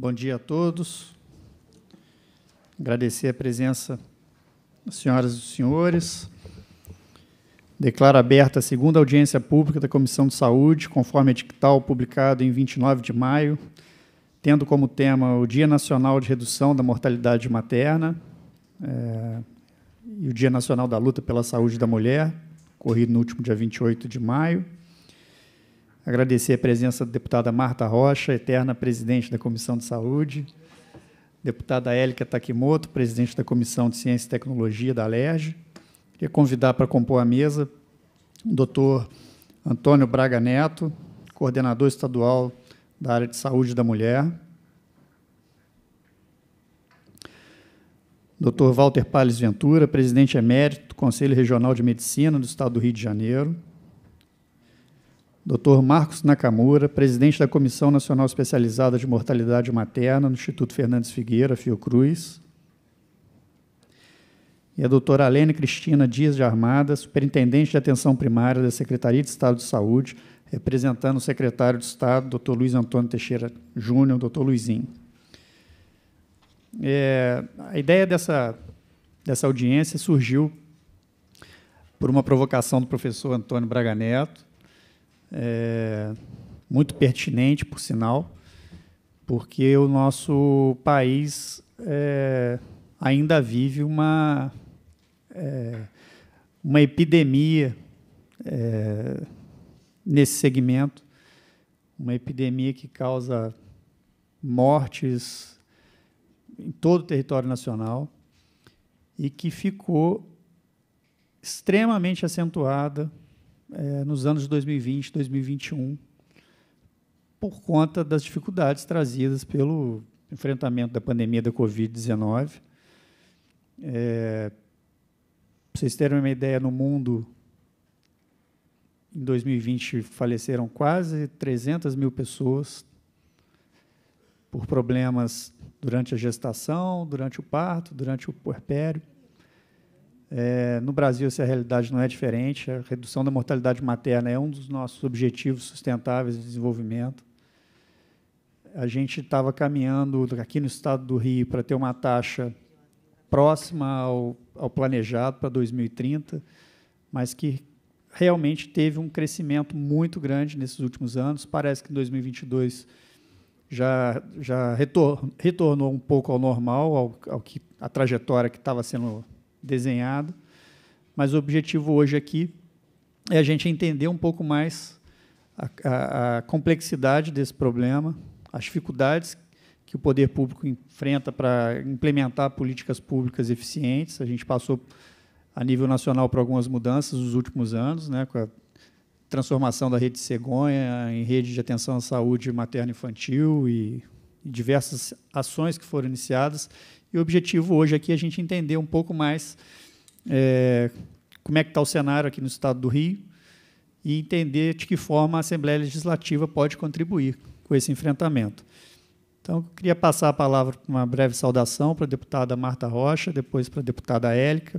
Bom dia a todos. Agradecer a presença das senhoras e dos senhores. Declaro aberta a segunda audiência pública da Comissão de Saúde, conforme edital publicado em 29 de maio, tendo como tema o Dia Nacional de Redução da Mortalidade Materna é, e o Dia Nacional da Luta pela Saúde da Mulher, ocorrido no último dia 28 de maio. Agradecer a presença da deputada Marta Rocha, eterna presidente da Comissão de Saúde, deputada Élica Takimoto, presidente da Comissão de Ciência e Tecnologia da Alerj. Queria convidar para compor a mesa o doutor Antônio Braga Neto, coordenador estadual da área de saúde da mulher. Dr. Walter Palles Ventura, presidente emérito do Conselho Regional de Medicina do Estado do Rio de Janeiro. Dr. Marcos Nakamura, presidente da Comissão Nacional Especializada de Mortalidade Materna no Instituto Fernandes Figueira, Fiocruz. E a doutora Alene Cristina Dias de Armada, superintendente de atenção primária da Secretaria de Estado de Saúde, representando o secretário de Estado, doutor Luiz Antônio Teixeira Júnior, doutor Luizinho. É, a ideia dessa, dessa audiência surgiu por uma provocação do professor Antônio Braga Neto, é, muito pertinente, por sinal, porque o nosso país é, ainda vive uma, é, uma epidemia é, nesse segmento, uma epidemia que causa mortes em todo o território nacional e que ficou extremamente acentuada é, nos anos de 2020, 2021, por conta das dificuldades trazidas pelo enfrentamento da pandemia da Covid-19. É, eh, para vocês terem uma ideia, no mundo, em 2020, faleceram quase 300 mil pessoas por problemas durante a gestação, durante o parto, durante o puerpério. É, no Brasil, essa realidade não é diferente. A redução da mortalidade materna é um dos nossos objetivos sustentáveis de desenvolvimento. A gente estava caminhando aqui no estado do Rio para ter uma taxa próxima ao, ao planejado para 2030, mas que realmente teve um crescimento muito grande nesses últimos anos. Parece que em 2022 já, já retor retornou um pouco ao normal, ao, ao que, a trajetória que estava sendo desenhado. Mas o objetivo hoje aqui é a gente entender um pouco mais a, a, a complexidade desse problema, as dificuldades que o poder público enfrenta para implementar políticas públicas eficientes. A gente passou a nível nacional por algumas mudanças nos últimos anos, né, com a transformação da rede cegonha em rede de atenção à saúde materno infantil e, e diversas ações que foram iniciadas e o objetivo hoje aqui é a gente entender um pouco mais é, como é que está o cenário aqui no estado do Rio e entender de que forma a Assembleia Legislativa pode contribuir com esse enfrentamento. Então, eu queria passar a palavra para uma breve saudação para a deputada Marta Rocha, depois para a deputada Élica,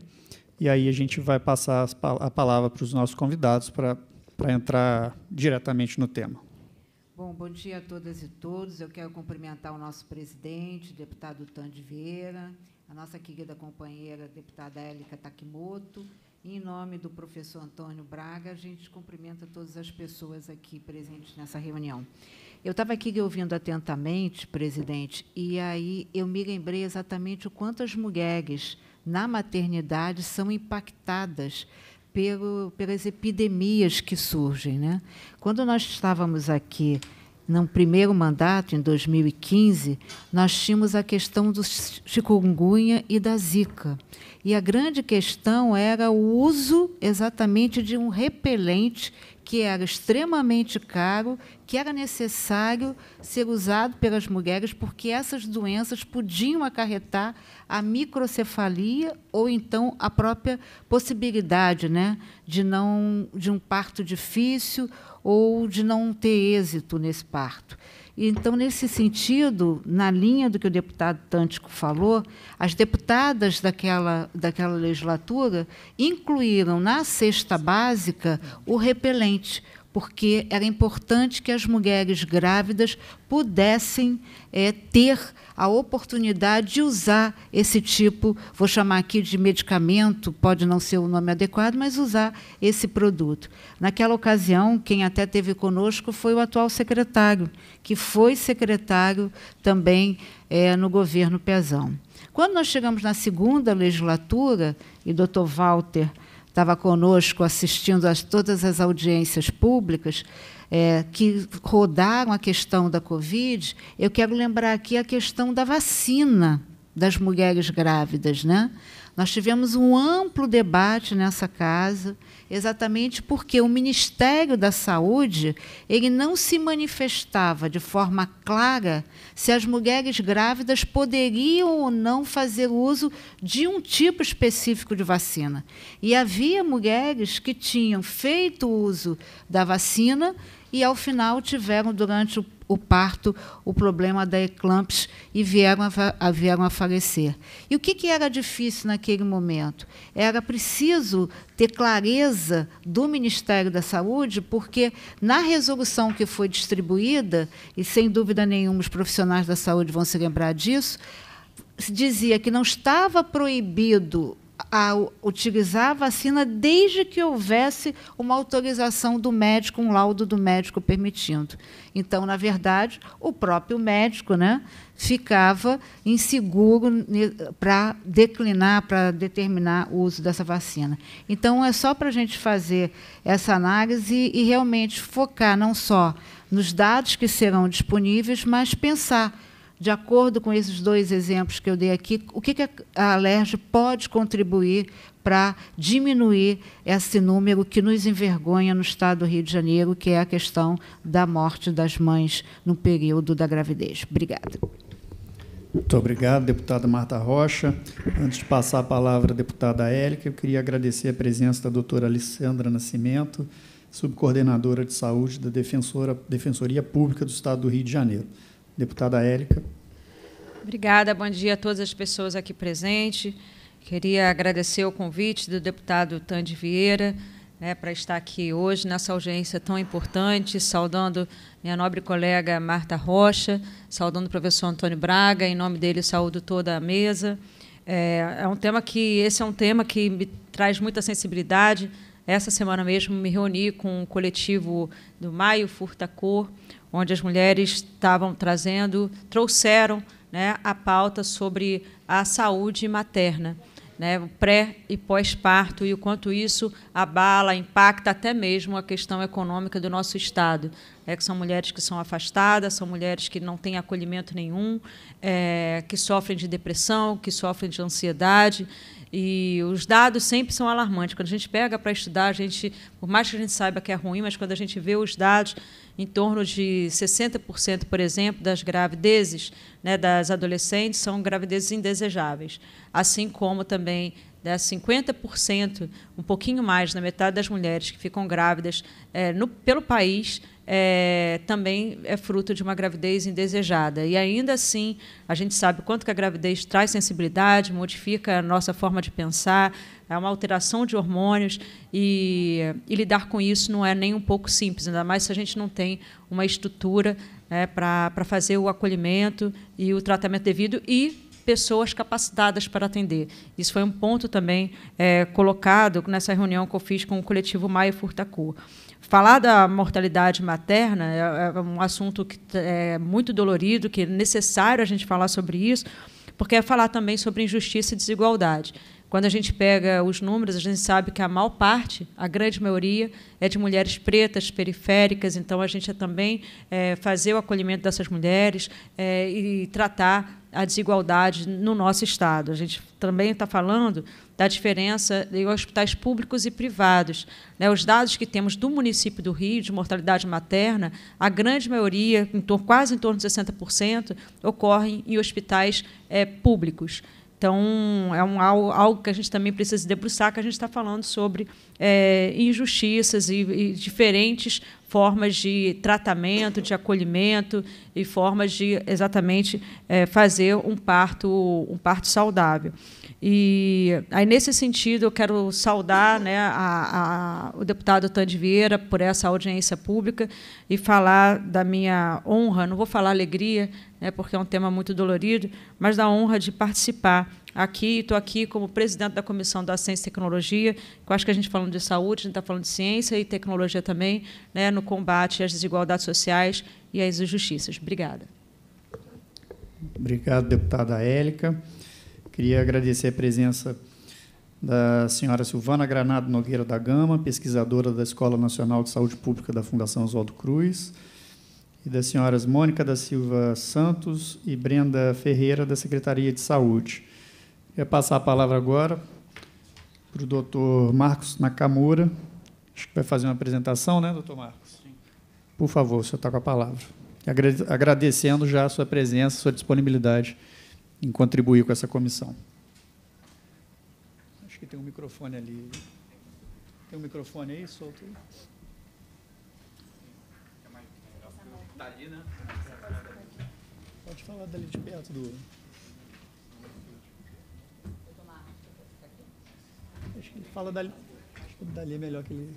e aí a gente vai passar a palavra para os nossos convidados para, para entrar diretamente no tema. Bom, bom dia a todas e todos. Eu quero cumprimentar o nosso presidente, deputado Tandiveira, Vieira, a nossa querida companheira, deputada Élica Takimoto. E, em nome do professor Antônio Braga, a gente cumprimenta todas as pessoas aqui presentes nessa reunião. Eu estava aqui ouvindo atentamente, presidente, e aí eu me lembrei exatamente o quanto as mulheres na maternidade são impactadas pelo, pelas epidemias que surgem. Né? Quando nós estávamos aqui no primeiro mandato, em 2015, nós tínhamos a questão do chikungunya e da zika. E a grande questão era o uso exatamente de um repelente que era extremamente caro, que era necessário ser usado pelas mulheres, porque essas doenças podiam acarretar a microcefalia ou então a própria possibilidade né, de, não, de um parto difícil ou de não ter êxito nesse parto. Então, nesse sentido, na linha do que o deputado Tântico falou, as deputadas daquela, daquela legislatura incluíram na cesta básica o repelente, porque era importante que as mulheres grávidas pudessem é, ter a oportunidade de usar esse tipo, vou chamar aqui de medicamento, pode não ser o nome adequado, mas usar esse produto. Naquela ocasião, quem até teve conosco foi o atual secretário, que foi secretário também é, no governo Pezão. Quando nós chegamos na segunda legislatura, e o doutor Walter estava conosco assistindo a todas as audiências públicas é, que rodaram a questão da Covid, eu quero lembrar aqui a questão da vacina das mulheres grávidas. Né? Nós tivemos um amplo debate nessa casa exatamente porque o Ministério da Saúde ele não se manifestava de forma clara se as mulheres grávidas poderiam ou não fazer uso de um tipo específico de vacina. E havia mulheres que tinham feito uso da vacina e, ao final, tiveram, durante o, o parto, o problema da eclampsia e vieram a, vieram a falecer. E o que, que era difícil naquele momento? Era preciso ter clareza do Ministério da Saúde, porque na resolução que foi distribuída, e sem dúvida nenhuma os profissionais da saúde vão se lembrar disso, dizia que não estava proibido a utilizar a vacina desde que houvesse uma autorização do médico, um laudo do médico permitindo. Então, na verdade, o próprio médico né, ficava inseguro para declinar, para determinar o uso dessa vacina. Então, é só para a gente fazer essa análise e realmente focar não só nos dados que serão disponíveis, mas pensar de acordo com esses dois exemplos que eu dei aqui, o que, a alerj pode contribuir para diminuir esse número que nos envergonha no estado do Rio de Janeiro, que é a questão da morte das mães no período da gravidez. Obrigada. Muito obrigado, deputada Marta Rocha. Antes de passar a palavra à deputada Élica, eu queria agradecer a presença da doutora Alessandra Nascimento, subcoordenadora de saúde da Defensora, Defensoria Pública do Estado do Rio de Janeiro. Deputada Érica. Obrigada, bom dia a todas as pessoas aqui presentes. Queria agradecer o convite do deputado Tande Vieira né, para estar aqui hoje nessa audiência tão importante, saudando minha nobre colega Marta Rocha, saudando o professor Antônio Braga, em nome dele saúdo toda a mesa. É, é um tema que esse é um tema que me traz muita sensibilidade. Essa semana mesmo me reuni com o um coletivo do Maio Furtacor, onde as mulheres estavam trazendo, trouxeram né, a pauta sobre a saúde materna, né, o pré e pós-parto, e o quanto isso abala, impacta até mesmo a questão econômica do nosso Estado. É que são mulheres que são afastadas, são mulheres que não têm acolhimento nenhum, é, que sofrem de depressão, que sofrem de ansiedade. E os dados sempre são alarmantes. Quando a gente pega para estudar, a gente, por mais que a gente saiba que é ruim, mas quando a gente vê os dados, em torno de 60%, por exemplo, das gravidezes né, das adolescentes são gravidezes indesejáveis, assim como também né, 50%, um pouquinho mais, na metade das mulheres que ficam grávidas é, no, pelo país é, também é fruto de uma gravidez indesejada. E ainda assim, a gente sabe quanto que a gravidez traz sensibilidade, modifica a nossa forma de pensar, é uma alteração de hormônios, e, e lidar com isso não é nem um pouco simples, ainda mais se a gente não tem uma estrutura né, para fazer o acolhimento e o tratamento devido e pessoas capacitadas para atender. Isso foi um ponto também é, colocado nessa reunião que eu fiz com o coletivo Maia Furtacur falar da mortalidade materna é, é um assunto que é muito dolorido, que é necessário a gente falar sobre isso, porque é falar também sobre injustiça e desigualdade. Quando a gente pega os números, a gente sabe que a maior parte, a grande maioria, é de mulheres pretas, periféricas, então a gente é também é, fazer o acolhimento dessas mulheres é, e tratar a desigualdade no nosso Estado. A gente também está falando da diferença entre hospitais públicos e privados. Né? Os dados que temos do município do Rio, de mortalidade materna, a grande maioria, quase em torno de 60%, ocorrem em hospitais eh, públicos. Então, é um, algo que a gente também precisa debruçar, que a gente está falando sobre é, injustiças e, e diferentes formas de tratamento, de acolhimento e formas de exatamente é, fazer um parto, um parto saudável. E aí nesse sentido eu quero saudar né, a, a, o deputado Tande Vieira por essa audiência pública e falar da minha honra, não vou falar alegria, né, porque é um tema muito dolorido, mas da honra de participar aqui, estou aqui como presidente da Comissão da Ciência e Tecnologia, eu acho que a gente falando de saúde, a gente está falando de ciência e tecnologia também, né, no combate às desigualdades sociais e às injustiças. Obrigada. Obrigado, deputada Élica. Queria agradecer a presença da senhora Silvana Granado Nogueira da Gama, pesquisadora da Escola Nacional de Saúde Pública da Fundação Oswaldo Cruz, e das senhoras Mônica da Silva Santos e Brenda Ferreira, da Secretaria de Saúde. Ia passar a palavra agora para o doutor Marcos Nakamura. Acho que vai fazer uma apresentação, né, doutor Marcos? Sim. Por favor, o senhor está com a palavra. Agradecendo já a sua presença, a sua disponibilidade em contribuir com essa comissão. Acho que tem um microfone ali. Tem um microfone aí, solto aí. Está ali, né? Pode falar dali de perto do. Acho que ele fala dali. Acho que dali é melhor que ele.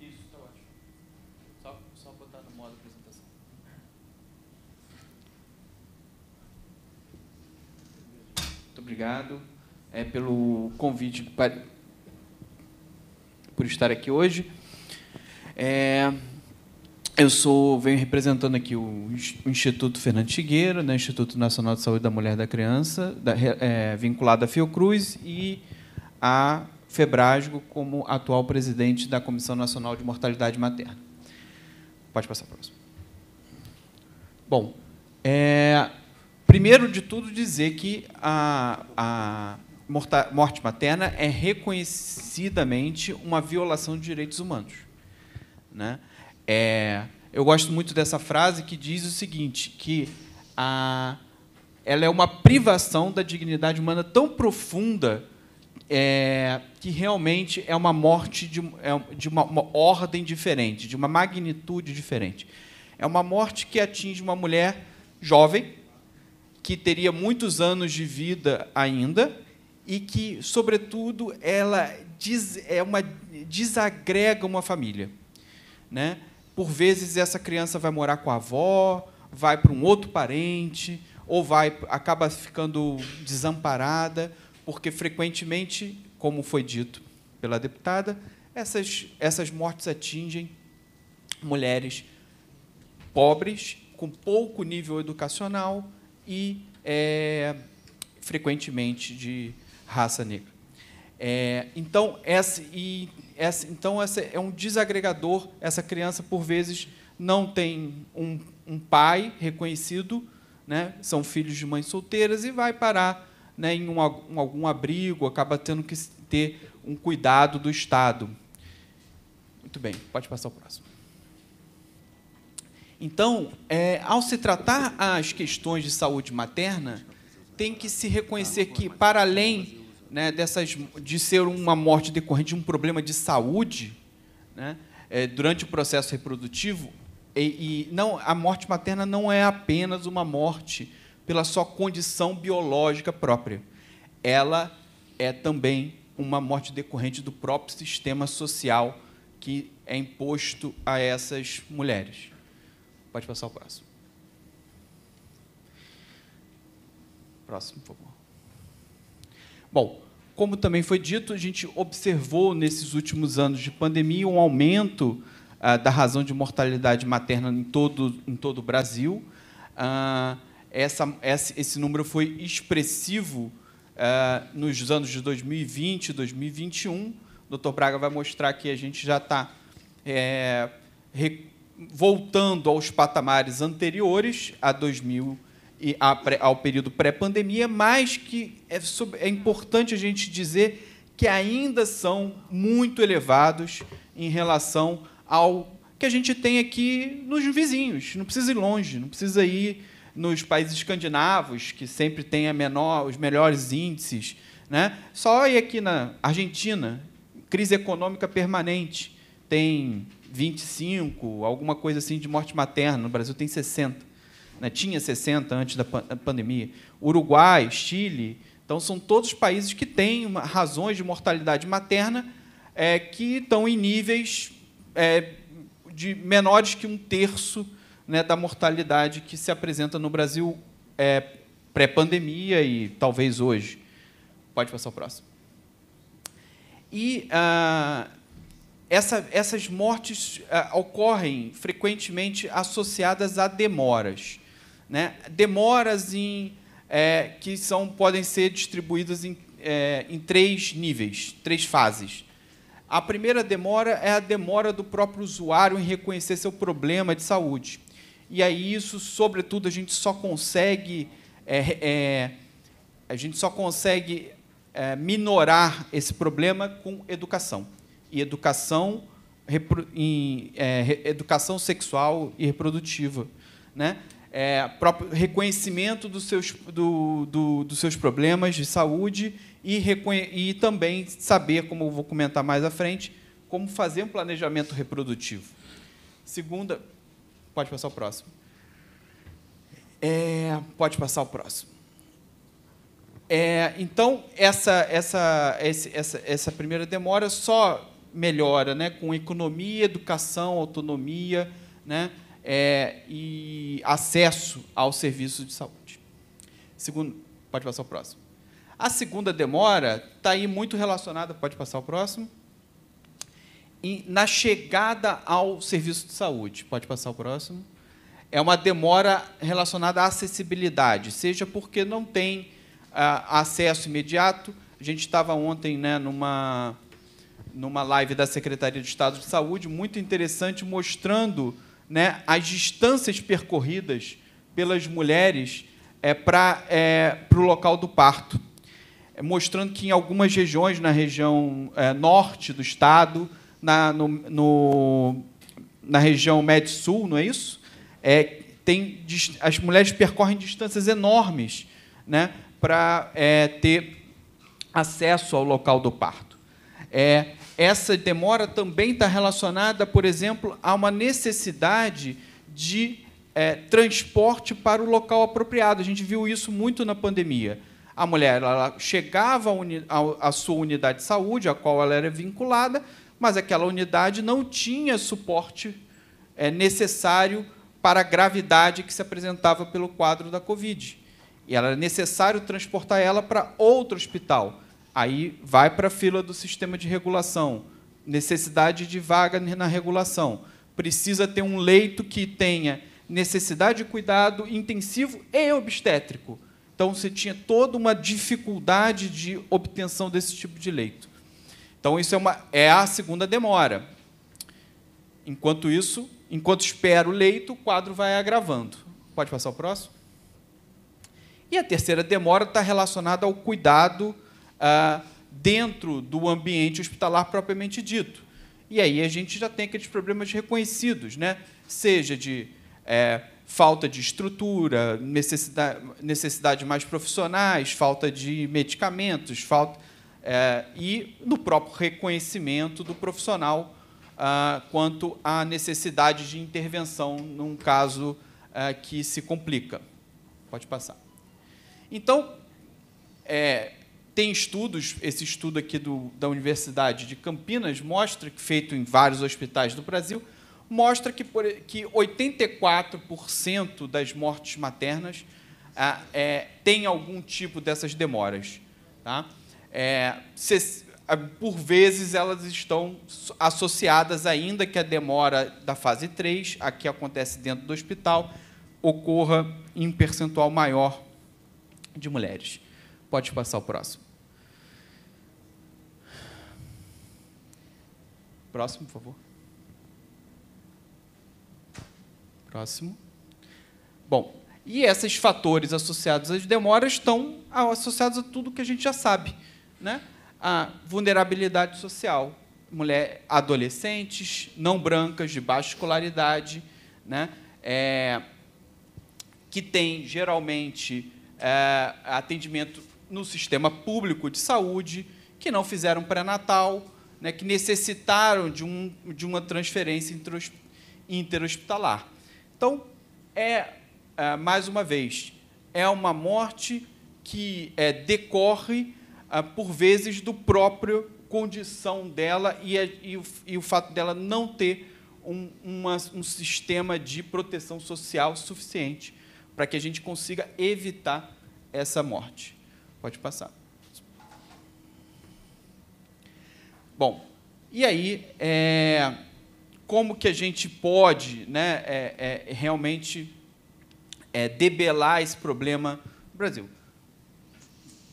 Isso, tá Só, botar no modo apresentação. Muito obrigado é, pelo convite para, por estar aqui hoje. É, eu sou, venho representando aqui o Instituto Fernando Chigueiro, né, Instituto Nacional de Saúde da Mulher e da Criança, da, é, vinculado à Fiocruz e à Febrasgo como atual presidente da Comissão Nacional de Mortalidade Materna. Pode passar para o próximo. Bom, é, primeiro de tudo dizer que a, a morte materna é reconhecidamente uma violação de direitos humanos, né? É, eu gosto muito dessa frase que diz o seguinte, que a, ela é uma privação da dignidade humana tão profunda é, que realmente é uma morte de, é, de uma, uma ordem diferente, de uma magnitude diferente. É uma morte que atinge uma mulher jovem, que teria muitos anos de vida ainda, e que, sobretudo, ela é uma, desagrega uma família. Né? Por vezes essa criança vai morar com a avó, vai para um outro parente, ou vai acaba ficando desamparada, porque frequentemente, como foi dito pela deputada, essas, essas mortes atingem mulheres pobres, com pouco nível educacional e é, frequentemente de raça negra. É, então, essa, e, essa, então, essa é um desagregador. Essa criança, por vezes, não tem um, um pai reconhecido, né? são filhos de mães solteiras, e vai parar né, em um, um, algum abrigo, acaba tendo que ter um cuidado do Estado. Muito bem, pode passar o próximo. Então, é, ao se tratar as questões de saúde materna, tem que se reconhecer que, para além né, dessas, de ser uma morte decorrente de um problema de saúde né, é, durante o processo reprodutivo, e, e, não, a morte materna não é apenas uma morte pela sua condição biológica própria. Ela é também uma morte decorrente do próprio sistema social que é imposto a essas mulheres. Pode passar o próximo. Próximo, por favor. Bom, como também foi dito, a gente observou nesses últimos anos de pandemia um aumento ah, da razão de mortalidade materna em todo, em todo o Brasil. Ah, essa, esse número foi expressivo ah, nos anos de 2020 e 2021. O Dr. Braga vai mostrar que a gente já está é, voltando aos patamares anteriores a 2020 ao período pré-pandemia, mas que é, é importante a gente dizer que ainda são muito elevados em relação ao que a gente tem aqui nos vizinhos. Não precisa ir longe, não precisa ir nos países escandinavos, que sempre têm a menor, os melhores índices. Né? Só aí aqui na Argentina, crise econômica permanente, tem 25, alguma coisa assim de morte materna, no Brasil tem 60 né, tinha 60 antes da pandemia, Uruguai, Chile. Então, são todos países que têm uma, razões de mortalidade materna é, que estão em níveis é, de menores que um terço né, da mortalidade que se apresenta no Brasil é, pré-pandemia e talvez hoje. Pode passar o próximo. E ah, essa, essas mortes ah, ocorrem frequentemente associadas a demoras né? demoras em, é, que são, podem ser distribuídas em, é, em três níveis, três fases. A primeira demora é a demora do próprio usuário em reconhecer seu problema de saúde. E aí isso, sobretudo, a gente só consegue é, é, a gente só consegue é, minorar esse problema com educação e educação em, é, educação sexual e reprodutiva, né? é, reconhecimento dos seus, do, do, dos seus problemas de saúde e, e também saber, como vou comentar mais à frente, como fazer um planejamento reprodutivo. Segunda, pode passar o próximo. É, pode passar o próximo. É, então, essa, essa, essa, essa primeira demora só melhora né, com economia, educação, autonomia, né, é, e acesso ao serviço de saúde. Segundo, pode passar o próximo. A segunda demora está aí muito relacionada, pode passar o próximo, e na chegada ao serviço de saúde. Pode passar o próximo. É uma demora relacionada à acessibilidade, seja porque não tem ah, acesso imediato. A gente estava ontem né, numa, numa live da Secretaria de Estado de Saúde, muito interessante, mostrando né, as distâncias percorridas pelas mulheres é, para é, o local do parto, é mostrando que em algumas regiões, na região é, norte do estado, na, no, no, na região médio-sul, não é isso? É, tem, as mulheres percorrem distâncias enormes né, para é, ter acesso ao local do parto. É, essa demora também está relacionada, por exemplo, a uma necessidade de é, transporte para o local apropriado. A gente viu isso muito na pandemia. A mulher ela chegava à sua unidade de saúde, a qual ela era vinculada, mas aquela unidade não tinha suporte é, necessário para a gravidade que se apresentava pelo quadro da Covid. E era necessário transportar ela para outro hospital. Aí vai para a fila do sistema de regulação. Necessidade de vaga na regulação. Precisa ter um leito que tenha necessidade de cuidado intensivo e obstétrico. Então, você tinha toda uma dificuldade de obtenção desse tipo de leito. Então, isso é, uma, é a segunda demora. Enquanto isso, enquanto espera o leito, o quadro vai agravando. Pode passar o próximo? E a terceira demora está relacionada ao cuidado ah, dentro do ambiente hospitalar propriamente dito. E aí a gente já tem aqueles problemas reconhecidos, né? seja de é, falta de estrutura, necessidade, necessidade mais profissionais, falta de medicamentos, falta é, e no próprio reconhecimento do profissional ah, quanto à necessidade de intervenção num caso ah, que se complica. Pode passar. Então, é, tem estudos, esse estudo aqui do, da Universidade de Campinas mostra, feito em vários hospitais do Brasil, mostra que, por, que 84% das mortes maternas ah, é, tem algum tipo dessas demoras. Tá? É, se, ah, por vezes elas estão associadas ainda que a demora da fase 3, a que acontece dentro do hospital, ocorra em percentual maior de mulheres. Pode passar o próximo. Próximo, por favor. Próximo. Bom, e esses fatores associados às demoras estão associados a tudo que a gente já sabe, né? A vulnerabilidade social, mulher, adolescentes, não brancas, de baixa escolaridade, né? É, que tem geralmente é, atendimento no sistema público de saúde, que não fizeram pré-natal, né, que necessitaram de, um, de uma transferência interhospitalar. Então, é, é, mais uma vez, é uma morte que é, decorre, é, por vezes, do próprio condição dela e, é, e, o, e o, fato dela não ter um, uma, um sistema de proteção social suficiente para que a gente consiga evitar essa morte. Pode passar. Bom, e aí, é, como que a gente pode né, é, é, realmente é, debelar esse problema no Brasil?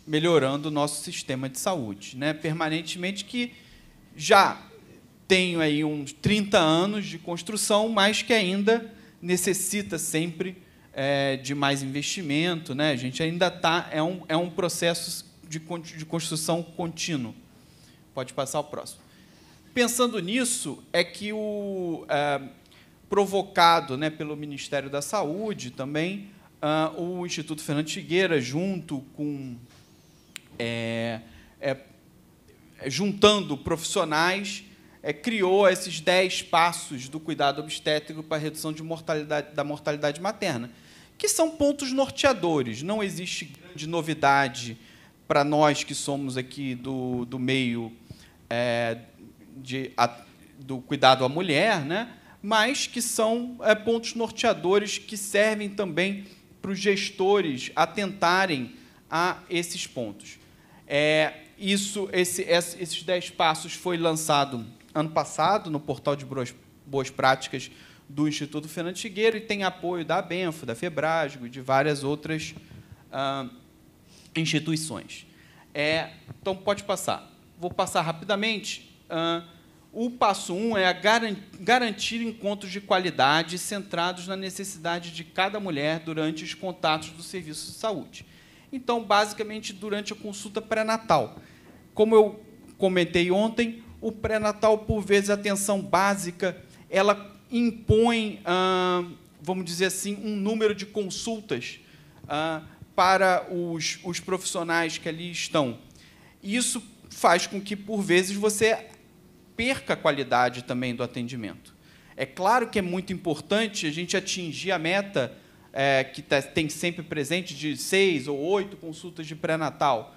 Melhorando o nosso sistema de saúde, né, permanentemente, que já tenho aí uns 30 anos de construção, mas que ainda necessita sempre é, de mais investimento, né? A gente ainda tá é um, é um processo de, de construção contínuo. Pode passar o próximo. Pensando nisso, é que o é, provocado, né, pelo Ministério da Saúde também, o Instituto Fernando Figueira, junto com é, é, juntando profissionais, é, criou esses 10 passos do cuidado obstétrico para a redução de mortalidade, da mortalidade materna que são pontos norteadores. Não existe grande novidade para nós que somos aqui do, do meio é, de, a, do cuidado à mulher, né? mas que são é, pontos norteadores que servem também para os gestores atentarem a esses pontos. É, isso, esse, esses 10 passos foi lançado ano passado no portal de boas, boas práticas do Instituto Fernando Figueiro e tem apoio da Benfo, da Febrasgo e de várias outras ah, instituições. É, então, pode passar. Vou passar rapidamente. Ah, o passo 1 um é garantir encontros de qualidade centrados na necessidade de cada mulher durante os contatos do serviço de saúde. Então, basicamente, durante a consulta pré-natal. Como eu comentei ontem, o pré-natal, por vezes, a atenção básica, ela impõe, ah, vamos dizer assim, um número de consultas ah, para os, os profissionais que ali estão. Isso faz com que, por vezes, você perca a qualidade também do atendimento. É claro que é muito importante a gente atingir a meta é, que tá, tem sempre presente de seis ou oito consultas de pré-natal,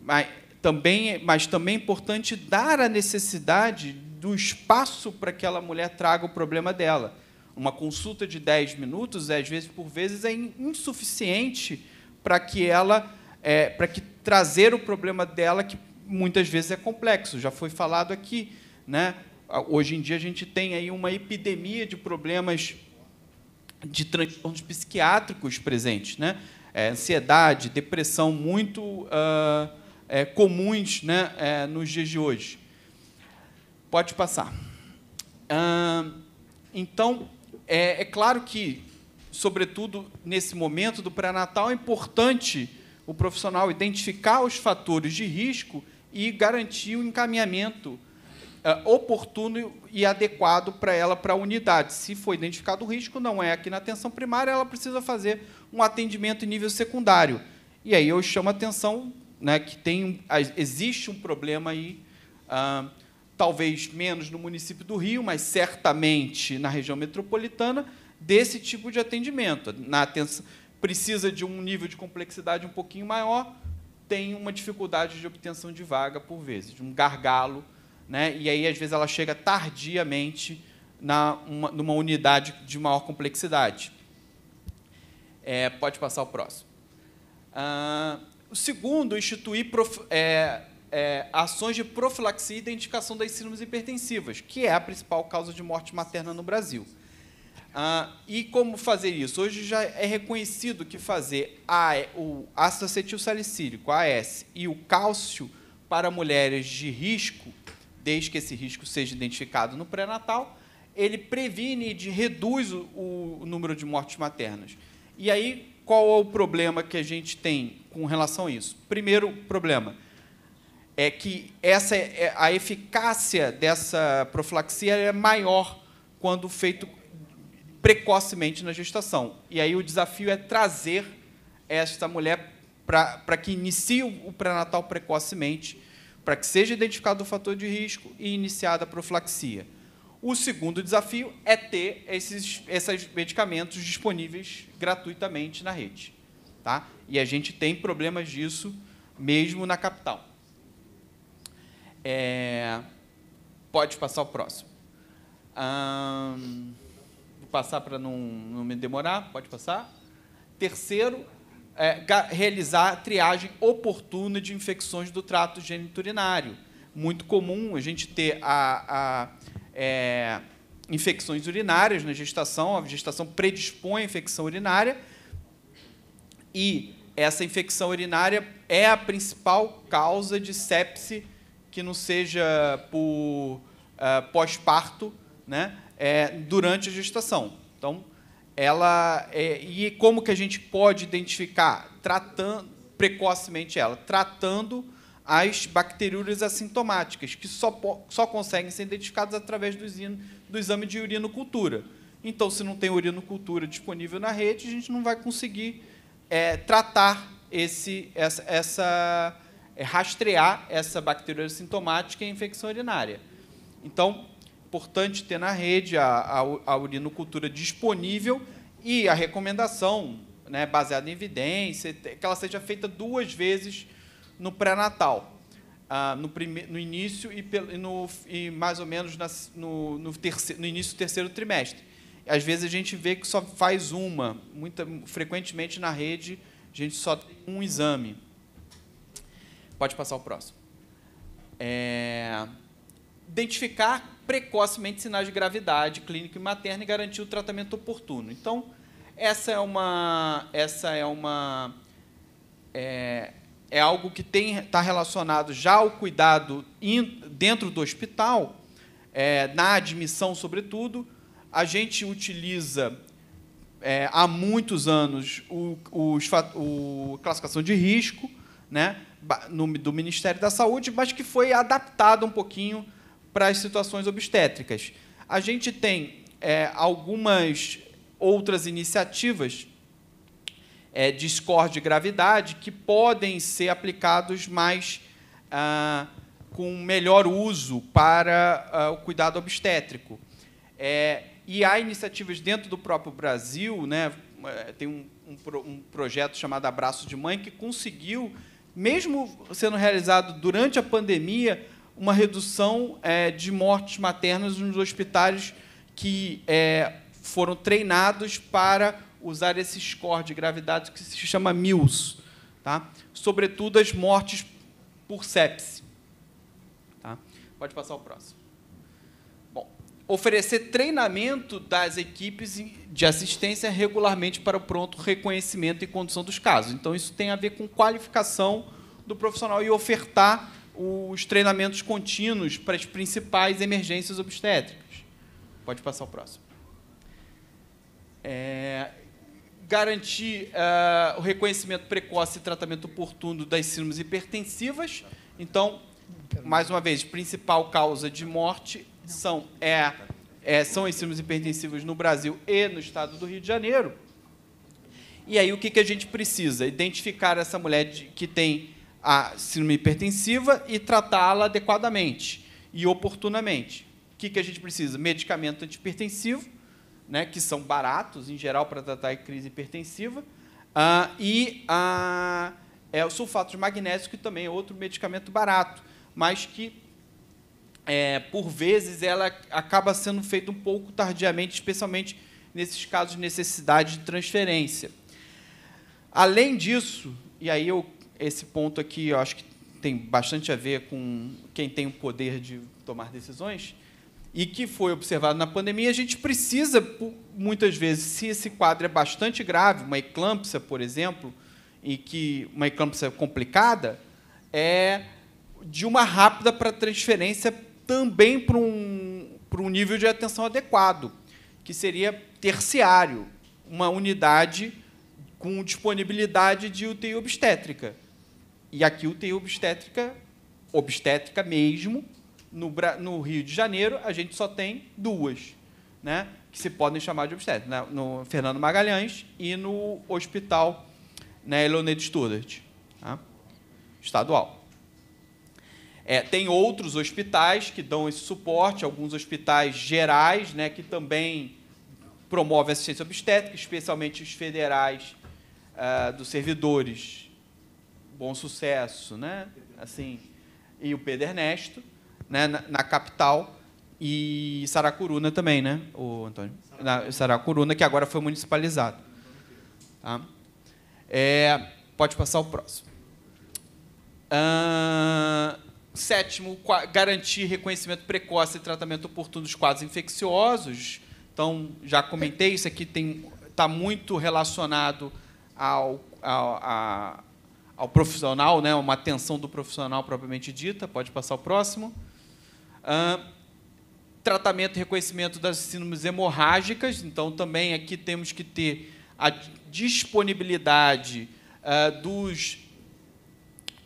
mas também, mas também é importante dar a necessidade do espaço para que aquela mulher traga o problema dela. Uma consulta de 10 minutos, é, às vezes, por vezes, é insuficiente para que ela, é, para que trazer o problema dela, que muitas vezes é complexo. Já foi falado aqui, né? Hoje em dia a gente tem aí uma epidemia de problemas de transtornos psiquiátricos presentes, né? É, ansiedade, depressão muito uh, é, comuns, né? É, nos dias de hoje. Pode passar. então, é, é claro que, sobretudo nesse momento do pré-natal, é importante o profissional identificar os fatores de risco e garantir o encaminhamento é, oportuno e adequado para ela, para a unidade. Se foi identificado o risco, não é aqui na atenção primária, ela precisa fazer um atendimento em nível secundário. E aí eu chamo a atenção né, que tem, existe um problema aí. Ah, talvez menos no município do Rio, mas certamente na região metropolitana, desse tipo de atendimento. Na atenção, precisa de um nível de complexidade um pouquinho maior, tem uma dificuldade de obtenção de vaga, por vezes, de um gargalo. Né? E aí, às vezes, ela chega tardiamente na uma, numa unidade de maior complexidade. É, pode passar o próximo. Ah, o segundo, instituir prof, é, é, ações de profilaxia e identificação das síndromes hipertensivas, que é a principal causa de morte materna no Brasil. Ah, e como fazer isso? Hoje já é reconhecido que fazer a, é o ácido acetil salicílico, AS, e o cálcio para mulheres de risco, desde que esse risco seja identificado no pré-natal, ele previne e reduz o, o número de mortes maternas. E aí, qual é o problema que a gente tem com relação a isso? Primeiro problema, é que essa é, a eficácia dessa profilaxia é maior quando feito precocemente na gestação. E aí o desafio é trazer esta mulher para que inicie o pré-natal precocemente, para que seja identificado o fator de risco e iniciada a profilaxia. O segundo desafio é ter esses, esses medicamentos disponíveis gratuitamente na rede. Tá? E a gente tem problemas disso mesmo na capital. É... Pode passar o próximo. vou passar para não, não me demorar. Pode passar. Terceiro, é, realizar triagem oportuna de infecções do trato geniturinário. Muito comum a gente ter a, a é, infecções urinárias na gestação, a gestação predispõe à infecção urinária e essa infecção urinária é a principal causa de sepse que não seja por uh, pós-parto, né? É, durante a gestação. Então, ela é, e como que a gente pode identificar tratando precocemente ela, tratando as bacteriúrias assintomáticas que só, só conseguem ser identificadas através do, exame, do exame de urinocultura. Então, se não tem urinocultura disponível na rede, a gente não vai conseguir é, tratar esse, essa, essa é rastrear essa bactéria sintomática e a infecção urinária. Então, importante ter na rede a, a, a urinocultura disponível e a recomendação, né, baseada em evidência, que ela seja feita duas vezes no pré-natal. Ah, no, no início e, e, no, e mais ou menos no, no, terceiro, no início do terceiro trimestre. Às vezes a gente vê que só faz uma, muita, frequentemente na rede a gente só tem um exame. Pode passar o próximo. É... Identificar precocemente sinais de gravidade clínica e materna e garantir o tratamento oportuno. Então, essa é uma. Essa é uma. É, é algo que está relacionado já ao cuidado in, dentro do hospital, é, na admissão, sobretudo. A gente utiliza é, há muitos anos o, o classificação de risco, né? do Ministério da Saúde, mas que foi adaptado um pouquinho para as situações obstétricas. A gente tem é, algumas outras iniciativas é, de score de gravidade que podem ser aplicados mais ah, com melhor uso para ah, o cuidado obstétrico. É, e há iniciativas dentro do próprio Brasil, né, é, tem um, um, um projeto chamado Abraço de Mãe que conseguiu mesmo sendo realizado durante a pandemia, uma redução é, de mortes maternas nos hospitais que é, foram treinados para usar esse score de gravidade que se chama MILS, tá? sobretudo as mortes por sepse. Tá? Pode passar o próximo oferecer treinamento das equipes de assistência regularmente para o pronto reconhecimento e condução dos casos. Então, isso tem a ver com qualificação do profissional e ofertar os treinamentos contínuos para as principais emergências obstétricas. Pode passar o próximo. É, garantir é, o reconhecimento precoce e tratamento oportuno das síndromes hipertensivas. Então, mais uma vez, principal causa de morte são, é, é, são ensinos hipertensivos no Brasil e no estado do Rio de Janeiro. E aí o que, que a gente precisa? Identificar essa mulher de, que tem a síndrome hipertensiva e tratá-la adequadamente e oportunamente. O que, que a gente precisa? Medicamento antipertensivo, né, que são baratos, em geral, para tratar a crise hipertensiva, ah, e ah, é, o sulfato de magnésio, que também é outro medicamento barato, mas que é, por vezes, ela acaba sendo feita um pouco tardiamente, especialmente nesses casos de necessidade de transferência. Além disso, e aí eu, esse ponto aqui eu acho que tem bastante a ver com quem tem o poder de tomar decisões, e que foi observado na pandemia, a gente precisa, muitas vezes, se esse quadro é bastante grave, uma eclâmpsia, por exemplo, e que uma eclâmpsia complicada, é de uma rápida para transferência também para um, para um nível de atenção adequado, que seria terciário, uma unidade com disponibilidade de UTI obstétrica. E aqui UTI obstétrica, obstétrica mesmo, no, no Rio de Janeiro, a gente só tem duas, né? que se podem chamar de obstétrica, né? no Fernando Magalhães e no Hospital né, Leonel Studart, tá? estadual. É, tem outros hospitais que dão esse suporte, alguns hospitais gerais, né, que também promovem assistência obstétrica, especialmente os federais uh, dos servidores. Bom sucesso, né? Assim, e o Pedro Ernesto, né, na, na capital, e Saracuruna também, né, o Antônio? Na, Saracuruna, que agora foi municipalizado. Tá? É, pode passar o próximo. Uh, Sétimo, garantir reconhecimento precoce e tratamento oportuno dos quadros infecciosos. Então, já comentei, isso aqui está muito relacionado ao, ao, ao profissional, né? uma atenção do profissional propriamente dita. Pode passar o próximo. Uh, tratamento e reconhecimento das síndromes hemorrágicas. Então, também aqui temos que ter a disponibilidade uh, dos.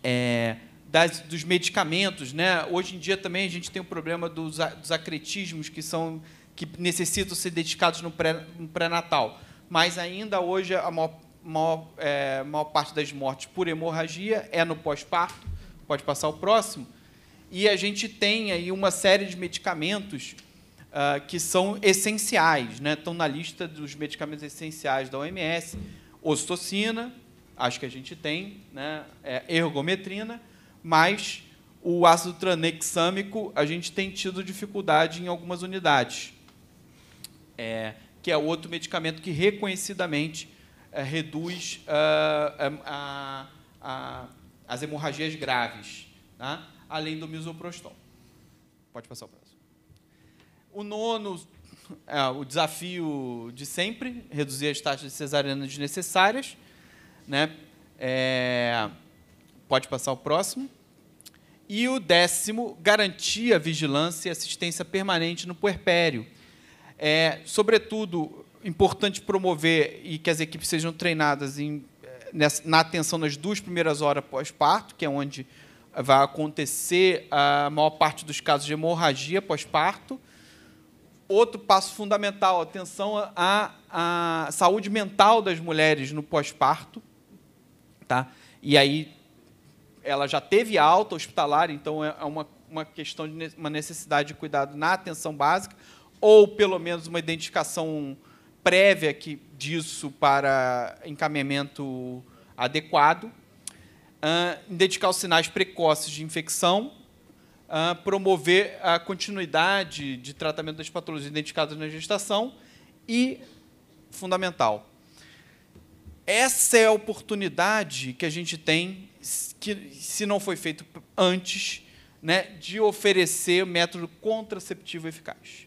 É, das, dos medicamentos. Né? Hoje em dia também a gente tem o problema dos, dos acretismos que, são, que necessitam ser dedicados no pré-natal. Pré Mas ainda hoje a maior, maior, é, maior parte das mortes por hemorragia é no pós-parto. Pode passar o próximo. E a gente tem aí uma série de medicamentos Uh, que são essenciais, né? estão na lista dos medicamentos essenciais da OMS: ocitocina, acho que a gente tem, né? É, ergometrina mas o ácido tranexâmico a gente tem tido dificuldade em algumas unidades, é, que é outro medicamento que reconhecidamente é, reduz ah, a, a, as hemorragias graves, né? além do misoprostol. Pode passar o próximo. O nono, é, o desafio de sempre, reduzir as taxas de cesariana desnecessárias. Né? É, pode passar o próximo. E o décimo, garantia, vigilância e assistência permanente no puerpério. É, sobretudo, importante promover e que as equipes sejam treinadas em, eh, nessa, na atenção nas duas primeiras horas pós-parto, que é onde vai acontecer a maior parte dos casos de hemorragia pós-parto. Outro passo fundamental, atenção à, à saúde mental das mulheres no pós-parto. Tá? E aí ela já teve alta hospitalar, então é, é uma, uma questão de uma necessidade de cuidado na atenção básica, ou pelo menos uma identificação prévia que, disso para encaminhamento adequado. Uh, identificar os sinais precoces de infecção, uh, promover a continuidade de tratamento das patologias identificadas na gestação e, fundamental, essa é a oportunidade que a gente tem que se não foi feito antes, né, de oferecer método contraceptivo eficaz.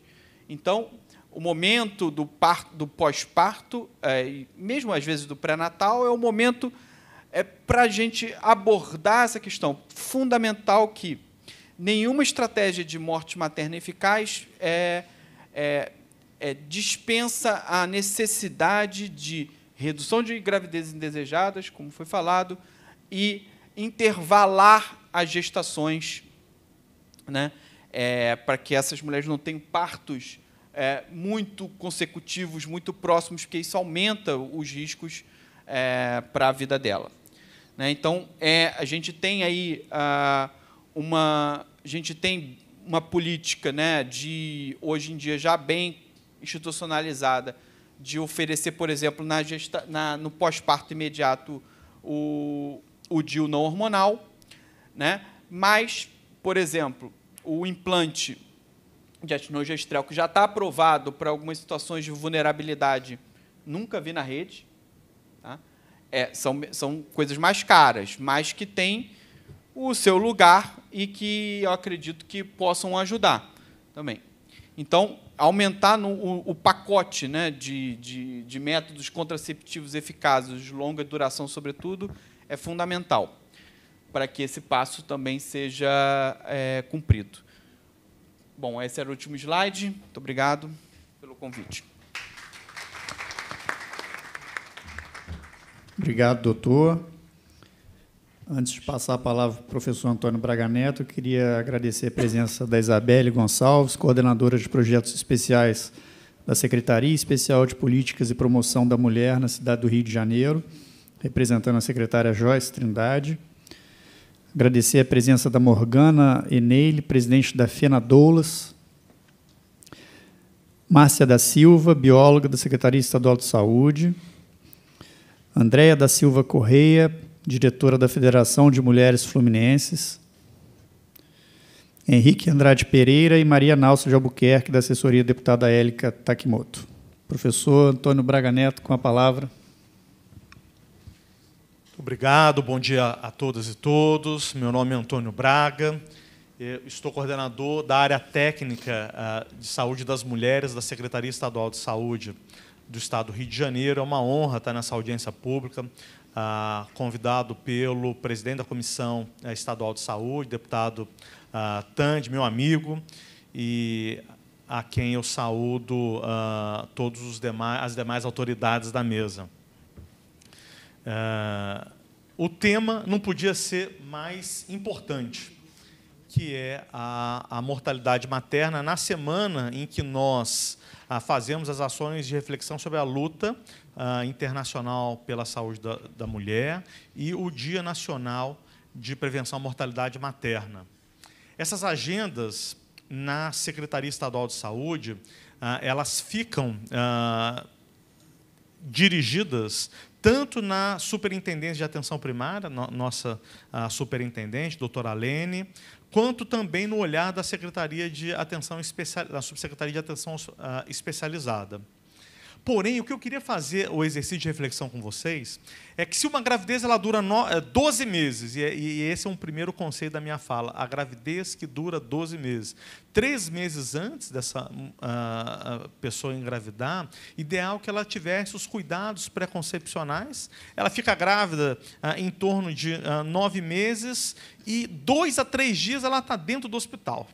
Então, o momento do, do pós-parto, é, mesmo às vezes do pré-natal, é o momento é, para a gente abordar essa questão fundamental que nenhuma estratégia de morte materna eficaz é, é, é, dispensa a necessidade de redução de gravidezes indesejadas, como foi falado, e intervalar as gestações, né? É, para que essas mulheres não tenham partos é, muito consecutivos, muito próximos, porque isso aumenta os riscos é, para a vida dela. Né? Então, é, a gente tem aí ah, uma, a gente tem uma política, né, de hoje em dia já bem institucionalizada, de oferecer, por exemplo, na gesta, na, no pós-parto imediato o, o DIU não hormonal, né? mas, por exemplo, o implante de etnogestrel, que já está aprovado para algumas situações de vulnerabilidade, nunca vi na rede. Tá? É, são, são coisas mais caras, mas que têm o seu lugar e que eu acredito que possam ajudar também. Então, aumentar no, o, o, pacote né, de, de, de métodos contraceptivos eficazes de longa duração, sobretudo, é fundamental para que esse passo também seja é, cumprido. Bom, esse era o último slide. Muito obrigado pelo convite. Obrigado, doutor. Antes de passar a palavra para o professor Antônio Braga Neto, eu queria agradecer a presença da Isabelle Gonçalves, coordenadora de projetos especiais da Secretaria Especial de Políticas e Promoção da Mulher na cidade do Rio de Janeiro representando a secretária Joyce Trindade. Agradecer a presença da Morgana Eneile, presidente da FENA Doulas. Márcia da Silva, bióloga da Secretaria Estadual de Saúde. Andréia da Silva Correia, diretora da Federação de Mulheres Fluminenses. Henrique Andrade Pereira e Maria Nalça de Albuquerque, da assessoria deputada Élica Takimoto. Professor Antônio Braga Neto, com a palavra. Obrigado, bom dia a todas e todos. Meu nome é Antônio Braga, Eu estou coordenador da área técnica ah, de saúde das mulheres da Secretaria Estadual de Saúde do Estado do Rio de Janeiro. É uma honra estar nessa audiência pública, ah, convidado pelo presidente da Comissão eh, Estadual de Saúde, deputado ah, Tand, meu amigo, e a quem eu saúdo todos os demais, as demais autoridades da mesa. Uh, o tema não podia ser mais importante, que é a, a mortalidade materna, na semana em que nós uh, fazemos as ações de reflexão sobre a luta uh, internacional pela saúde da, da, mulher e o Dia Nacional de Prevenção à Mortalidade Materna. Essas agendas na Secretaria Estadual de Saúde, elas ficam dirigidas tanto na Superintendência de Atenção Primária, nossa superintendente, doutora Lene, quanto também no olhar da Secretaria de Atenção Especial, da Subsecretaria de Atenção ah, Especializada. Porém, o que eu queria fazer, o exercício de reflexão com vocês, é que se uma gravidez ela dura 12 eh, meses, é, e esse é um primeiro conceito da minha fala, a gravidez que dura 12 meses. Três meses antes dessa uh, pessoa engravidar, ideal que ela tivesse os cuidados preconcepcionais. Ela fica grávida uh, em torno de uh, nove meses, e dois a três dias ela está dentro do hospital.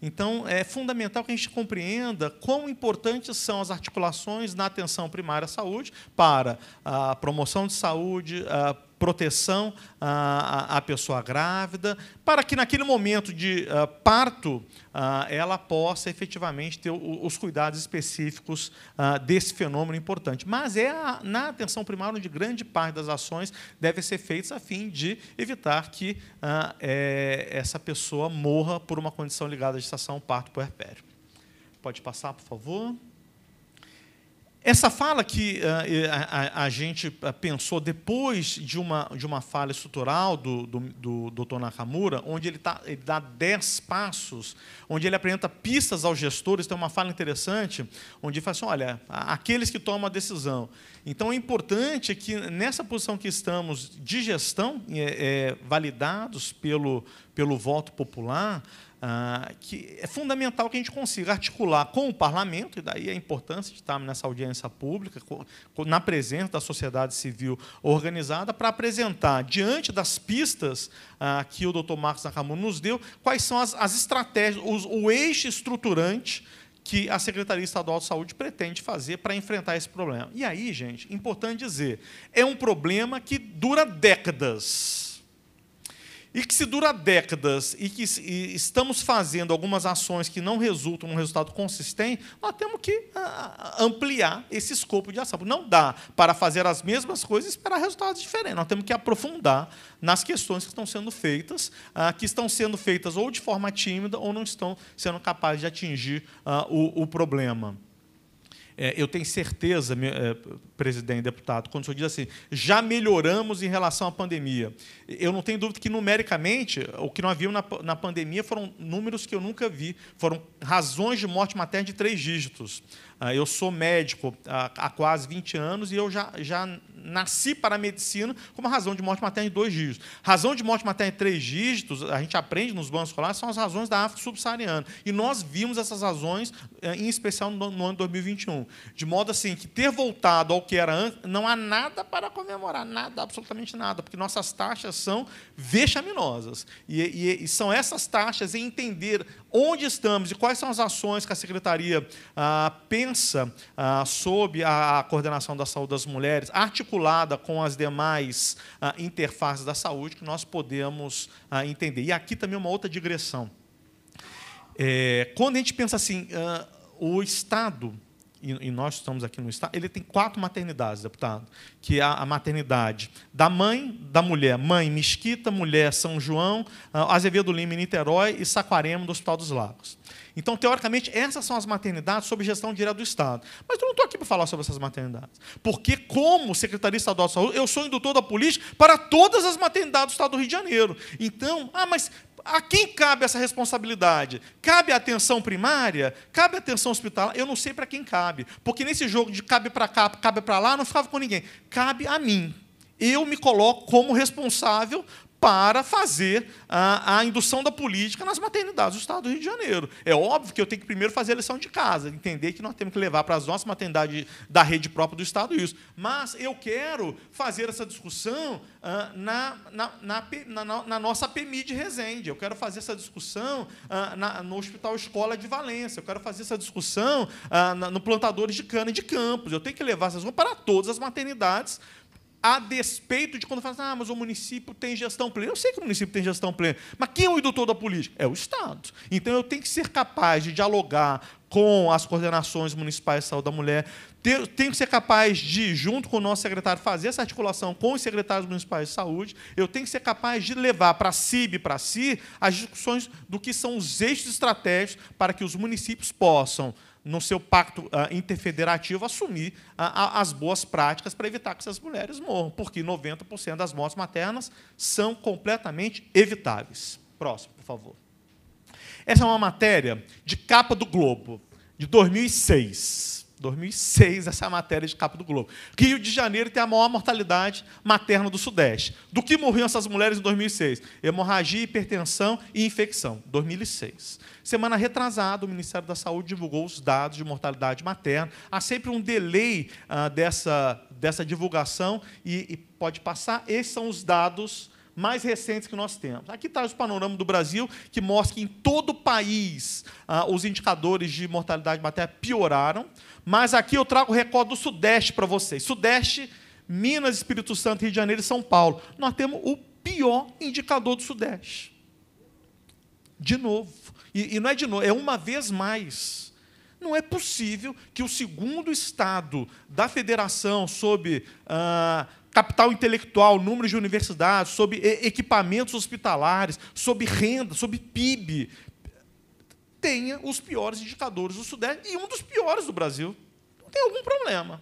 Então, é fundamental que a gente compreenda quão importantes são as articulações na atenção primária à saúde para a promoção de saúde, a proteção à, pessoa grávida, para que naquele momento de eh, parto ah, ela possa efetivamente ter os cuidados específicos ah, desse fenômeno importante. Mas é na atenção primária onde grande parte das ações devem ser feitas a fim de evitar que ah, eh, essa pessoa morra por uma condição ligada à gestação, parto, puerpério. Pode passar, por favor. Essa fala que ah, a, a, a, gente ah, pensou depois de uma, de uma fala estrutural do, do, do Dr. Nakamura, onde ele, tá, ele dá dez passos, onde ele apresenta pistas aos gestores, tem uma fala interessante, onde ele fala assim: olha, aqueles que tomam a decisão. Então é importante que nessa posição que estamos de gestão, é, é, validados pelo, pelo voto popular, ah, que é fundamental que a gente consiga articular com o parlamento, e daí a importância de estarmos nessa audiência pública, na presença da sociedade civil organizada, para apresentar, diante das pistas ah, que o doutor Marcos Nakamura nos deu, quais são as, as estratégias, os, o eixo estruturante que a Secretaria Estadual de Saúde pretende fazer para enfrentar esse problema. E aí, gente, importante dizer, é um problema que dura décadas e que se dura décadas e que estamos fazendo algumas ações que não resultam num resultado consistente, nós temos que ah, ah, ampliar esse escopo de ação. Não dá para fazer as mesmas coisas e esperar resultados diferentes. Nós temos que aprofundar nas questões que estão sendo feitas, ah, que estão sendo feitas ou de forma tímida ou não estão sendo capazes de atingir o problema. É, eu tenho certeza, é, presidente, deputado, quando o senhor diz assim, já melhoramos em relação à pandemia. Eu não tenho dúvida que, numericamente, o que nós vimos na, na pandemia foram números que eu nunca vi, foram razões de morte materna de três dígitos. Ah, eu sou médico há quase 20 anos e eu já, já nasci para a medicina com uma razão de morte materna de dois dígitos. Razão de morte materna de três dígitos, a gente aprende nos bancos escolares, são as razões da África subsaariana. E nós vimos essas razões, eh, em especial no, ano ano 2021. De modo assim, que ter voltado ao que era antes, não há nada para comemorar, nada, absolutamente nada, porque nossas taxas são vexaminosas. E, e, e são essas taxas em entender onde estamos e quais são as ações que a Secretaria ah, pensa pensa ah, sob a, coordenação da saúde das mulheres, articulada com as demais ah, interfaces da saúde, que nós podemos ah, entender. E aqui também uma outra digressão. É, quando a gente pensa assim, ah, o Estado, e, e, nós estamos aqui no Estado, ele tem quatro maternidades, deputado, que é a, a maternidade da mãe, da mulher, mãe Mesquita, mulher São João, ah, Azevedo Lima Niterói e Saquarema do Hospital dos Lagos. Então, teoricamente, essas são as maternidades sob gestão direta do Estado. Mas eu não estou aqui para falar sobre essas maternidades. Porque, como secretarista estadual de saúde, eu sou indutor da política para todas as maternidades do Estado do Rio de Janeiro. Então, ah, mas a quem cabe essa responsabilidade? Cabe a atenção primária? Cabe a atenção hospitalar? Eu não sei para quem cabe. Porque nesse jogo de cabe para cá, cabe para lá, não ficava com ninguém. Cabe a mim. Eu me coloco como responsável para fazer a, a, indução da política nas maternidades do Estado do Rio de Janeiro. É óbvio que eu tenho que primeiro fazer a lição de casa, entender que nós temos que levar para as nossas maternidades da rede própria do Estado isso. Mas eu quero fazer essa discussão ah, na, na, na, na, nossa PMI de Resende, eu quero fazer essa discussão ah, no Hospital Escola de Valência, eu quero fazer essa discussão ah, no Plantadores de Cana de Campos. Eu tenho que levar essas coisas para todas as maternidades a despeito de quando fala, assim, ah, mas o município tem gestão plena. Eu sei que o município tem gestão plena, mas quem é o indutor da política? É o Estado. Então eu tenho que ser capaz de dialogar com as coordenações municipais de saúde da mulher, tenho que ser capaz de, junto com o nosso secretário, fazer essa articulação com os secretários municipais de saúde, eu tenho que ser capaz de levar para a e para si, as discussões do que são os eixos estratégicos para que os municípios possam no seu pacto uh, interfederativo, assumir uh, as boas práticas para evitar que essas mulheres morram, porque 90% das mortes maternas são completamente evitáveis. Próximo, por favor. Essa é uma matéria de capa do Globo, de 2006. 2006, essa é a matéria de capa do Globo. Rio de Janeiro tem a maior mortalidade materna do Sudeste. Do que morriam essas mulheres em 2006? Hemorragia, hipertensão e infecção. 2006. Semana retrasada, o Ministério da Saúde divulgou os dados de mortalidade materna. Há sempre um delay ah, dessa, dessa divulgação e, e pode passar. Esses são os dados mais recentes que nós temos. Aqui está o panorama do Brasil, que mostra que em todo o país ah, os indicadores de mortalidade materna pioraram, mas aqui eu trago o recorde do Sudeste para vocês. Sudeste, Minas, Espírito Santo, Rio de Janeiro e São Paulo. Nós temos o pior indicador do Sudeste. De novo. E, e não é de novo, é uma vez mais. Não é possível que o segundo estado da federação, sob ah, capital intelectual, número de universidades, sob equipamentos hospitalares, sob renda, sob PIB, tenha os piores indicadores do Sudeste e um dos piores do Brasil. Não tem algum problema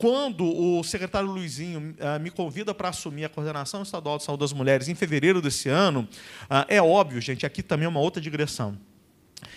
quando o secretário Luizinho eh, me convida para assumir a coordenação estadual de saúde das mulheres em fevereiro desse ano, ah, é óbvio, gente, aqui também é uma outra digressão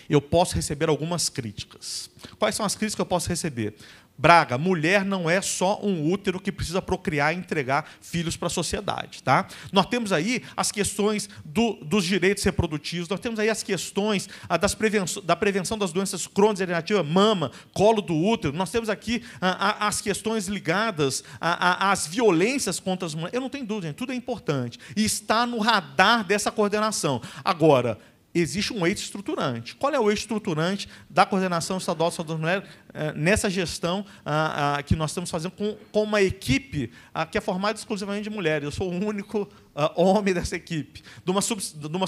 eu posso receber algumas críticas. Quais são as críticas que eu posso receber? Braga, mulher não é só um útero que precisa procriar e entregar filhos para a sociedade. Tá? Nós temos aí as questões do, dos direitos reprodutivos, nós temos aí as questões ah, das da prevenção das doenças crônicas degenerativas, mama, colo do útero, nós temos aqui ah, as questões ligadas às violências contra as mulheres. Eu não tenho dúvida, tudo é importante. E está no radar dessa coordenação. Agora, existe um eixo estruturante. Qual é o eixo estruturante da coordenação estadual de saúde das mulheres eh, nessa gestão ah, ah, que nós estamos fazendo com uma equipe ah, que é formada exclusivamente de mulheres? Eu sou o único homem dessa equipe, de uma,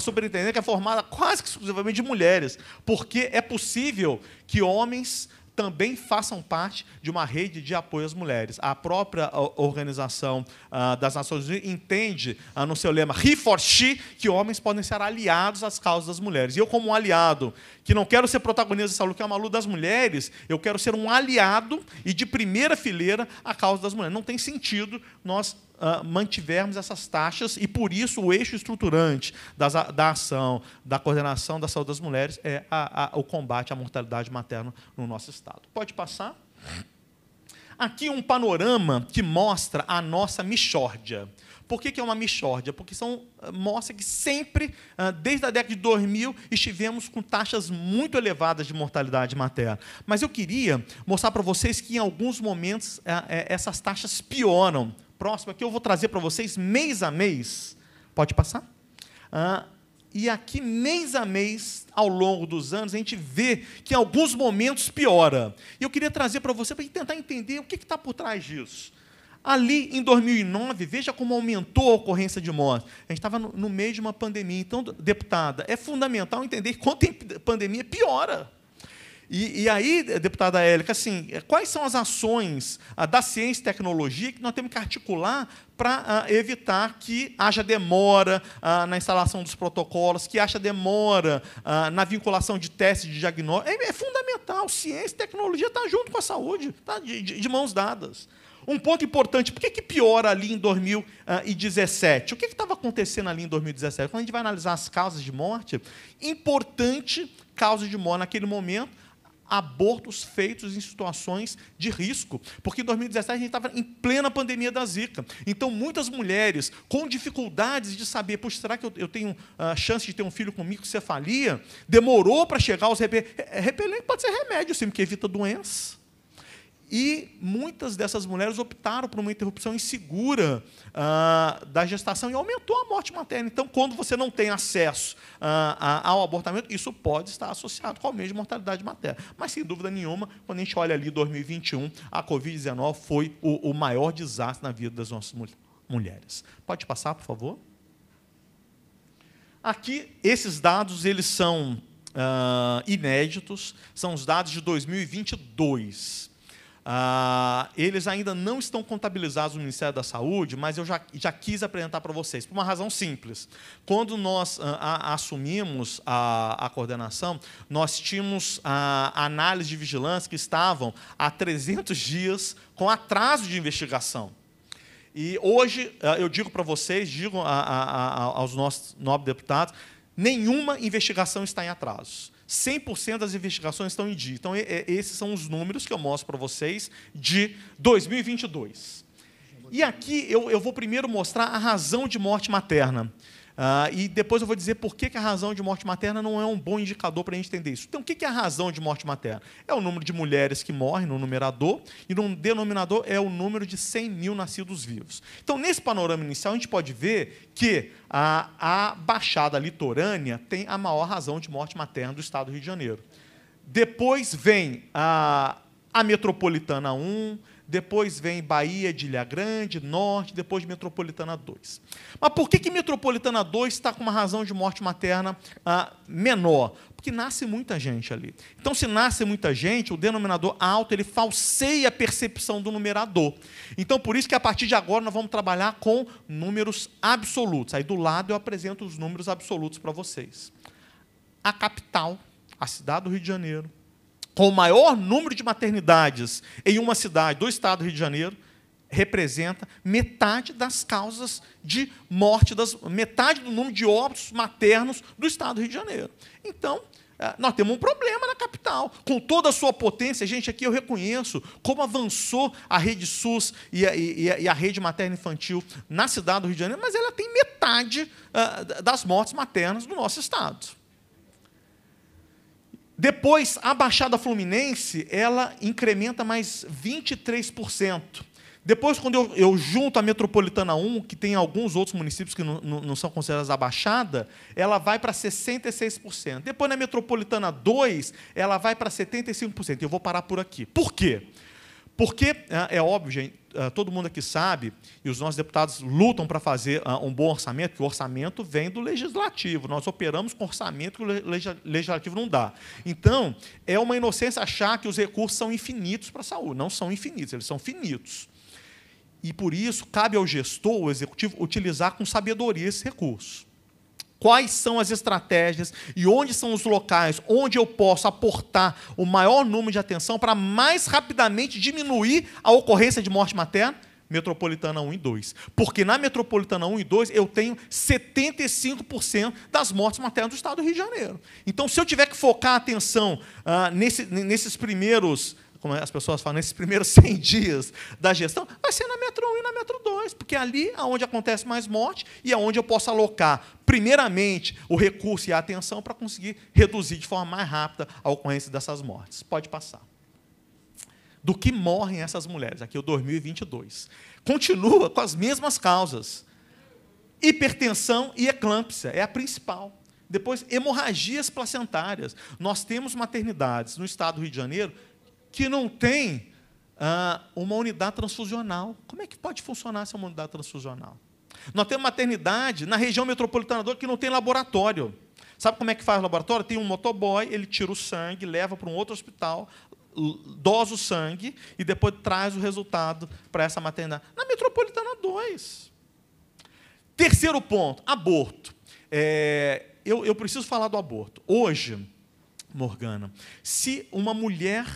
superintendente que é formada quase que exclusivamente de mulheres, porque é possível que homens também façam parte de uma rede de apoio às mulheres. A própria Organização ah, das Nações Unidas entende, ah, no seu lema He for She, que homens podem ser aliados às causas das mulheres. E eu, como um aliado, que não quero ser protagonista dessa luta, que é uma luta das mulheres, eu quero ser um aliado e de primeira fileira à causa das mulheres. Não tem sentido nós uh, mantivermos essas taxas e, por isso, o eixo estruturante das, da ação, da coordenação da saúde das mulheres é a, a, o combate à mortalidade materna no nosso Estado. Pode passar? Aqui um panorama que mostra a nossa michórdia. Por que, é uma michórdia? Porque são, ah, mostra que sempre, ah, desde a década de 2000, estivemos com taxas muito elevadas de mortalidade materna. Mas eu queria mostrar para vocês que, em alguns momentos, é, essas taxas pioram próximo aqui eu vou trazer para vocês mês a mês. Pode passar? Ah, e aqui, mês a mês, ao longo dos anos, a gente vê que em alguns momentos piora. E eu queria trazer para você, para tentar entender o que está por trás disso. Ali em 2009, veja como aumentou a ocorrência de morte A gente estava no, no meio de uma pandemia. Então, deputada, é fundamental entender que quando tem pandemia, piora. E, e, aí, deputada Élica, assim, é, quais são as ações ah, da ciência e tecnologia que nós temos que articular para ah, evitar que haja demora ah, na instalação dos protocolos, que haja demora na vinculação de testes de diagnóstico? É, é fundamental. Ciência e tecnologia estão tá junto com a saúde, tá de, mãos dadas. Um ponto importante, por que, que piora ali em 2017? O que estava acontecendo ali em 2017? Quando a gente vai analisar as causas de morte, importante causa de morte naquele momento, abortos feitos em situações de risco, porque em 2017 a gente estava em plena pandemia da Zika. Então, muitas mulheres com dificuldades de saber, poxa, será que eu, tenho a ah, chance de ter um filho com microcefalia? Demorou para chegar aos repelentes. Repelente pode ser remédio, sempre que evita doença. E muitas dessas mulheres optaram por uma interrupção insegura ah, da gestação e aumentou a morte materna. Então, quando você não tem acesso ah, ao abortamento, isso pode estar associado com aumento de mortalidade materna. Mas, sem dúvida nenhuma, quando a gente olha ali 2021, a Covid-19 foi o, o, maior desastre na vida das nossas mul mulheres. Pode passar, por favor? Aqui, esses dados, eles são ah, inéditos, são os dados de 2022. Ah, eles ainda não estão contabilizados no Ministério da Saúde, mas eu já, já quis apresentar para vocês, por uma razão simples. Quando nós a, ah, a, assumimos a, a, coordenação, nós tínhamos a análise de vigilância que estavam há 300 dias com atraso de investigação. E hoje, ah, eu digo para vocês, digo aos nossos nobres deputados, nenhuma investigação está em atraso. 100% das investigações estão em dia. Então, esses são os números que eu mostro para vocês de 2022. E aqui eu, eu vou primeiro mostrar a razão de morte materna. Uh, e depois eu vou dizer por que, que, a razão de morte materna não é um bom indicador para a gente entender isso. Então, o que, que, é a razão de morte materna? É o número de mulheres que morrem no numerador e no denominador é o número de 100 mil nascidos vivos. Então, nesse panorama inicial, a gente pode ver que a, a Baixada Litorânea tem a maior razão de morte materna do estado do Rio de Janeiro. Depois vem a, a Metropolitana 1, depois vem Bahia de Ilha Grande, Norte, depois Metropolitana 2. Mas por que, que Metropolitana 2 está com uma razão de morte materna ah, menor? Porque nasce muita gente ali. Então, se nasce muita gente, o denominador alto ele falseia a percepção do numerador. Então, por isso que a partir de agora nós vamos trabalhar com números absolutos. Aí do lado eu apresento os números absolutos para vocês. A capital, a cidade do Rio de Janeiro, com o maior número de maternidades em uma cidade do estado do Rio de Janeiro, representa metade das causas de morte, das, metade do número de óbitos maternos do estado do Rio de Janeiro. Então, eh, nós temos um problema na capital. Com toda a sua potência, gente, aqui eu reconheço como avançou a rede SUS e a, e a, e a rede materna infantil na cidade do Rio de Janeiro, mas ela tem metade uh, das mortes maternas do nosso estado. Depois, a Baixada Fluminense, ela incrementa mais 23%. Depois, quando eu, eu, junto a Metropolitana 1, que tem alguns outros municípios que não, não, são considerados a Baixada, ela vai para 66%. Depois, na Metropolitana 2, ela vai para 75%. Eu vou parar por aqui. Por quê? Por quê? Porque, né, é óbvio, gente, ah, todo mundo aqui sabe, e os nossos deputados lutam para fazer ah, um bom orçamento, que o orçamento vem do legislativo. Nós operamos com orçamento que o legislativo não dá. Então, é uma inocência achar que os recursos são infinitos para a saúde. Não são infinitos, eles são finitos. E por isso, cabe ao gestor, ao executivo, utilizar com sabedoria esse recurso quais são as estratégias e onde são os locais onde eu posso aportar o maior número de atenção para mais rapidamente diminuir a ocorrência de morte materna? Metropolitana 1 e 2. Porque na Metropolitana 1 e 2 eu tenho 75% das mortes maternas do estado do Rio de Janeiro. Então, se eu tiver que focar a atenção ah, nesse, nesses primeiros como é, as pessoas falam, nesses primeiros 100 dias da gestão, vai ser na Metro 1 e na Metro 2, porque é ali é onde acontece mais morte e é onde eu posso alocar, primeiramente, o recurso e a atenção para conseguir reduzir de forma mais rápida a ocorrência dessas mortes. Pode passar. Do que morrem essas mulheres? Aqui é o 2022. Continua com as mesmas causas. Hipertensão e eclâmpsia é a principal. Depois, hemorragias placentárias. Nós temos maternidades no estado do Rio de Janeiro que não tem ah, uma unidade transfusional. Como é que pode funcionar essa é unidade transfusional? Nós temos maternidade na região metropolitana do que não tem laboratório. Sabe como é que faz o laboratório? Tem um motoboy, ele tira o sangue, leva para um outro hospital, dosa o sangue e depois traz o resultado para essa maternidade. Na metropolitana 2. Terceiro ponto, aborto. É, eu, eu preciso falar do aborto. Hoje, Morgana, se uma mulher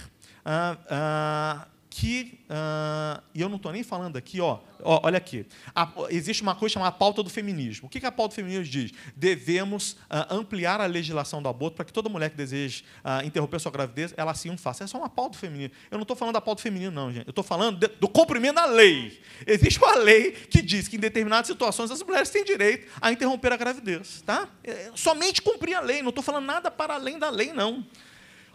ah, ah, que, ah, e eu não estou nem falando aqui, ó, ó olha aqui, a, existe uma coisa chamada pauta do feminismo. O que, que a pauta do feminismo diz? Devemos ah, ampliar a legislação do aborto para que toda mulher que deseje ah, interromper sua gravidez, ela assim o faça. É só uma pauta feminina. Eu não estou falando da pauta feminina, não, gente. Eu estou falando de, do cumprimento da lei. Existe uma lei que diz que em determinadas situações as mulheres têm direito a interromper a gravidez. Tá? É, somente cumprir a lei, não estou falando nada para além da lei, não.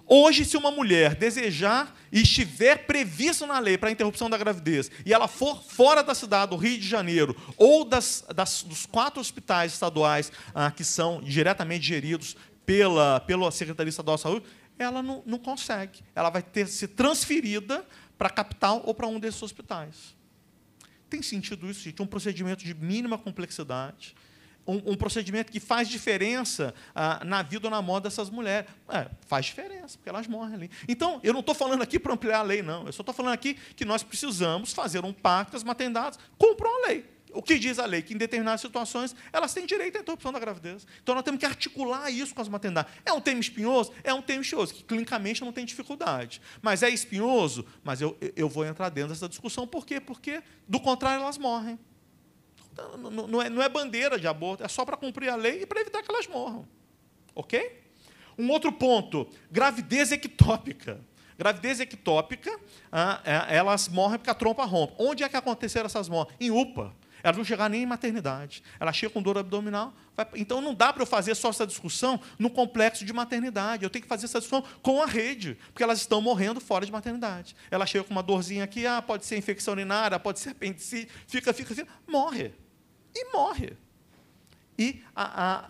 Hoje, se uma mulher desejar e estiver previsto na lei para a interrupção da gravidez, e ela for fora da cidade do Rio de Janeiro ou das, das, dos quatro hospitais estaduais ah, que são diretamente geridos pela, pela Secretaria Estadual de Saúde, ela não, não consegue. Ela vai ter se transferida para a capital ou para um desses hospitais. Tem sentido isso, gente? É um procedimento de mínima complexidade um, um, procedimento que faz diferença ah, na vida ou na moda dessas mulheres. É, faz diferença, porque elas morrem ali. Então, eu não estou falando aqui para ampliar a lei, não. Eu só estou falando aqui que nós precisamos fazer um pacto das matendadas, comprar a lei. O que diz a lei? Que em determinadas situações elas têm direito à interrupção da gravidez. Então nós temos que articular isso com as matendadas. É um tema espinhoso? É um tema espinhoso, que clinicamente não tem dificuldade. Mas é espinhoso? Mas eu, eu vou entrar dentro dessa discussão. Por quê? Porque, do contrário, elas morrem. Não é, não é bandeira de aborto, é só para cumprir a lei e para evitar que elas morram. Ok? Um outro ponto: gravidez ectópica. Gravidez ectópica, ah, é, elas morrem porque a trompa rompe. Onde é que aconteceram essas mortes? Em UPA. Elas não chegaram nem em maternidade. Ela chega com dor abdominal. Vai... Então não dá para eu fazer só essa discussão no complexo de maternidade. Eu tenho que fazer essa discussão com a rede, porque elas estão morrendo fora de maternidade. Ela chega com uma dorzinha aqui, ah, pode ser infecção urinária, pode ser apendicite, fica, fica, fica, morre e morre. E a, a,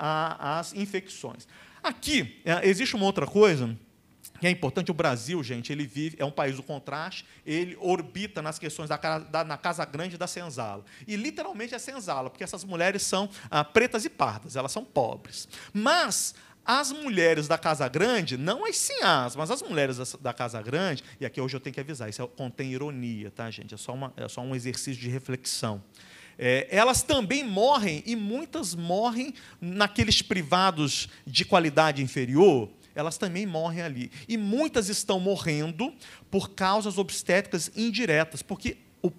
a, as infecções. Aqui, é, existe uma outra coisa que é importante. O Brasil, gente, ele vive, é um país do contraste, ele orbita nas questões da, da na Casa Grande da senzala. E literalmente é senzala, porque essas mulheres são ah, pretas e pardas, elas são pobres. Mas as mulheres da Casa Grande, não as sinhás, mas as mulheres da Casa Grande, e aqui hoje eu tenho que avisar, isso é, contém ironia, tá, gente? É só, uma, é só um exercício de reflexão. É, elas também morrem, e muitas morrem naqueles privados de qualidade inferior, elas também morrem ali. E muitas estão morrendo por causas obstétricas indiretas, porque o,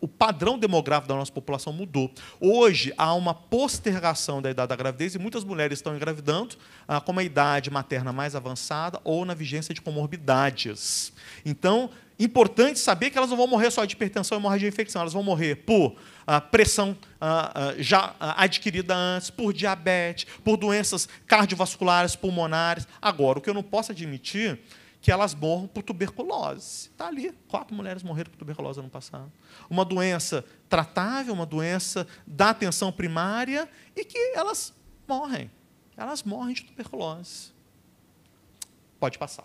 o padrão demográfico da nossa população mudou. Hoje há uma postergação da idade da gravidez e muitas mulheres estão engravidando ah, com uma idade materna mais avançada ou na vigência de comorbidades. Então, importante saber que elas não vão morrer só de hipertensão e morrer de infecção, elas vão morrer por ah, pressão ah, ah já ah, adquirida antes, por diabetes, por doenças cardiovasculares, pulmonares. Agora, o que eu não posso admitir que elas morram por tuberculose. Está ali, quatro mulheres morreram por tuberculose ano passado. Uma doença tratável, uma doença da atenção primária, e que elas morrem. Elas morrem de tuberculose. Pode passar.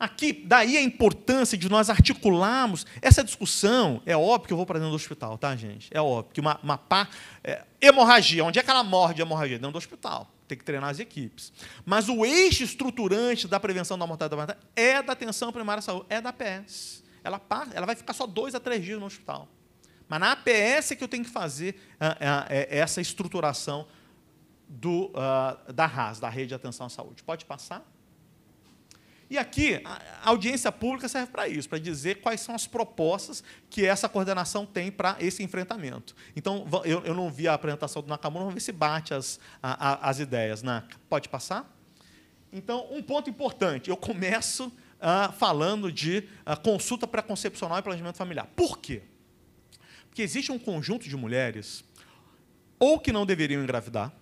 Aqui, daí a importância de nós articularmos essa discussão. É óbvio que eu vou para dentro do hospital, tá, gente? É óbvio que uma, uma pá, é, hemorragia, onde é que ela morde a hemorragia? Dentro do hospital. Tem que treinar as equipes. Mas o eixo estruturante da prevenção da mortalidade é da atenção primária à saúde, é da APS. Ela, passa, ela vai ficar só dois a três dias no hospital. Mas na APS é que eu tenho que fazer ah, ah, é, essa estruturação do, ah, da RAS, da Rede de Atenção à Saúde. Pode passar? E aqui, a audiência pública serve para isso, para dizer quais são as propostas que essa coordenação tem para esse enfrentamento. Então, eu, não vi a apresentação do Nakamura, vamos ver se bate as, as ideias. Naka, né? pode passar? Então, um ponto importante, eu começo ah, falando de ah, consulta pré-concepcional e planejamento familiar. Por quê? Porque existe um conjunto de mulheres ou que não deveriam engravidar,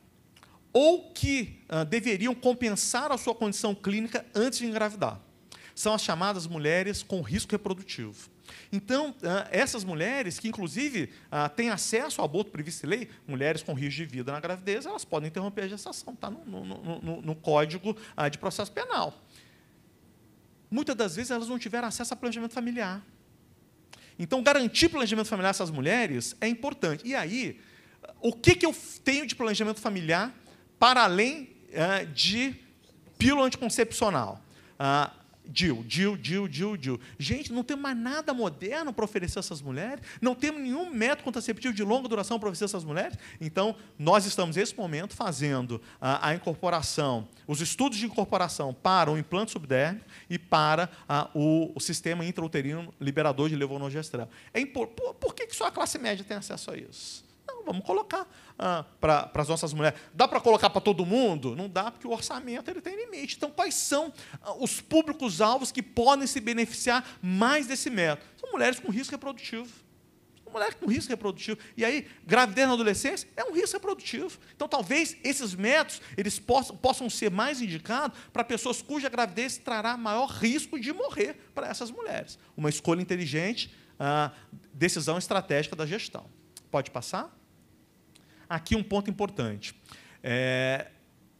ou que ah, deveriam compensar a sua condição clínica antes de engravidar. São as chamadas mulheres com risco reprodutivo. Então, ah, essas mulheres, que inclusive ah, têm acesso ao aborto previsto em lei, mulheres com risco de vida na gravidez, elas podem interromper a gestação, está no, no, no, no, Código de Processo Penal. Muitas das vezes elas não tiveram acesso a planejamento familiar. Então, garantir planejamento familiar a essas mulheres é importante. E aí, o que, que eu tenho de planejamento familiar para além uh, de pílula anticoncepcional. Uh, Dil, Dil, Dil, Dil, Dil. Gente, não tem mais nada moderno para oferecer essas mulheres, não temos nenhum método contraceptivo de longa duração para oferecer essas mulheres. Então, nós estamos, nesse momento, fazendo a, ah, a incorporação, os estudos de incorporação para o implante subdérmico e para a, ah, o, o, sistema intrauterino liberador de levonorgestrel. É impor, por, por que, que só a classe média tem acesso a isso? Não, vamos colocar ah, para as nossas mulheres. Dá para colocar para todo mundo? Não dá, porque o orçamento ele tem limite. Então, quais são ah, os públicos-alvos que podem se beneficiar mais desse método? São mulheres com risco reprodutivo. São mulheres com risco reprodutivo. E aí, gravidez na adolescência é um risco reprodutivo. Então, talvez esses métodos eles possam, possam ser mais indicados para pessoas cuja gravidez trará maior risco de morrer para essas mulheres. Uma escolha inteligente, ah, decisão estratégica da gestão. Pode passar? Aqui um ponto importante. É,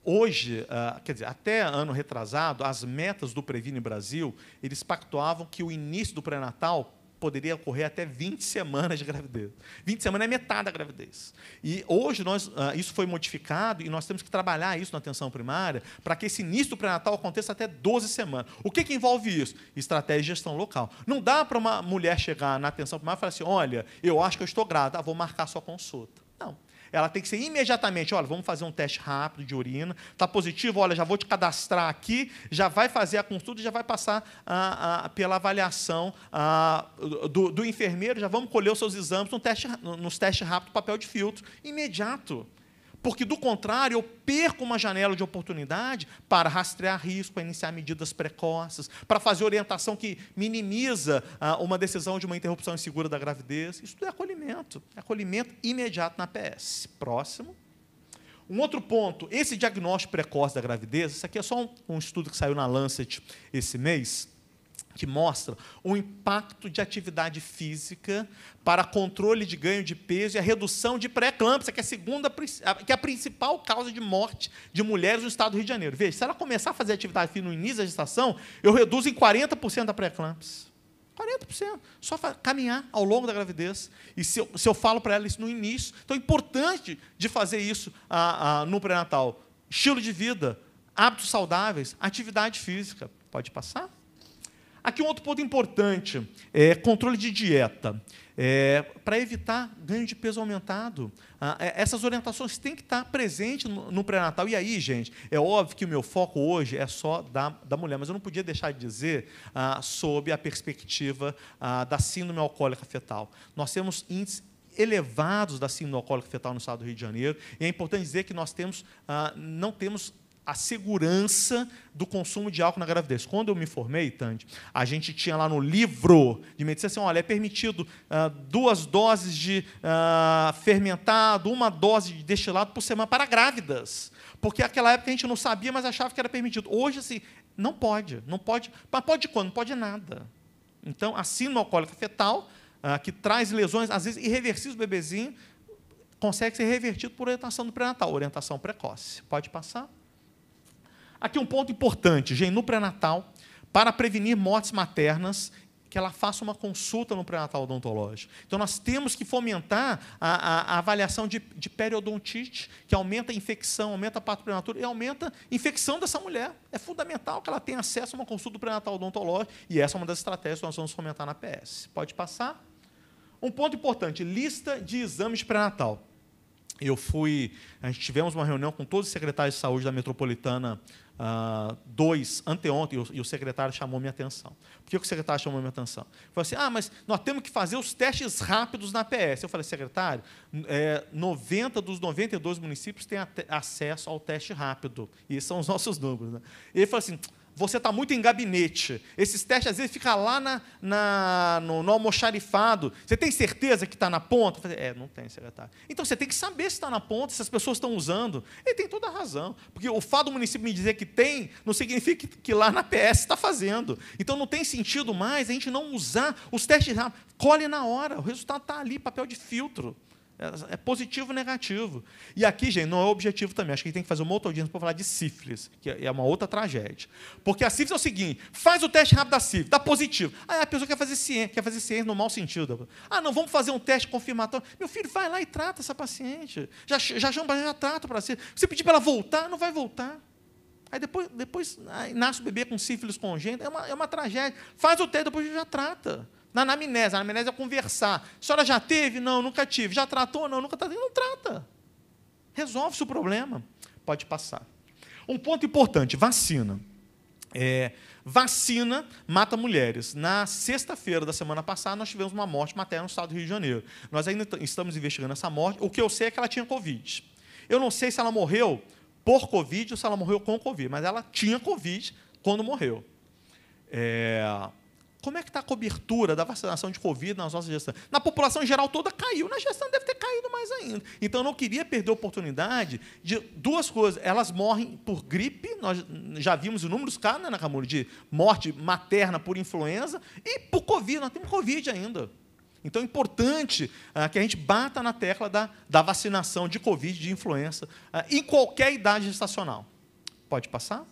hoje, ah, quer dizer, até ano retrasado, as metas do Previne Brasil, eles pactuavam que o início do pré-natal poderia ocorrer até 20 semanas de gravidez. 20 semanas é metade da gravidez. E hoje nós, ah, isso foi modificado e nós temos que trabalhar isso na atenção primária para que esse início do pré-natal aconteça até 12 semanas. O que, que envolve isso? Estratégia de gestão local. Não dá para uma mulher chegar na atenção primária e falar assim, olha, eu acho que eu estou grávida, ah, vou marcar sua consulta. Não. Ela tem que ser imediatamente, olha, vamos fazer um teste rápido de urina, está positivo, olha, já vou te cadastrar aqui, já vai fazer a consulta, já vai passar ah, ah, pela avaliação ah, do, do, enfermeiro, já vamos colher os seus exames no teste, nos testes rápidos, papel de filtro, imediato. Porque, do contrário, eu perco uma janela de oportunidade para rastrear risco, para iniciar medidas precoces, para fazer orientação que minimiza ah, uma decisão de uma interrupção insegura da gravidez. Isso tudo é acolhimento. É acolhimento imediato na PS. Próximo. Um outro ponto, esse diagnóstico precoce da gravidez, isso aqui é só um, um estudo que saiu na Lancet esse mês que mostra o impacto de atividade física para controle de ganho de peso e a redução de pré-eclâmpsia, que é a segunda, que é a principal causa de morte de mulheres no estado do Rio de Janeiro. Veja, se ela começar a fazer atividade física no início da gestação, eu reduzo em 40% a pré-eclâmpsia. 40%. Só caminhar ao longo da gravidez. E se eu, se eu falo para ela isso no início. Então é importante de fazer isso ah, ah, no pré-natal. Estilo de vida, hábitos saudáveis, atividade física. Pode passar? Aqui um outro ponto importante: é, controle de dieta. É, para evitar ganho de peso aumentado. Ah, essas orientações têm que estar tá presentes no, no pré-natal. E aí, gente, é óbvio que o meu foco hoje é só da, da mulher, mas eu não podia deixar de dizer ah, sobre a perspectiva ah, da síndrome alcoólica fetal. Nós temos índices elevados da síndrome alcoólica fetal no estado do Rio de Janeiro, e é importante dizer que nós temos, não temos a segurança do consumo de álcool na gravidez. Quando eu me formei, Tandy, a gente tinha lá no livro de medicina assim, olha, é permitido ah, duas doses de ah, fermentado, uma dose de destilado por semana para grávidas. Porque naquela época a gente não sabia, mas achava que era permitido. Hoje, assim, não pode. Não pode. Mas pode quando? Não pode nada. Então, a sino alcoólica fetal, ah, que traz lesões, às vezes, irreversíveis o bebezinho, consegue ser revertido por orientação do pré-natal, orientação precoce. Pode passar? Aqui um ponto importante, gente, no pré-natal, para prevenir mortes maternas, que ela faça uma consulta no pré-natal odontológico. Então, nós temos que fomentar a, a, a avaliação de, de, periodontite, que aumenta a infecção, aumenta a prematuro e aumenta a infecção dessa mulher. É fundamental que ela tenha acesso a uma consulta pré-natal odontológico, e essa é uma das estratégias que nós vamos fomentar na PS. Pode passar? Um ponto importante, lista de exames pré-natal eu fui, a gente tivemos uma reunião com todos os secretários de saúde da Metropolitana 2, uh, ah, anteontem, e o, secretário chamou minha atenção. Por que, o secretário chamou minha atenção? Falou assim, ah, mas nós temos que fazer os testes rápidos na PS. Eu falei, secretário, é, 90 dos 92 municípios têm acesso ao teste rápido, e esses são os nossos números. Né? Ele falou assim, você está muito em gabinete. Esses testes, às vezes, ficam lá na, na no, no, almoxarifado. Você tem certeza que está na ponta? é, não tem, secretário. Então, você tem que saber se está na ponta, se as pessoas estão usando. Ele tem toda a razão. Porque o fato do município me dizer que tem, não significa que, que lá na PS está fazendo. Então, não tem sentido mais a gente não usar os testes rápidos. Colhe na hora, o resultado está ali, papel de filtro. É positivo ou negativo. E aqui, gente, não é objetivo também. Acho que a gente tem que fazer uma outra audiência para falar de sífilis, que é uma outra tragédia. Porque a sífilis é o seguinte: faz o teste rápido da sífilis, dá positivo. Aí a pessoa quer fazer ciência, quer fazer ciência no mau sentido. Ah, não, vamos fazer um teste confirmatório. Meu filho, vai lá e trata essa paciente. Já já, já, já trata para sífilis. Você pedir para ela voltar, não vai voltar. Aí depois, depois aí nasce o bebê com sífilis congênita, é uma, é uma tragédia. Faz o teste, depois já trata. Na anamnese, a anamnese é conversar. A senhora já teve? Não, nunca tive. Já tratou? Não, nunca tratou. Não trata. Resolve-se o problema. Pode passar. Um ponto importante, vacina. É, vacina mata mulheres. Na sexta-feira da semana passada, nós tivemos uma morte materna no estado do Rio de Janeiro. Nós ainda estamos investigando essa morte. O que eu sei é que ela tinha Covid. Eu não sei se ela morreu por Covid ou se ela morreu com Covid, mas ela tinha Covid quando morreu. É, como é que está a cobertura da vacinação de Covid nas nossas gestões? Na população em geral toda caiu, na gestão deve ter caído mais ainda. Então, eu não queria perder a oportunidade de duas coisas. Elas morrem por gripe, nós já vimos o número dos casos, né, Nakamura, de morte materna por influenza, e por Covid, nós temos Covid ainda. Então é importante ah, que a gente bata na tecla da, da vacinação de Covid, de influenza, ah, em qualquer idade gestacional. Pode passar?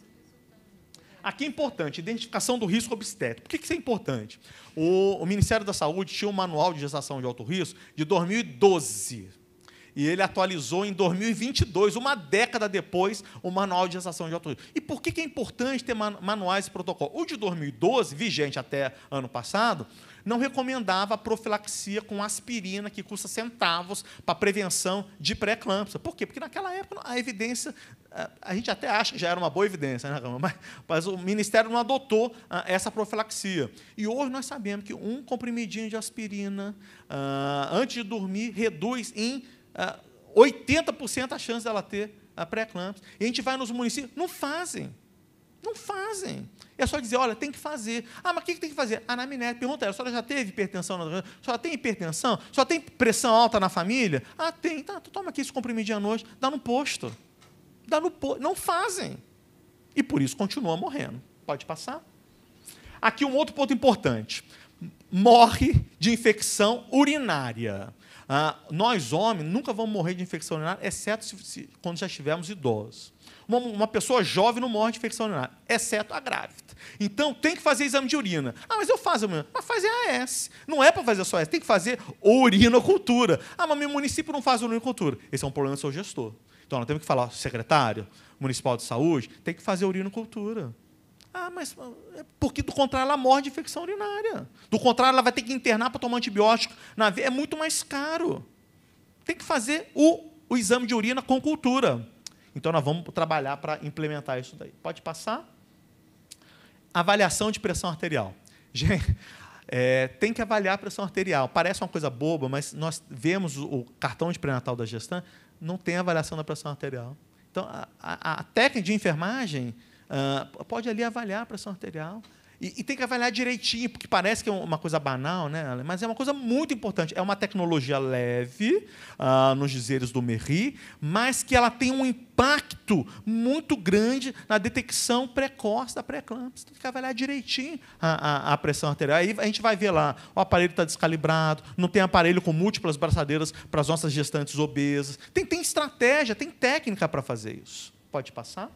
Aqui é importante, identificação do risco obstétrico. Por que isso é importante? O, o Ministério da Saúde tinha um manual de gestação de alto risco de 2012 e ele atualizou em 2022, uma década depois, o manual de gestação de alto risco. E por que é importante ter manuais e protocolos? O de 2012, vigente até ano passado, não recomendava a profilaxia com aspirina, que custa centavos, para prevenção de pré-eclâmpsia. Por quê? Porque naquela época a evidência é, a gente até acha que já era uma boa evidência, né, mas, mas o Ministério não adotou ah, essa profilaxia. E hoje nós sabemos que um comprimidinho de aspirina, ah, antes de dormir, reduz em 80% ah, a chance dela ter a pré-eclâmpsia. E a gente vai nos municípios, não fazem. Não fazem. É só dizer, olha, tem que fazer. Ah, mas o que, que tem que fazer? Anamnese. Pergunta ela, a senhora já teve hipertensão? A Só tem hipertensão? Só tem pressão alta na família? Ah, tem. Tá, então toma aqui esse comprimidinho à noite, dá no posto dá no po... não fazem. E por isso continua morrendo. Pode passar. Aqui um outro ponto importante. Morre de infecção urinária. Ah, nós, homens, nunca vamos morrer de infecção urinária, exceto se, se, quando já estivermos idosos. Uma, uma, pessoa jovem não morre de infecção urinária, exceto a grávida. Então, tem que fazer exame de urina. Ah, mas eu faço, mas fazer AS. Não é para fazer só AS, tem que fazer urinocultura. Ah, mas meu município não faz urinocultura. Esse é um problema do seu gestor. Então, nós temos que falar, secretário municipal de saúde, tem que fazer urinocultura. Ah, mas ah, é porque do contrário ela morre de infecção urinária. Do contrário, ela vai ter que internar para tomar antibiótico na veia. É muito mais caro. Tem que fazer o, o exame de urina com cultura. Então, nós vamos trabalhar para implementar isso daí. Pode passar? Avaliação de pressão arterial. Gente, é, tem que avaliar a pressão arterial. Parece uma coisa boba, mas nós vemos o cartão de pré-natal da gestante não tem avaliação da pressão arterial. Então, a, a, a técnica de enfermagem uh, pode ali avaliar a pressão arterial, e, e, tem que avaliar direitinho, porque parece que é uma coisa banal, né? mas é uma coisa muito importante. É uma tecnologia leve, ah, nos dizeres do Merri, mas que ela tem um impacto muito grande na detecção precoce da pré-eclâmpsia. Tem que avaliar direitinho a, a, a, pressão arterial. Aí a gente vai ver lá, o aparelho está descalibrado, não tem aparelho com múltiplas braçadeiras para as nossas gestantes obesas. Tem, tem estratégia, tem técnica para fazer isso. Pode passar?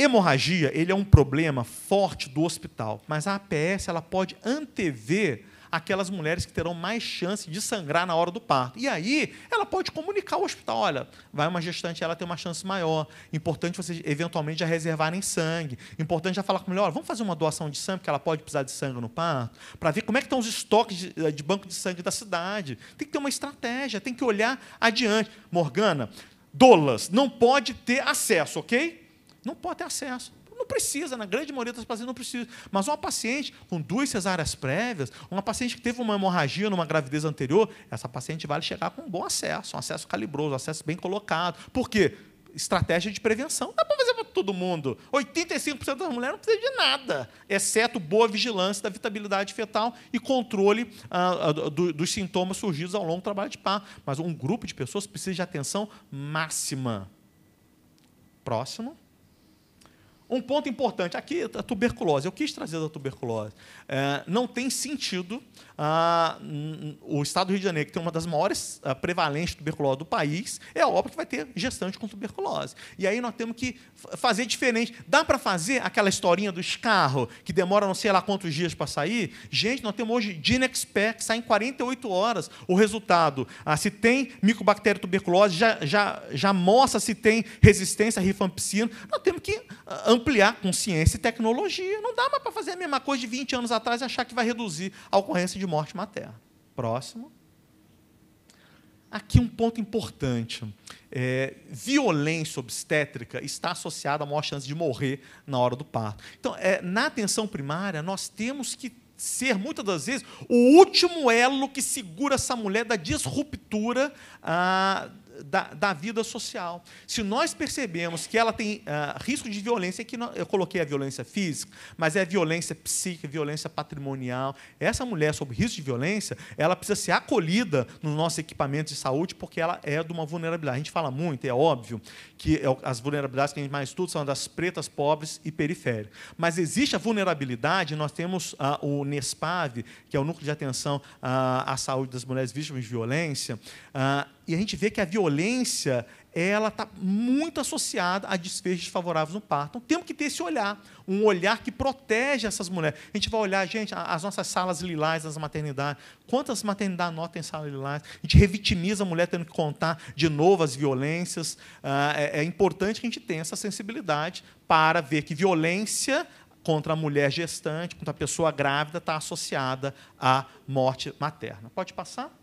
Hemorragia, ele é um problema forte do hospital, mas a APS ela pode antever aquelas mulheres que terão mais chance de sangrar na hora do parto. E aí, ela pode comunicar ao hospital, olha, vai uma gestante, ela tem uma chance maior. Importante vocês eventualmente já reservarem sangue. Importante já falar com a mulher, olha, vamos fazer uma doação de sangue, porque ela pode precisar de sangue no parto, para ver como é que estão os estoques de, eh, de banco de sangue da cidade. Tem que ter uma estratégia, tem que olhar adiante. Morgana, dolas não pode ter acesso, ok? não pode ter acesso. Não precisa, na grande maioria das pacientes não precisa. Mas uma paciente com duas cesáreas prévias, uma paciente que teve uma hemorragia numa gravidez anterior, essa paciente vale chegar com um bom acesso, um acesso calibroso, um acesso bem colocado. Por quê? Estratégia de prevenção. Não dá para fazer para todo mundo. 85% das mulheres não precisa de nada, exceto boa vigilância da vitabilidade fetal e controle ah, ah do, dos sintomas surgidos ao longo do trabalho de par. Mas um grupo de pessoas precisa de atenção máxima. Próximo. Um ponto importante aqui, é a tuberculose. Eu quis trazer da tuberculose. É, não tem sentido ah, o estado do Rio de Janeiro, que tem uma das maiores ah, prevalências de tuberculose do país, é óbvio que vai ter gestante com tuberculose. E aí nós temos que fazer diferente. Dá para fazer aquela historinha dos carros que demora não sei lá quantos dias para sair? Gente, nós temos hoje GeneXpert que sai em 48 horas. O resultado, ah, se tem micobactéria tuberculose, já, já, já mostra se tem resistência à rifampicina. Nós temos que ah, ampliar com ciência e tecnologia. Não dá mais para fazer a mesma coisa de 20 anos atrás e achar que vai reduzir a ocorrência de morte materna Próximo. Aqui um ponto importante. É, violência obstétrica está associada a maior chance de morrer na hora do parto. Então, é, na atenção primária, nós temos que ser, muitas das vezes, o último elo que segura essa mulher da disruptura ah, da, da vida social. Se nós percebemos que ela tem uh, risco de violência, que eu coloquei a violência física, mas é violência psíquica, violência patrimonial. Essa mulher sob risco de violência, ela precisa ser acolhida nos nossos equipamentos de saúde, porque ela é de uma vulnerabilidade. A gente fala muito, é óbvio, que é as vulnerabilidades que a gente mais estuda são das pretas, pobres e periféricas. Mas existe a vulnerabilidade, nós temos uh, o NESPAV, que é o Núcleo de Atenção uh, à Saúde das Mulheres Vítimas de Violência, e a gente vê que a violência ela está muito associada a desfechos desfavoráveis no parto. Então, temos que ter esse olhar, um olhar que protege essas mulheres. A gente vai olhar, gente, as nossas salas lilás das maternidades. Quantas maternidades notas em salas lilás? A gente revitimiza a mulher tendo que contar de novo as violências. Ah, é, é importante que a gente tenha essa sensibilidade para ver que violência contra a mulher gestante, contra a pessoa grávida, está associada à morte materna. Pode passar?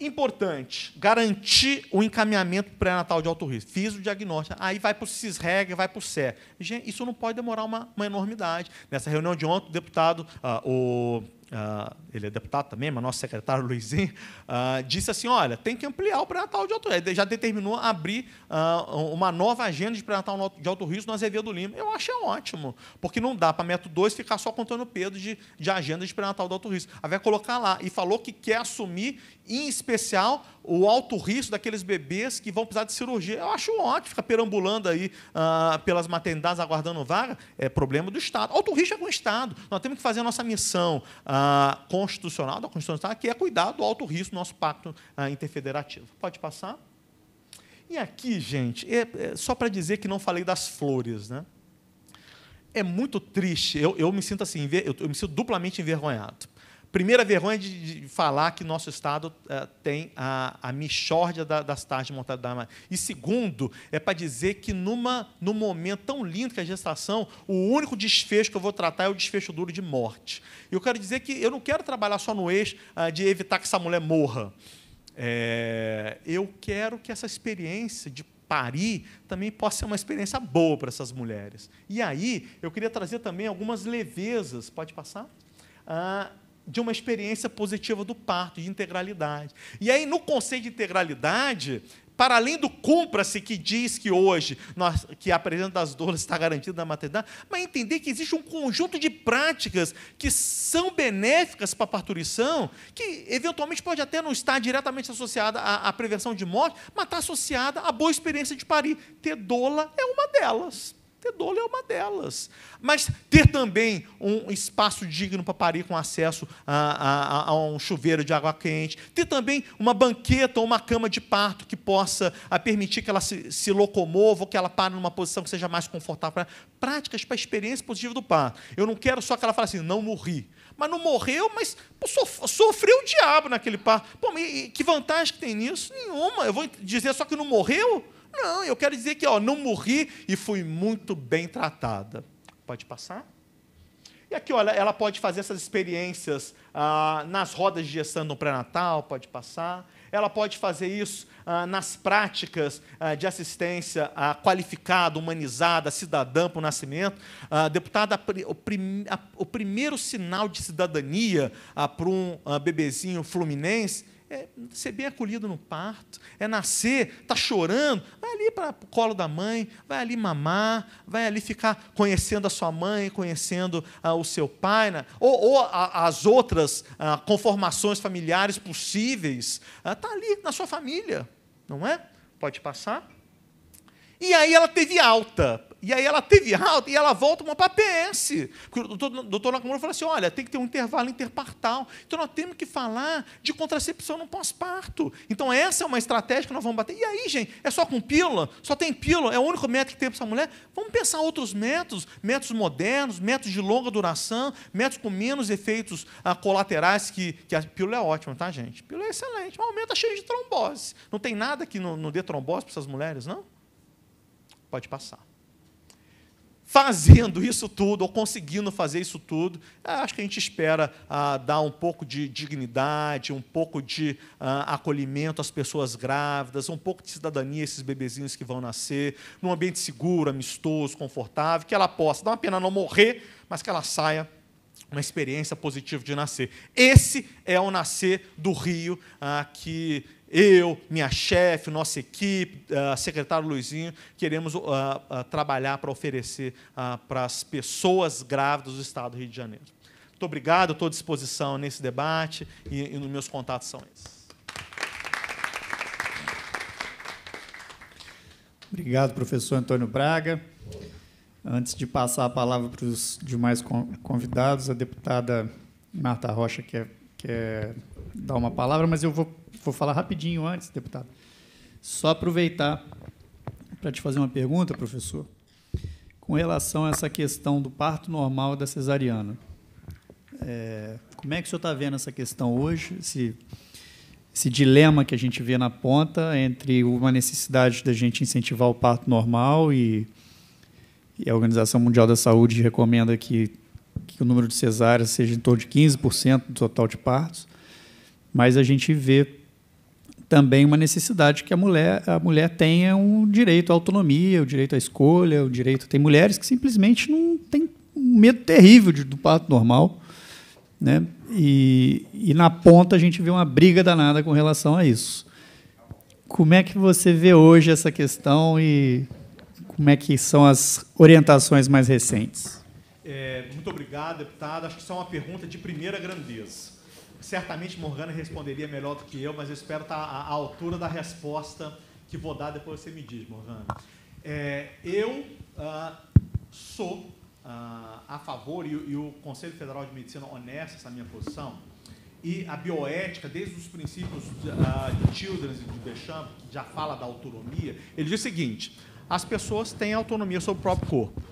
Importante, garantir o encaminhamento pré-natal de alto risco. Fiz o diagnóstico, aí vai para o CISREG, vai para o CER. Gente, isso não pode demorar uma, uma, enormidade. Nessa reunião de ontem, o deputado, ah, o Uh, ele é deputado também, mas nosso secretário Luizinho, uh, disse assim: olha, tem que ampliar o pré-natal de alto risco. Ele já determinou abrir uh, uma nova agenda de pré-natal de alto risco no Azevedo do Lima. Eu acho ótimo, porque não dá para método 2 ficar só contando o Pedro de, de agenda de pré-natal de alto risco. Aí vai colocar lá e falou que quer assumir em especial o alto risco daqueles bebês que vão precisar de cirurgia. Eu acho ótimo ficar perambulando aí ah, pelas maternidades aguardando vaga, é problema do Estado. Alto risco é com o Estado. Nós temos que fazer a nossa missão ah, constitucional, da Constituição do Estado, que é cuidar do alto risco do nosso pacto ah, interfederativo. Pode passar? E aqui, gente, é, é só para dizer que não falei das flores, né? É muito triste, eu, eu me sinto assim, eu, eu me sinto duplamente envergonhado Primeira vergonha de, de falar que nosso Estado uh, tem a, a michórdia da, das taxas da mortalidade. E segundo, é para dizer que numa, num momento tão lindo que é a gestação, o único desfecho que eu vou tratar é o desfecho duro de morte. E eu quero dizer que eu não quero trabalhar só no eixo uh, de evitar que essa mulher morra. É, eu quero que essa experiência de Paris também possa ser uma experiência boa para essas mulheres. E aí, eu queria trazer também algumas levezas. Pode passar? Ah, de uma experiência positiva do parto, de integralidade. E aí, no conceito de integralidade, para além do cumpra-se que diz que hoje nós, que a presença das dores está garantida na maternidade, mas entender que existe um conjunto de práticas que são benéficas para a parturição, que eventualmente pode até não estar diretamente associada à, à prevenção de morte, mas está associada à boa experiência de parir. Ter dola é uma delas. Ter dolo é uma delas. Mas ter também um espaço digno para parir com acesso a, a, a, um chuveiro de água quente. Ter também uma banqueta ou uma cama de parto que possa ah, permitir que ela se, se locomova ou que ela pare numa posição que seja mais confortável. Práticas para a experiência positiva do parto. Eu não quero só que ela fale assim, não morri. Mas não morreu, mas sofreu o diabo naquele parto. Pô, que vantagem que tem nisso? Nenhuma. Eu vou dizer só que não morreu? Não, eu quero dizer que ó, não morri e fui muito bem tratada. Pode passar? E aqui, olha, ela pode fazer essas experiências ah, nas rodas de gestão no pré-natal, pode passar. Ela pode fazer isso ah, nas práticas ah, de assistência ah, qualificada, humanizada, cidadã para o nascimento. Ah, deputada, o, prim, a, o, primeiro sinal de cidadania ah, para um bebezinho fluminense é ser bem acolhido no parto, é nascer, está chorando, vai ali para o colo da mãe, vai ali mamar, vai ali ficar conhecendo a sua mãe, conhecendo ah, o seu pai, né? ou, ou a, as outras ah, conformações familiares possíveis, está ah, tá ali na sua família, não é? Pode passar. E aí ela teve alta, e aí ela teve alta e ela volta uma para O doutor, doutor Nakamura falou assim: olha, tem que ter um intervalo interpartal. Então nós temos que falar de contracepção no pós-parto. Então essa é uma estratégia que nós vamos bater. E aí, gente, é só com pílula? Só tem pílula? É o único método que tem para essa mulher? Vamos pensar outros métodos, métodos modernos, métodos de longa duração, métodos com menos efeitos ah, colaterais, que, que, a pílula é ótima, tá, gente? A pílula é excelente, mas aumenta cheio de trombose. Não tem nada que não dê trombose para essas mulheres, não? Pode passar fazendo isso tudo, ou conseguindo fazer isso tudo, acho que a gente espera ah, dar um pouco de dignidade, um pouco de ah, acolhimento às pessoas grávidas, um pouco de cidadania a esses bebezinhos que vão nascer, num ambiente seguro, amistoso, confortável, que ela possa, dá é uma pena não morrer, mas que ela saia uma experiência positiva de nascer. Esse é o nascer do Rio ah, que eu, minha chefe, nossa equipe, a ah, secretário Luizinho, queremos ah, ah, trabalhar para oferecer para as pessoas grávidas do Estado do Rio de Janeiro. Muito obrigado, estou à disposição nesse debate e, e nos meus contatos são esses. Obrigado, professor Antônio Braga. Antes de passar a palavra para os demais convidados, a deputada Marta Rocha quer, quer dar uma palavra, mas eu vou Vou falar rapidinho antes, deputado. Só aproveitar para te fazer uma pergunta, professor, com relação a essa questão do parto normal da cesariana. É, como é que o senhor está vendo essa questão hoje, esse, esse dilema que a gente vê na ponta entre uma necessidade da gente incentivar o parto normal e, e a Organização Mundial da Saúde recomenda que, que o número de cesáreas seja em torno de 15% do total de partos, mas a gente vê também uma necessidade que a mulher, a mulher tenha um direito à autonomia, o direito à escolha, o direito. Tem mulheres que simplesmente não têm um medo terrível de, do parto normal. Né? E, e na ponta a gente vê uma briga danada com relação a isso. Como é que você vê hoje essa questão e como é que são as orientações mais recentes? É, muito obrigado, deputado. Acho que isso é uma pergunta de primeira grandeza certamente Morgana responderia melhor do que eu, mas eu espero estar à altura da resposta que vou dar depois você me diz, Morgana. É, eu ah, sou ah, a favor, e, e, o Conselho Federal de Medicina honesta essa minha posição, e a bioética, desde os princípios de, ah, de e de Deschamps, que já fala da autonomia, ele diz o seguinte, as pessoas têm autonomia sobre o próprio corpo.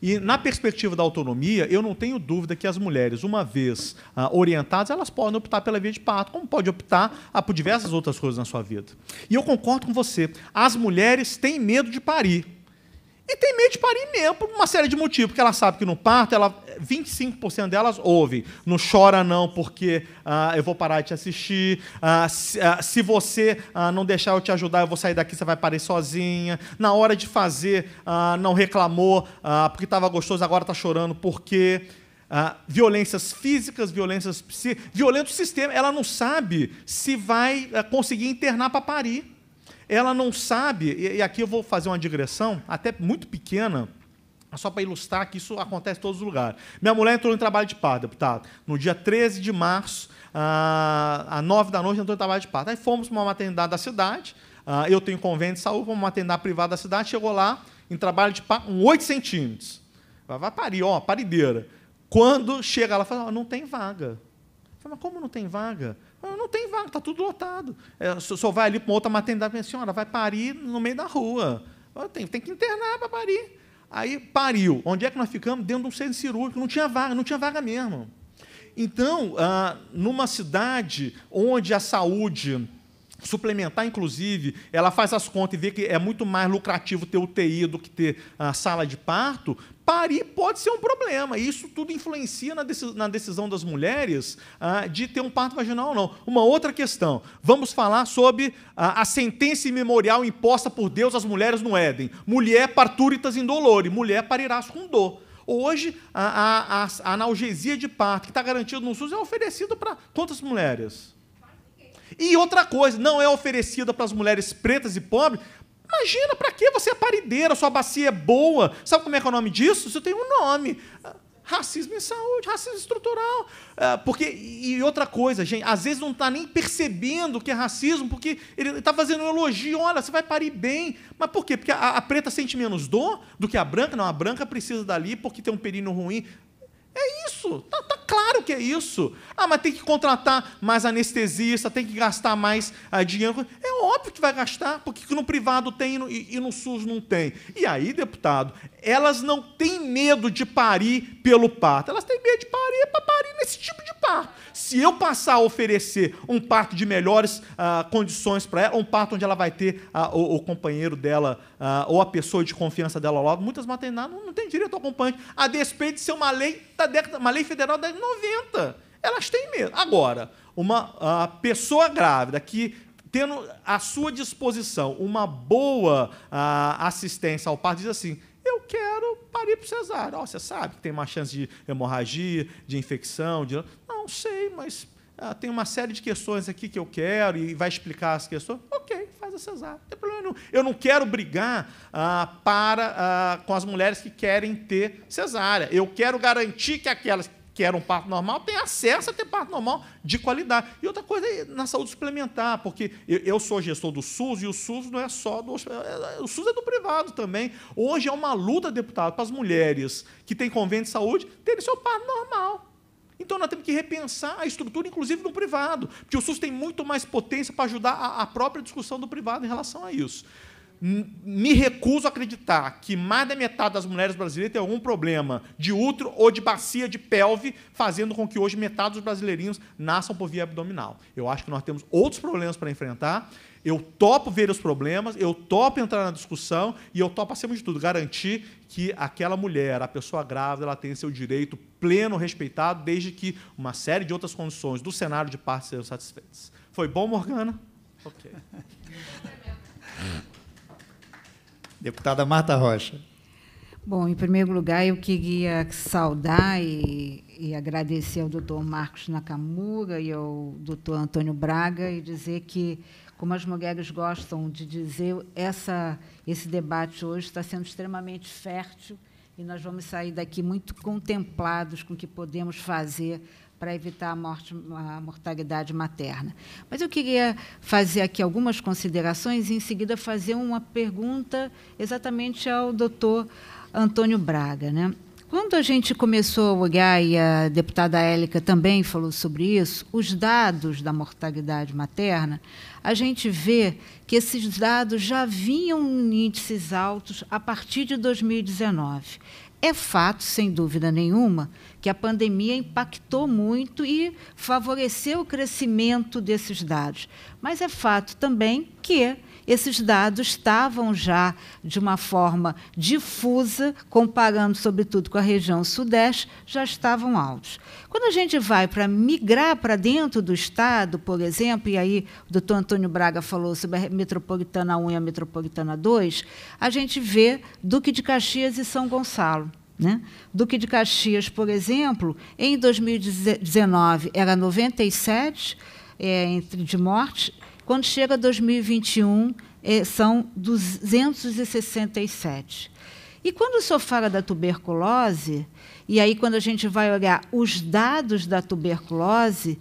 E na perspectiva da autonomia, eu não tenho dúvida que as mulheres, uma vez ah, orientadas, elas podem optar pela via de parto, como pode optar ah, por diversas outras coisas na sua vida. E eu concordo com você. As mulheres têm medo de parir. E tem medo de parir mesmo, por uma série de motivos, porque ela sabe que no parto, ela, 25% eh, delas ouve. Não chora não, porque ah, eu vou parar de te assistir. Ah, se, ah, se, você não deixar eu te ajudar, eu vou sair daqui, você vai parir sozinha. Na hora de fazer, não reclamou, porque estava gostoso, agora está chorando, porque... violências físicas, violências psíquicas, violenta o sistema, ela não sabe se vai eh, conseguir internar para parir ela não sabe, e aqui eu vou fazer uma digressão, até muito pequena, só para ilustrar que isso acontece em todos os lugares. Minha mulher entrou em trabalho de parto, deputado. No dia 13 de março, ah, às 9 da noite, entrou em trabalho de parto. Aí fomos para uma maternidade da cidade, ah, eu tenho convênio de saúde, para uma maternidade privada da cidade, chegou lá, em trabalho de parto, com 8 centímetros. Vai, vai parir, ó, parideira. Quando chega ela fala, não tem vaga. Eu falo, mas como não tem vaga? Ah, não tem vaga, está tudo lotado. É, só vai ali para outra maternidade, assim, senhora, vai parir no meio da rua. Ah, tem, tem que internar para parir. Aí pariu. Onde é que nós ficamos? Dentro de um centro cirúrgico. Não tinha vaga, não tinha vaga mesmo. Então, ah, numa cidade onde a saúde suplementar, inclusive, ela faz as contas e vê que é muito mais lucrativo ter UTI do que ter a ah, sala de parto, parir pode ser um problema. E isso tudo influencia na decisão das mulheres ah, de ter um parto vaginal ou não. Uma outra questão. Vamos falar sobre ah, a sentença imemorial imposta por Deus às mulheres no Éden. Mulher parturitas em dolore, mulher parirás com dor. Hoje, a, a, a analgesia de parto que está garantida no SUS é oferecida para quantas mulheres? E outra coisa, não é oferecida para as mulheres pretas e pobres, Imagina, para que você é parideira, sua bacia é boa? Sabe como é que é o nome disso? Isso tem um nome. Racismo em saúde, racismo estrutural. É, porque, e outra coisa, gente, às vezes não está nem percebendo que é racismo, porque ele está fazendo um elogio, olha, você vai parir bem. Mas por quê? Porque a, a preta sente menos dor do que a branca? Não, a branca precisa dali porque tem um perino ruim. É isso, tá, tá, claro que é isso. Ah, mas tem que contratar mais anestesista, tem que gastar mais ah, dinheiro. É óbvio que vai gastar, porque no privado tem e no, e, no SUS não tem. E aí, deputado, elas não têm medo de parir pelo parto. Elas têm medo de parir para parir nesse tipo de parto. Se eu passar a oferecer um parto de melhores ah, condições para ela, um parto onde ela vai ter ah, o, o, companheiro dela ah, ou a pessoa de confiança dela ao lado, muitas maternidades não, não têm direito ao acompanhante, a despeito de ser uma lei da da década, uma lei federal da 90. Elas têm medo. Agora, uma pessoa grávida que tendo à sua disposição uma boa a, assistência ao parto, diz assim: eu quero parir por cesárea. Oh, você sabe que tem uma chance de hemorragia, de infecção, de. Não sei, mas ah, tem uma série de questões aqui que eu quero e vai explicar as questões. Ok, casa cesar. Não tem problema nenhum. Eu não quero brigar ah, para, ah, com as mulheres que querem ter cesárea. Eu quero garantir que aquelas que eram parto normal tenham acesso a ter parto normal de qualidade. E outra coisa é na saúde suplementar, porque eu, eu sou gestor do SUS e o SUS não é só do. É, é, o SUS é do privado também. Hoje é uma luta, deputado, para as mulheres que têm convênio de saúde terem seu parto normal. Então nós temos que repensar a estrutura, inclusive do privado, porque o SUS tem muito mais potência para ajudar a, a própria discussão do privado em relação a isso. Me recuso a acreditar que mais da metade das mulheres brasileiras tem algum problema de útero ou de bacia de pelve, fazendo com que hoje metade dos brasileirinhos nasçam por via abdominal. Eu acho que nós temos outros problemas para enfrentar. Eu topo ver os problemas, eu topo entrar na discussão e eu topo, acima de tudo, garantir que aquela mulher, a pessoa grávida, ela tem seu direito pleno respeitado, desde que uma série de outras condições do cenário de parte sejam satisfeitas. Foi bom, Morgana? Ok. Deputada Marta Rocha. Bom, em primeiro lugar, eu queria saudar e, e agradecer ao doutor Marcos Nakamura e ao doutor Antônio Braga e dizer que como as mulheres gostam de dizer, essa, esse debate hoje está sendo extremamente fértil e nós vamos sair daqui muito contemplados com o que podemos fazer para evitar a, morte, a mortalidade materna. Mas eu queria fazer aqui algumas considerações e, em seguida, fazer uma pergunta exatamente ao doutor Antônio Braga. Né? Quando a gente começou a olhar, e a deputada Élica também falou sobre isso, os dados da mortalidade materna, a gente vê que esses dados já vinham em índices altos a partir de 2019. É fato, sem dúvida nenhuma, que a pandemia impactou muito e favoreceu o crescimento desses dados. Mas é fato também que esses dados estavam já de uma forma difusa, comparando sobretudo com a região sudeste, já estavam altos. Quando a gente vai para migrar para dentro do Estado, por exemplo, e aí o doutor Antônio Braga falou sobre a metropolitana 1 e a metropolitana 2, a gente vê Duque de Caxias e São Gonçalo. Né? Duque de Caxias, por exemplo, em 2019 era 97 é, entre de morte quando chega 2021, eh, são 267. E quando o senhor fala da tuberculose, e aí quando a gente vai olhar os dados da tuberculose,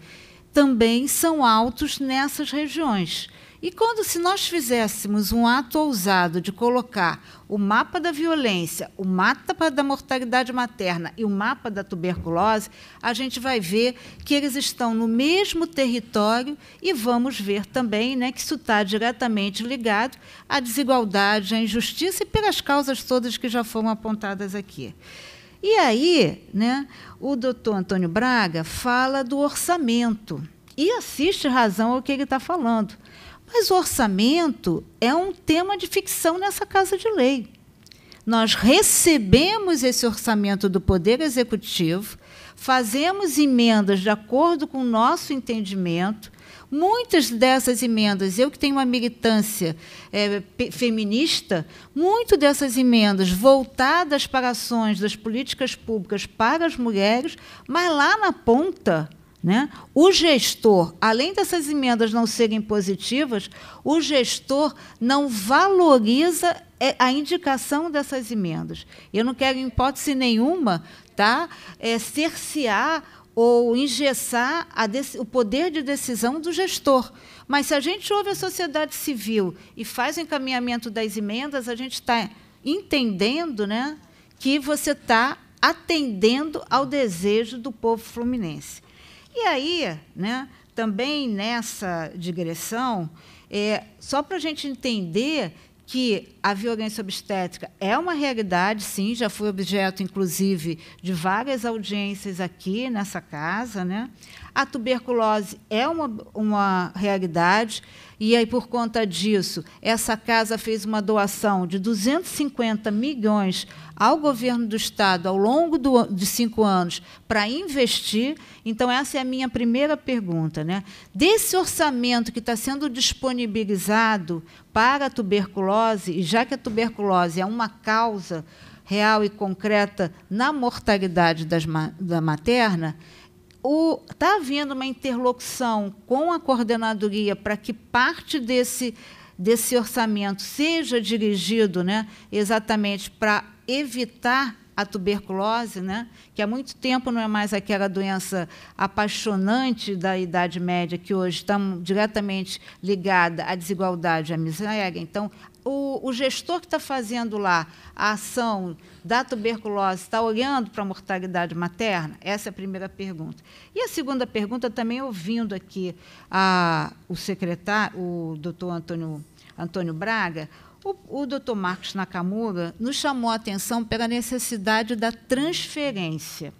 também são altos nessas regiões. E quando, se nós fizéssemos um ato ousado de colocar o mapa da violência, o mapa da mortalidade materna e o mapa da tuberculose, a gente vai ver que eles estão no mesmo território e vamos ver também né, que isso está diretamente ligado à desigualdade, à injustiça e pelas causas todas que já foram apontadas aqui. E aí, né, o doutor Antônio Braga fala do orçamento e assiste razão ao que ele está falando mas o orçamento é um tema de ficção nessa Casa de Lei. Nós recebemos esse orçamento do Poder Executivo, fazemos emendas de acordo com o nosso entendimento. Muitas dessas emendas, eu que tenho uma militância é, feminista, muito dessas emendas voltadas para ações das políticas públicas para as mulheres, mas lá na ponta, né? O gestor, além dessas emendas não serem positivas, o gestor não valoriza é, a indicação dessas emendas. Eu não quero, em hipótese nenhuma, tá, é, cercear ou engessar o poder de decisão do gestor. Mas se a gente ouve a sociedade civil e faz o encaminhamento das emendas, a gente está entendendo né, que você está atendendo ao desejo do povo fluminense. E aí, né, também nessa digressão, é, só para a gente entender que a violência obstétrica é uma realidade, sim, já foi objeto, inclusive, de várias audiências aqui nessa casa. Né? A tuberculose é uma, uma realidade, e aí, por conta disso, essa casa fez uma doação de 250 milhões ao governo do Estado ao longo do, de cinco anos para investir. Então, essa é a minha primeira pergunta. Né? Desse orçamento que está sendo disponibilizado para a tuberculose, e já que a tuberculose é uma causa real e concreta na mortalidade das, da materna, está havendo uma interlocução com a coordenadoria para que parte desse, desse orçamento seja dirigido né, exatamente para evitar a tuberculose, né, que há muito tempo não é mais aquela doença apaixonante da Idade Média, que hoje está diretamente ligada à desigualdade e à miséria. Então, o, o gestor que está fazendo lá a ação da tuberculose está olhando para a mortalidade materna? Essa é a primeira pergunta. E a segunda pergunta, também ouvindo aqui a, o secretário, o doutor Antônio, Antônio Braga, o, o doutor Marcos Nakamura nos chamou a atenção pela necessidade da transferência,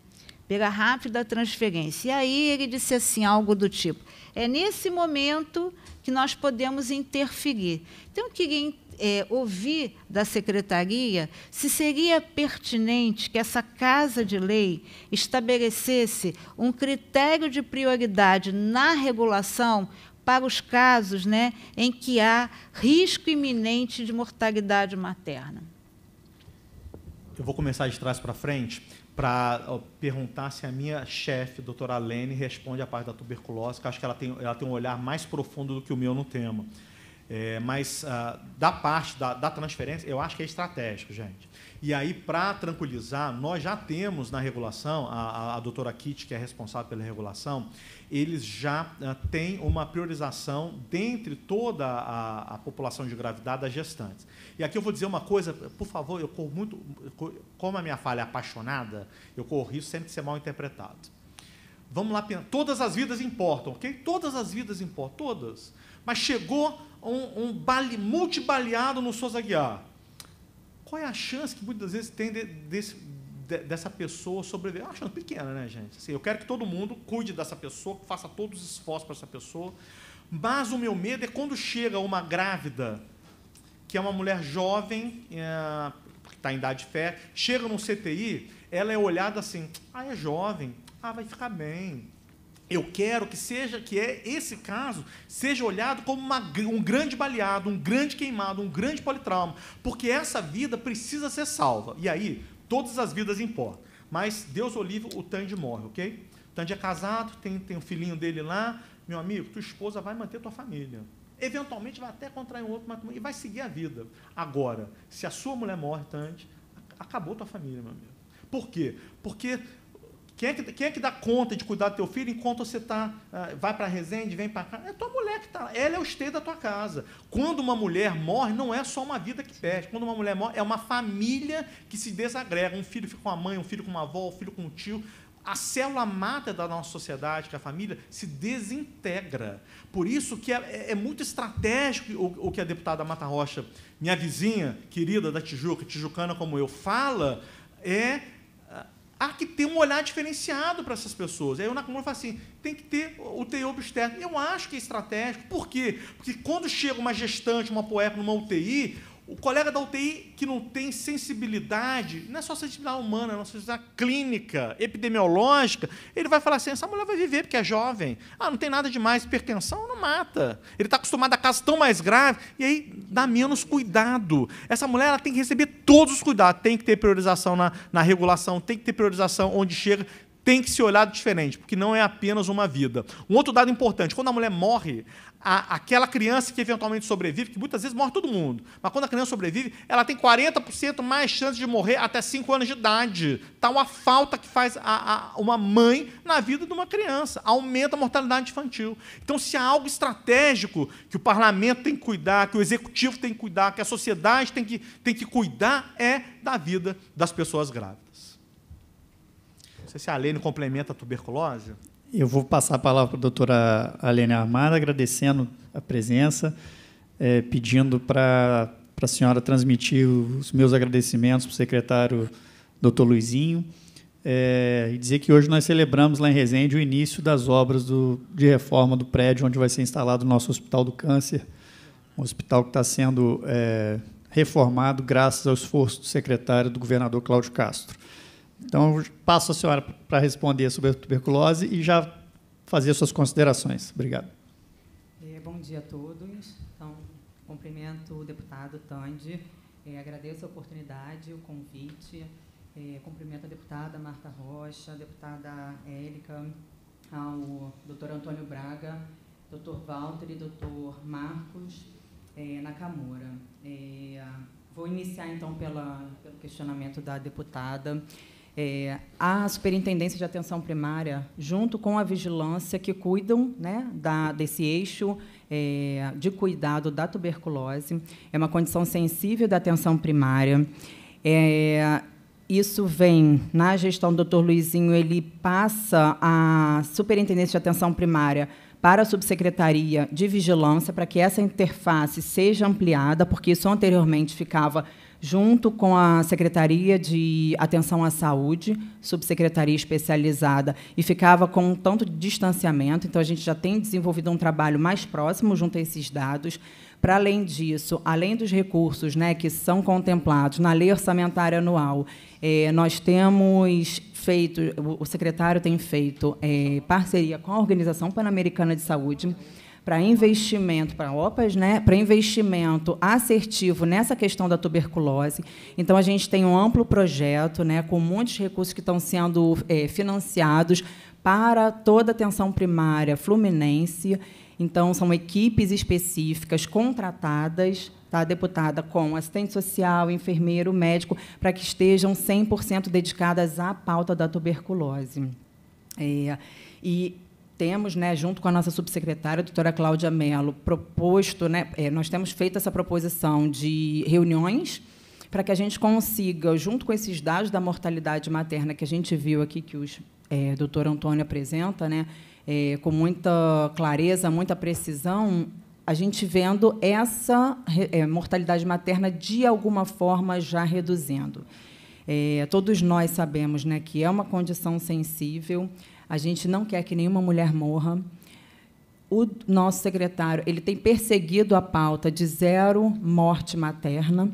pela rápida transferência. E aí ele disse assim, algo do tipo, é nesse momento que nós podemos interferir. Então, eu queria é, ouvir da secretaria se seria pertinente que essa casa de lei estabelecesse um critério de prioridade na regulação para os casos né, em que há risco iminente de mortalidade materna. Eu vou começar de trás para frente para perguntar se a minha chefe, doutora Lene, responde à parte da tuberculose, que acho que ela tem, ela tem um olhar mais profundo do que o meu no tema. É, mas ah, da parte da, da, transferência, eu acho que é estratégico, gente. E aí, para tranquilizar, nós já temos na regulação, a, a, a doutora Kit, que é responsável pela regulação, eles já ah, têm uma priorização dentre toda a, a, população de gravidade das gestantes. E aqui eu vou dizer uma coisa, por favor, eu corro muito. Como a minha falha é apaixonada, eu corro risco sempre de ser mal interpretado. Vamos lá, todas as vidas importam, ok? Todas as vidas importam, todas. Mas chegou um, um bale, multibaleado no Souza Guiar. Qual é a chance que muitas vezes tem de, desse, de, dessa pessoa sobreviver? É uma chance pequena, né, gente? Assim, eu quero que todo mundo cuide dessa pessoa, faça todos os esforços para essa pessoa. Mas o meu medo é quando chega uma grávida, que é uma mulher jovem, é, que está em idade de fé, chega num CTI, ela é olhada assim, ah, é jovem, ah, vai ficar bem, eu quero que seja que é esse caso seja olhado como uma, um grande baleado, um grande queimado, um grande politrauma, porque essa vida precisa ser salva. E aí, todas as vidas importam. Mas Deus olivo, o Tandy morre, ok? Tandy é casado, tem, tem um filhinho dele lá. Meu amigo, tua esposa vai manter tua família. Eventualmente vai até contrair um outro matrimônio e vai seguir a vida. Agora, se a sua mulher morre, Tandy, acabou tua família, meu amigo. Por quê? Porque quem é, que, quem é que dá conta de cuidar do teu filho enquanto você tá, uh, vai para Resende, vem para cá? É tua mulher que está Ela é o esteio da tua casa. Quando uma mulher morre, não é só uma vida que perde. Quando uma mulher morre, é uma família que se desagrega. Um filho fica com a mãe, um filho com uma avó, um filho com um tio. A célula mata da nossa sociedade, que é a família, se desintegra. Por isso que é, é, é muito estratégico o, o, que a deputada Mata Rocha, minha vizinha querida da Tijuca, tijucana como eu, fala, é há que ter um olhar diferenciado para essas pessoas. Aí o Nakamura fala assim: tem que ter o TI obstetra. Eu acho que é estratégico. Por quê? Porque quando chega uma gestante, uma poeta, numa UTI, o colega da UTI que não tem sensibilidade, não é só sensibilidade humana, não é sensibilidade clínica, epidemiológica, ele vai falar assim: essa mulher vai viver porque é jovem. Ah, não tem nada de mais, hipertensão não mata. Ele está acostumado a casos tão mais graves, e aí dá menos cuidado. Essa mulher ela tem que receber todos os cuidados, tem que ter priorização na, na regulação, tem que ter priorização onde chega, tem que ser olhado diferente, porque não é apenas uma vida. Um outro dado importante: quando a mulher morre, a, aquela criança que eventualmente sobrevive, que muitas vezes morre todo mundo, mas quando a criança sobrevive, ela tem 40% mais chance de morrer até 5 anos de idade. Está uma falta que faz a, a, uma mãe na vida de uma criança. Aumenta a mortalidade infantil. Então, se há algo estratégico que o parlamento tem que cuidar, que o executivo tem que cuidar, que a sociedade tem que, tem que cuidar, é da vida das pessoas grávidas sei se a Alene complementa a tuberculose. Eu vou passar a palavra para a doutora Alene Armada, agradecendo a presença, é, pedindo para a senhora transmitir os meus agradecimentos para o secretário doutor Luizinho, é, e dizer que hoje nós celebramos lá em Resende o início das obras do, de reforma do prédio onde vai ser instalado o nosso Hospital do Câncer, um hospital que está sendo é, reformado graças ao esforço do secretário do governador Cláudio Castro. Então, passo a senhora para responder sobre a tuberculose e já fazer suas considerações. Obrigado. É, bom dia a todos. Então, cumprimento o deputado Tandi. É, agradeço a oportunidade, o convite. É, cumprimento a deputada Marta Rocha, a deputada Érica, ao doutor Antônio Braga, doutor Walter e doutor Marcos é, Nakamura. vou iniciar, então, pela, pelo questionamento da deputada é, a Superintendência de Atenção Primária, junto com a Vigilância, que cuidam né, da, desse eixo é, de cuidado da tuberculose. É uma condição sensível da atenção primária. É, isso vem na gestão do Dr. Luizinho, ele passa a Superintendência de Atenção Primária para a Subsecretaria de Vigilância, para que essa interface seja ampliada, porque isso anteriormente ficava junto com a Secretaria de Atenção à Saúde, subsecretaria especializada, e ficava com um tanto de distanciamento, então a gente já tem desenvolvido um trabalho mais próximo junto a esses dados. Para além disso, além dos recursos né, que são contemplados na lei orçamentária anual, é, nós temos feito, o secretário tem feito é, parceria com a Organização Pan-Americana de Saúde para investimento, para OPAs, né, para investimento assertivo nessa questão da tuberculose. Então, a gente tem um amplo projeto, né, com muitos recursos que estão sendo é, financiados para toda a atenção primária fluminense. Então, são equipes específicas contratadas, tá, deputada, com assistente social, enfermeiro, médico, para que estejam 100% dedicadas à pauta da tuberculose. É, e temos, né, junto com a nossa subsecretária, a doutora Cláudia Mello, proposto, né, é, nós temos feito essa proposição de reuniões para que a gente consiga, junto com esses dados da mortalidade materna que a gente viu aqui, que o é, doutor Antônio apresenta, né, é, com muita clareza, muita precisão, a gente vendo essa é, mortalidade materna de alguma forma já reduzindo. É, todos nós sabemos né, que é uma condição sensível, a gente não quer que nenhuma mulher morra. O nosso secretário ele tem perseguido a pauta de zero morte materna.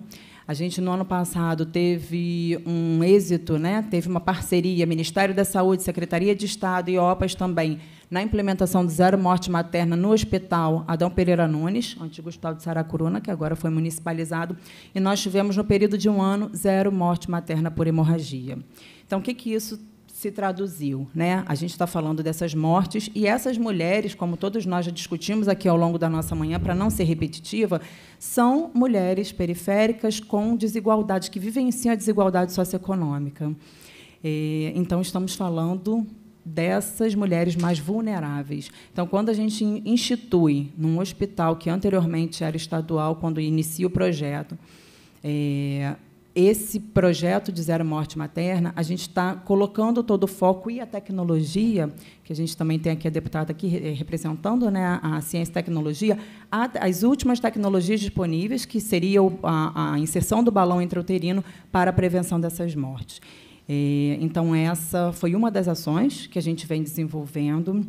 A gente, no ano passado, teve um êxito, né? teve uma parceria, Ministério da Saúde, Secretaria de Estado e OPAS também, na implementação do Zero Morte Materna no Hospital Adão Pereira Nunes, antigo Hospital de Saracuruna, que agora foi municipalizado, e nós tivemos, no período de um ano, zero morte materna por hemorragia. Então, o que, que isso se traduziu. Né? A gente está falando dessas mortes e essas mulheres, como todos nós já discutimos aqui ao longo da nossa manhã, para não ser repetitiva, são mulheres periféricas com desigualdades, que vivenciam a desigualdade socioeconômica. E, então, estamos falando dessas mulheres mais vulneráveis. Então, quando a gente institui num hospital que anteriormente era estadual, quando inicia o projeto, é, esse projeto de Zero Morte Materna, a gente está colocando todo o foco e a tecnologia, que a gente também tem aqui a deputada aqui representando né, a ciência e tecnologia, as últimas tecnologias disponíveis, que seria a, a inserção do balão intrauterino para a prevenção dessas mortes. É, então, essa foi uma das ações que a gente vem desenvolvendo.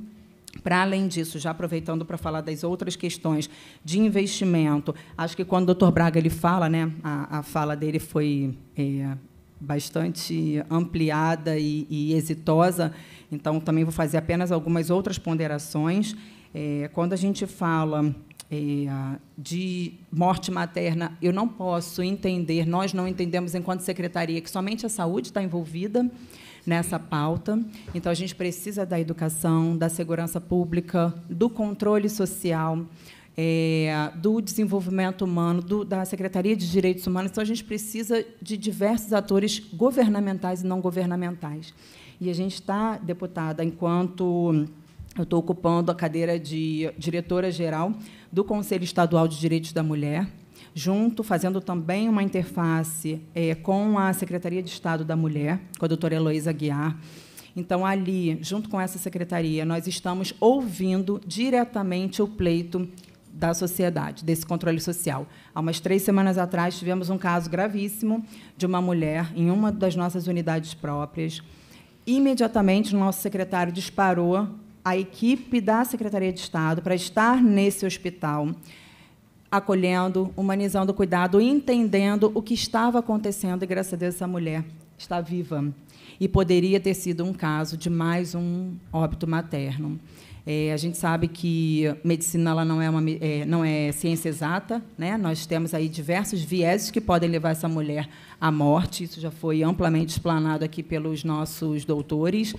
Para além disso, já aproveitando para falar das outras questões de investimento, acho que quando o Dr. Braga ele fala, né, a, a fala dele foi é, bastante ampliada e, e, exitosa, então também vou fazer apenas algumas outras ponderações. É, quando a gente fala é, de morte materna, eu não posso entender, nós não entendemos enquanto secretaria que somente a saúde está envolvida nessa pauta. Então, a gente precisa da educação, da segurança pública, do controle social, é, do desenvolvimento humano, do, da Secretaria de Direitos Humanos. Então, a gente precisa de diversos atores governamentais e não governamentais. E a gente está, deputada, enquanto eu estou ocupando a cadeira de diretora-geral do Conselho Estadual de Direitos da Mulher, junto, fazendo também uma interface é, com a Secretaria de Estado da Mulher, com a doutora Heloísa Guiar. Então, ali, junto com essa secretaria, nós estamos ouvindo diretamente o pleito da sociedade, desse controle social. Há umas três semanas atrás, tivemos um caso gravíssimo de uma mulher em uma das nossas unidades próprias. Imediatamente, o nosso secretário disparou a equipe da Secretaria de Estado para estar nesse hospital acolhendo, humanizando o cuidado, entendendo o que estava acontecendo, e graças a Deus essa mulher está viva. E poderia ter sido um caso de mais um óbito materno. É, a gente sabe que medicina ela não é uma é, não é ciência exata, né? Nós temos aí diversos vieses que podem levar essa mulher à morte. Isso já foi amplamente explanado aqui pelos nossos doutores.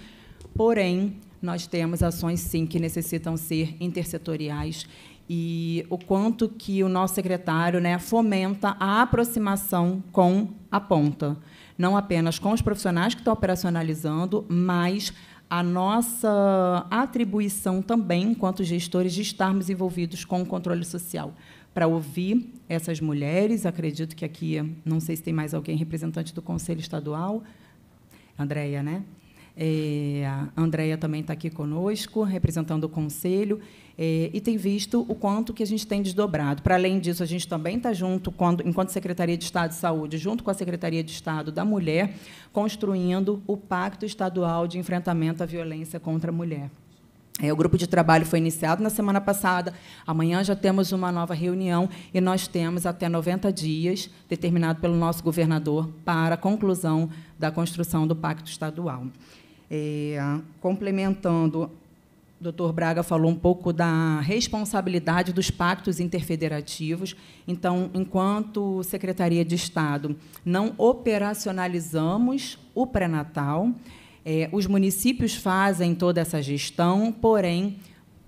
Porém, nós temos ações sim que necessitam ser intersetoriais e o quanto que o nosso secretário né, fomenta a aproximação com a ponta, não apenas com os profissionais que estão operacionalizando, mas a nossa atribuição também, enquanto gestores, de estarmos envolvidos com o controle social para ouvir essas mulheres. Acredito que aqui, não sei se tem mais alguém representante do Conselho Estadual. Andréia, né? É, a Andrea também está aqui conosco, representando o Conselho, é, e tem visto o quanto que a gente tem desdobrado. Para além disso, a gente também está junto, quando, enquanto Secretaria de Estado de Saúde, junto com a Secretaria de Estado da Mulher, construindo o Pacto Estadual de Enfrentamento à Violência contra a Mulher. É, o grupo de trabalho foi iniciado na semana passada. Amanhã já temos uma nova reunião e nós temos até 90 dias, determinado pelo nosso governador, para a conclusão da construção do pacto estadual. É, complementando, o doutor Braga falou um pouco da responsabilidade dos pactos interfederativos. Então, enquanto Secretaria de Estado, não operacionalizamos o pré-natal. É, os municípios fazem toda essa gestão, porém,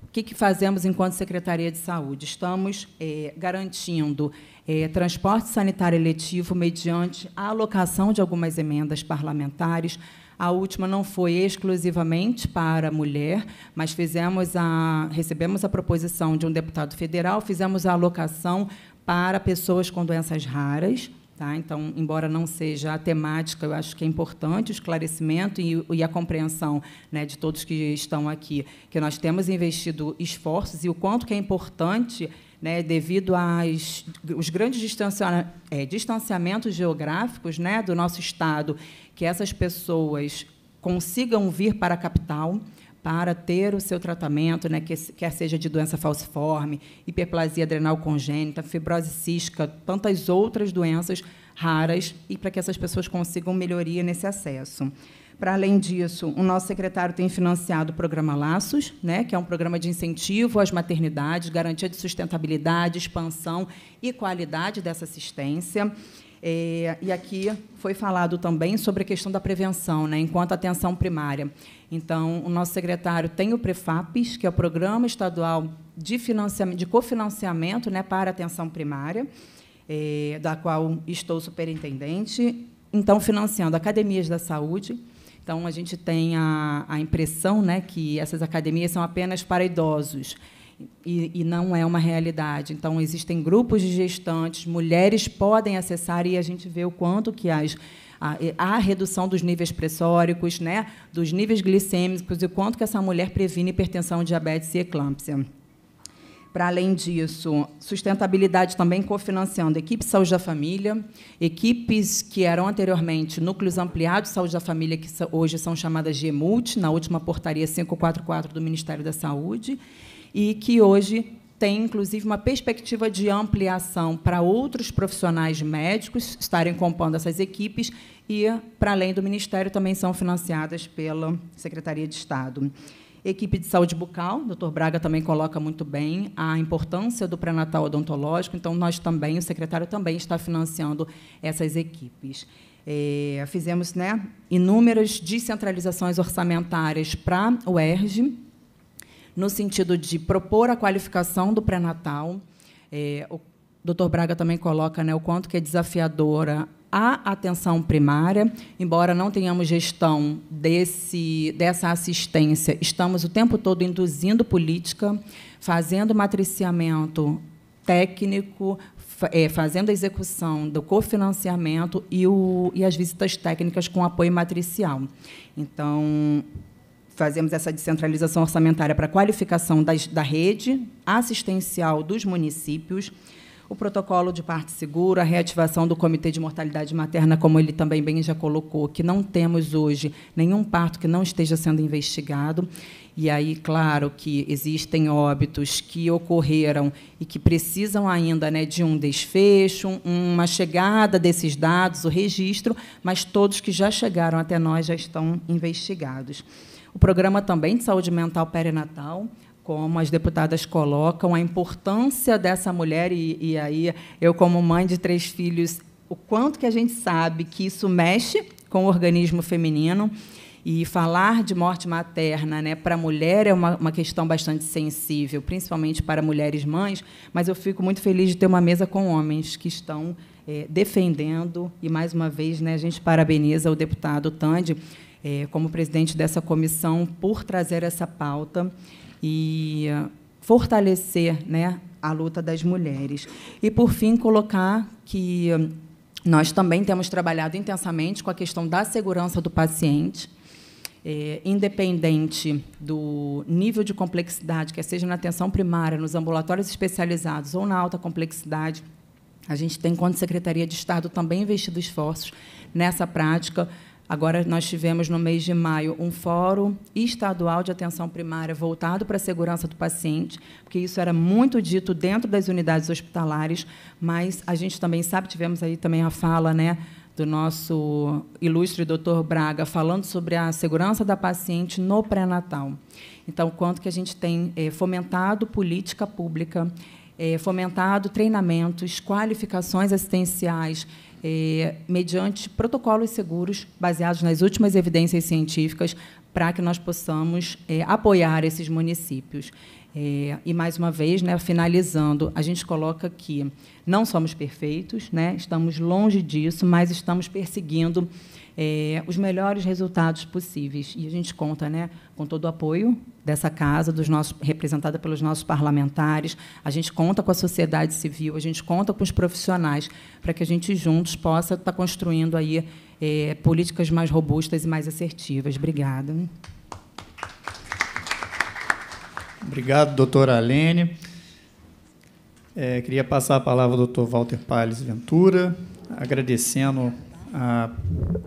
o que, que fazemos enquanto Secretaria de Saúde? Estamos é, garantindo é, transporte sanitário eletivo mediante a alocação de algumas emendas parlamentares a última não foi exclusivamente para mulher, mas fizemos a, recebemos a proposição de um deputado federal, fizemos a alocação para pessoas com doenças raras. Tá? Então, embora não seja a temática, eu acho que é importante o esclarecimento e, e a compreensão né, de todos que estão aqui, que nós temos investido esforços e o quanto que é importante né, devido aos grandes distancia, é, distanciamentos geográficos né, do nosso Estado, que essas pessoas consigam vir para a capital para ter o seu tratamento, né, que, quer seja de doença falciforme, hiperplasia adrenal congênita, fibrose cística, tantas outras doenças raras, e para que essas pessoas consigam melhoria nesse acesso. Para além disso, o nosso secretário tem financiado o programa Laços, né, que é um programa de incentivo às maternidades, garantia de sustentabilidade, expansão e qualidade dessa assistência. É, e aqui foi falado também sobre a questão da prevenção, né, enquanto atenção primária. Então, o nosso secretário tem o Prefapes, que é o Programa Estadual de, financiamento, de Cofinanciamento né, para Atenção Primária, é, da qual estou superintendente, então financiando academias da saúde, então, a gente tem a, a impressão né, que essas academias são apenas para idosos. E, e, não é uma realidade. Então, existem grupos de gestantes, mulheres podem acessar, e a gente vê o quanto que as, a, a redução dos níveis pressóricos, né, dos níveis glicêmicos, e o quanto que essa mulher previne hipertensão, diabetes e eclâmpsia. Para além disso, sustentabilidade também cofinanciando equipes saúde da família, equipes que eram anteriormente núcleos ampliados de saúde da família, que hoje são chamadas de EMULT, na última portaria 544 do Ministério da Saúde, e que hoje tem, inclusive, uma perspectiva de ampliação para outros profissionais médicos estarem compondo essas equipes e, para além do Ministério, também são financiadas pela Secretaria de Estado. Equipe de saúde bucal, o doutor Braga também coloca muito bem a importância do pré-natal odontológico, então nós também, o secretário também está financiando essas equipes. É, fizemos né, inúmeras descentralizações orçamentárias para o ERG, no sentido de propor a qualificação do pré-natal. É, o doutor Braga também coloca né, o quanto que é desafiadora à atenção primária, embora não tenhamos gestão desse, dessa assistência, estamos o tempo todo induzindo política, fazendo matriciamento técnico, é, fazendo a execução do cofinanciamento e, o, e as visitas técnicas com apoio matricial. Então, fazemos essa descentralização orçamentária para a qualificação das, da rede assistencial dos municípios, o protocolo de parte segura, a reativação do Comitê de Mortalidade Materna, como ele também bem já colocou, que não temos hoje nenhum parto que não esteja sendo investigado. E aí, claro que existem óbitos que ocorreram e que precisam ainda né, de um desfecho, uma chegada desses dados, o registro, mas todos que já chegaram até nós já estão investigados. O programa também de saúde mental perinatal, como as deputadas colocam, a importância dessa mulher, e, e, aí eu, como mãe de três filhos, o quanto que a gente sabe que isso mexe com o organismo feminino. E falar de morte materna né, para a mulher é uma, uma questão bastante sensível, principalmente para mulheres mães, mas eu fico muito feliz de ter uma mesa com homens que estão é, defendendo. E, mais uma vez, né, a gente parabeniza o deputado Tande, eh, é, como presidente dessa comissão, por trazer essa pauta e ah, fortalecer né, a luta das mulheres. E, por fim, colocar que ah, nós também temos trabalhado intensamente com a questão da segurança do paciente, é, independente do nível de complexidade, quer seja na atenção primária, nos ambulatórios especializados ou na alta complexidade, a gente tem, enquanto Secretaria de Estado, também investido esforços nessa prática, Agora, nós tivemos no mês de maio um fórum estadual de atenção primária voltado para a segurança do paciente, porque isso era muito dito dentro das unidades hospitalares, mas a gente também sabe, tivemos aí também a fala, né? do nosso ilustre doutor Braga, falando sobre a segurança da paciente no pré-natal. Então, quanto que a gente tem é, fomentado política pública, é, fomentado treinamentos, qualificações assistenciais, é, mediante protocolos seguros baseados nas últimas evidências científicas, para que nós possamos é, apoiar esses municípios. É, e mais uma vez, né, finalizando, a gente coloca que não somos perfeitos, né, estamos longe disso, mas estamos perseguindo é, os melhores resultados possíveis. E a gente conta né, com todo o apoio dessa casa, dos nossos, representada pelos nossos parlamentares. A gente conta com a sociedade civil, a gente conta com os profissionais, para que a gente juntos possa estar tá construindo aí é, políticas mais robustas e mais assertivas. Obrigada. Obrigado, doutora Alene. É, queria passar a palavra ao doutor Walter Palles Ventura, agradecendo a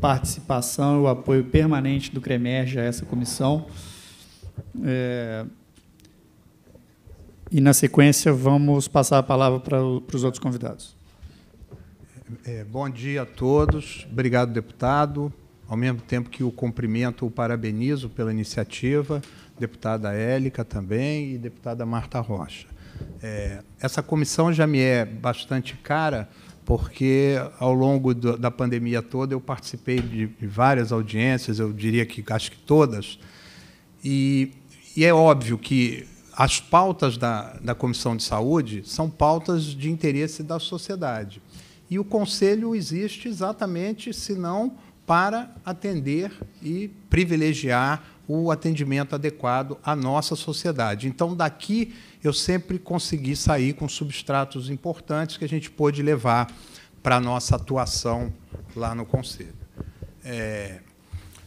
participação e o apoio permanente do CREMERG a essa comissão. É, e, na sequência, vamos passar a palavra para, para os outros convidados. É, bom dia a todos. Obrigado, deputado. Ao mesmo tempo que o cumprimento, o parabenizo pela iniciativa, deputada Élica também e deputada Marta Rocha. É, essa comissão já me é bastante cara, porque ao longo do, da pandemia toda eu participei de, de várias audiências, eu diria que acho que todas, e, e é óbvio que as pautas da, da Comissão de Saúde são pautas de interesse da sociedade. E o Conselho existe exatamente, se não para atender e privilegiar o atendimento adequado à nossa sociedade. Então, daqui eu sempre consegui sair com substratos importantes que a gente pôde levar para a nossa atuação lá no Conselho. É,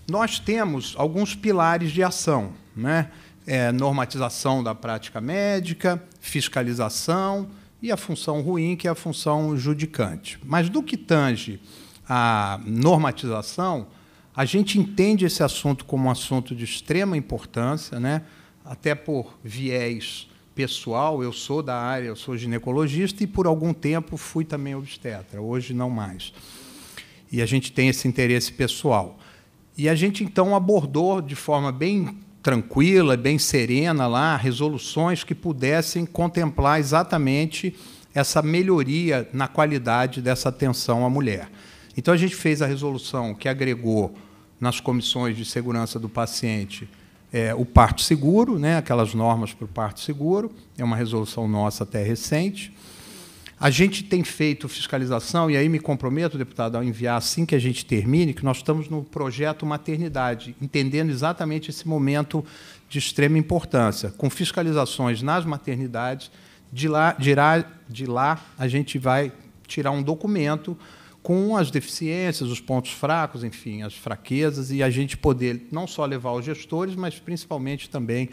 nós temos alguns pilares de ação, né? É, normatização da prática médica, fiscalização e a função ruim, que é a função judicante. Mas do que tange a normatização, a gente entende esse assunto como um assunto de extrema importância, né? até por viés pessoal, eu sou da área, eu sou ginecologista e por algum tempo fui também obstetra, hoje não mais. E a gente tem esse interesse pessoal. E a gente então abordou de forma bem tranquila, bem serena lá, resoluções que pudessem contemplar exatamente essa melhoria na qualidade dessa atenção à mulher. Então a gente fez a resolução que agregou nas comissões de segurança do paciente é, o parto seguro, né, aquelas normas para o parto seguro, é uma resolução nossa até recente. A gente tem feito fiscalização, e aí me comprometo, deputado, a enviar assim que a gente termine, que nós estamos no projeto maternidade, entendendo exatamente esse momento de extrema importância, com fiscalizações nas maternidades. De lá, de lá, de lá a gente vai tirar um documento com as deficiências, os pontos fracos, enfim, as fraquezas, e a gente poder não só levar aos gestores, mas principalmente também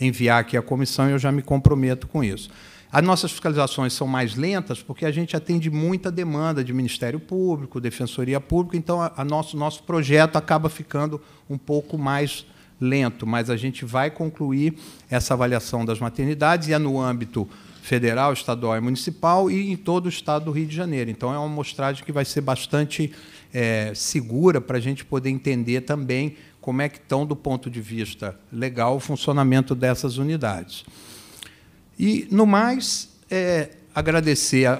enviar aqui à comissão, e eu já me comprometo com isso. As nossas fiscalizações são mais lentas porque a gente atende muita demanda de Ministério Público, Defensoria Pública, então a, a nosso, nosso projeto acaba ficando um pouco mais lento, mas a gente vai concluir essa avaliação das maternidades e é no âmbito federal, estadual e municipal e em todo o estado do Rio de Janeiro. Então é uma amostragem que vai ser bastante é, segura para a gente poder entender também como é que estão, do ponto de vista legal, o funcionamento dessas unidades. E, no mais, é, agradecer a,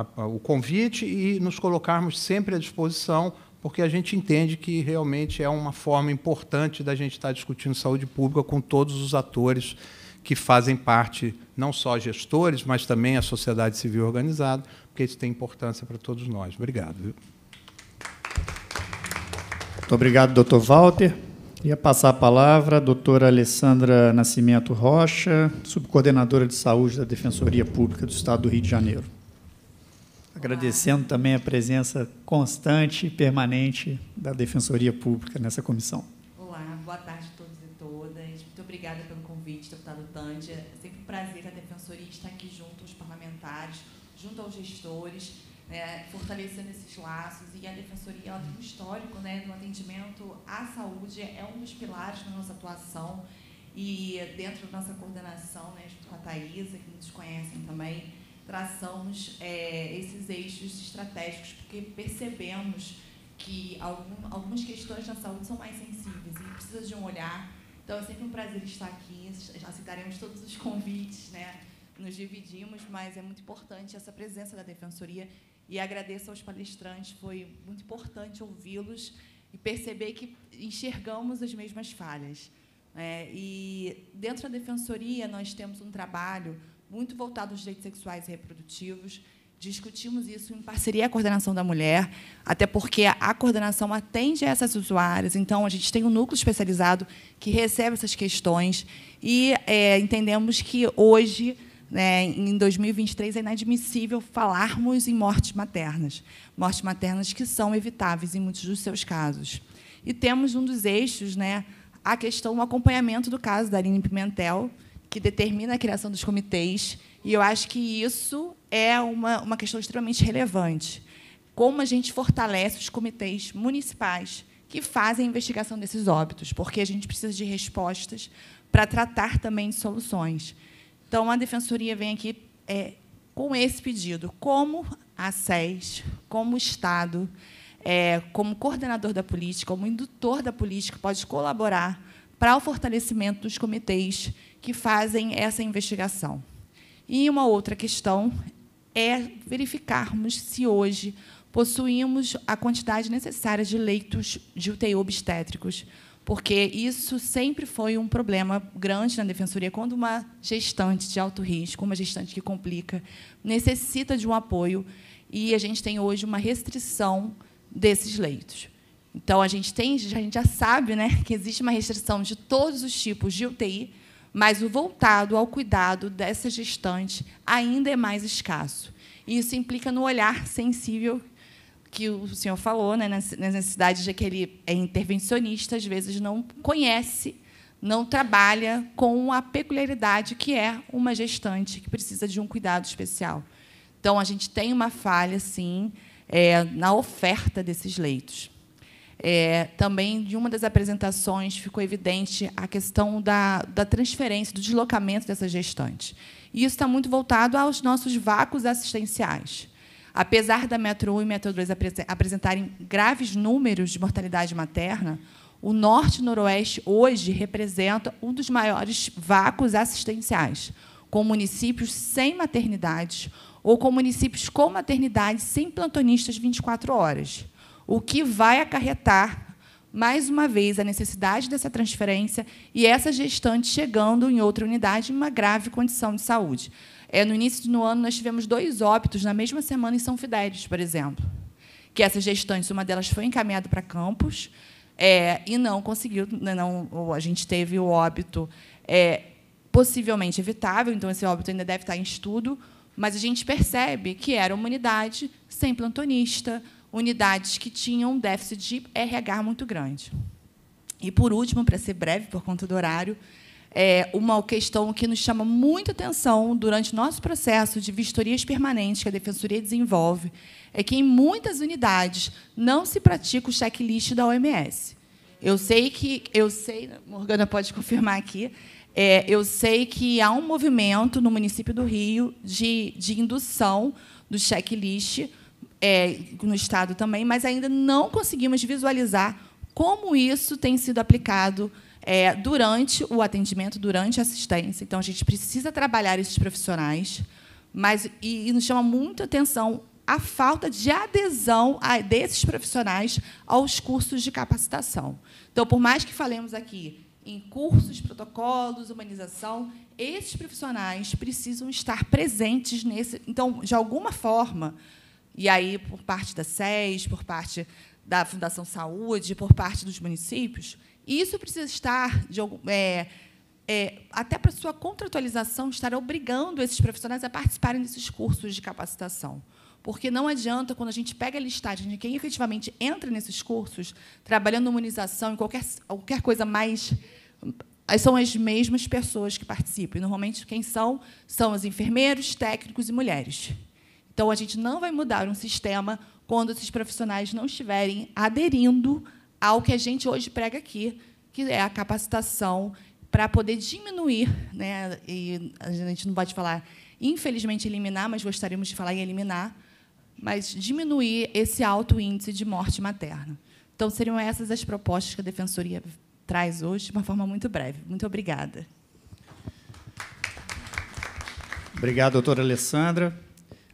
a, a, o convite e nos colocarmos sempre à disposição, porque a gente entende que realmente é uma forma importante da gente estar discutindo saúde pública com todos os atores que fazem parte, não só gestores, mas também a sociedade civil organizada, porque isso tem importância para todos nós. Obrigado. Viu? Muito obrigado, doutor Walter. Queria passar a palavra à doutora Alessandra Nascimento Rocha, subcoordenadora de saúde da Defensoria Pública do Estado do Rio de Janeiro. Agradecendo também a presença constante e permanente da Defensoria Pública nessa comissão. Olá, boa tarde a todos e todas. Muito obrigada pelo convite, deputado Tândia. É sempre um prazer a Defensoria estar aqui junto aos parlamentares, junto aos gestores, né, fortalecendo esses laços. E a defensoria ela tem um histórico né, no atendimento à saúde, é um dos pilares da nossa atuação. E dentro da nossa coordenação, né, junto com a Thaisa, que muitos conhecem também, traçamos é, esses eixos estratégicos, porque percebemos que algum, algumas questões da saúde são mais sensíveis e precisa de um olhar. Então é sempre um prazer estar aqui, aceitaremos todos os convites, né? nos dividimos, mas é muito importante essa presença da Defensoria e agradeço aos palestrantes, foi muito importante ouvi-los e perceber que enxergamos as mesmas falhas. É, e dentro da defensoria nós temos um trabalho muito voltado aos direitos sexuais e reprodutivos. Discutimos isso em parceria à coordenação da mulher, até porque a coordenação atende a essas usuárias. Então a gente tem um núcleo especializado que recebe essas questões e é, entendemos que hoje né, em 2023 é inadmissível falarmos em mortes maternas, mortes maternas que são evitáveis em muitos dos seus casos. E temos um dos eixos, né, a questão do acompanhamento do caso da Aline Pimentel, que determina a criação dos comitês, e eu acho que isso é uma, uma questão extremamente relevante. Como a gente fortalece os comitês municipais que fazem a investigação desses óbitos, porque a gente precisa de respostas para tratar também de soluções. Então, a Defensoria vem aqui é, com esse pedido. Como a SES, como o Estado, é, como coordenador da política, como indutor da política, pode colaborar para o fortalecimento dos comitês que fazem essa investigação. E uma outra questão é verificarmos se hoje possuímos a quantidade necessária de leitos de UTI obstétricos porque isso sempre foi um problema grande na defensoria quando uma gestante de alto risco, uma gestante que complica, necessita de um apoio e a gente tem hoje uma restrição desses leitos. Então a gente tem, a gente já sabe, né, que existe uma restrição de todos os tipos de UTI, mas o voltado ao cuidado dessa gestante ainda é mais escasso. E isso implica no olhar sensível que o senhor falou, né, nas necessidades de que ele é intervencionista, às vezes não conhece, não trabalha com a peculiaridade que é uma gestante que precisa de um cuidado especial. Então, a gente tem uma falha, sim, é, na oferta desses leitos. É, também, de uma das apresentações, ficou evidente a questão da, da transferência, do deslocamento dessa gestante. E isso está muito voltado aos nossos vácuos assistenciais. Apesar da Metro 1 e Metro 2 apresentarem graves números de mortalidade materna, o Norte e Noroeste hoje representa um dos maiores vácuos assistenciais, com municípios sem maternidades ou com municípios com maternidades sem plantonistas 24 horas, o que vai acarretar, mais uma vez, a necessidade dessa transferência e essa gestante chegando em outra unidade em uma grave condição de saúde. É, no início do ano, nós tivemos dois óbitos na mesma semana em São Fidélis, por exemplo. Que essas gestantes, uma delas foi encaminhada para Campos é, e não conseguiu, né, não, a gente teve o óbito é, possivelmente evitável, então esse óbito ainda deve estar em estudo, mas a gente percebe que era uma unidade sem plantonista, unidades que tinham um déficit de RH muito grande. E, por último, para ser breve, por conta do horário, é, uma questão que nos chama muita atenção durante nosso processo de vistorias permanentes que a Defensoria desenvolve, é que em muitas unidades não se pratica o checklist da OMS. Eu sei que, eu sei, Morgana pode confirmar aqui, é, eu sei que há um movimento no município do Rio de, de indução do checklist, é, no Estado também, mas ainda não conseguimos visualizar como isso tem sido aplicado é, durante o atendimento, durante a assistência. Então, a gente precisa trabalhar esses profissionais, mas e, e nos chama muita atenção a falta de adesão a, desses profissionais aos cursos de capacitação. Então, por mais que falemos aqui em cursos, protocolos, humanização, esses profissionais precisam estar presentes nesse. Então, de alguma forma, e aí por parte da SES, por parte da Fundação Saúde, por parte dos municípios, e isso precisa estar, de, é, é, até para sua contratualização, estar obrigando esses profissionais a participarem desses cursos de capacitação. Porque não adianta, quando a gente pega a listagem de quem efetivamente entra nesses cursos, trabalhando imunização e qualquer, qualquer coisa mais. São as mesmas pessoas que participam. E, normalmente, quem são? São os enfermeiros, técnicos e mulheres. Então, a gente não vai mudar um sistema quando esses profissionais não estiverem aderindo ao que a gente hoje prega aqui, que é a capacitação para poder diminuir, né? E a gente não pode falar, infelizmente, eliminar, mas gostaríamos de falar em eliminar, mas diminuir esse alto índice de morte materna. Então, seriam essas as propostas que a Defensoria traz hoje, de uma forma muito breve. Muito obrigada. Obrigado, doutora Alessandra.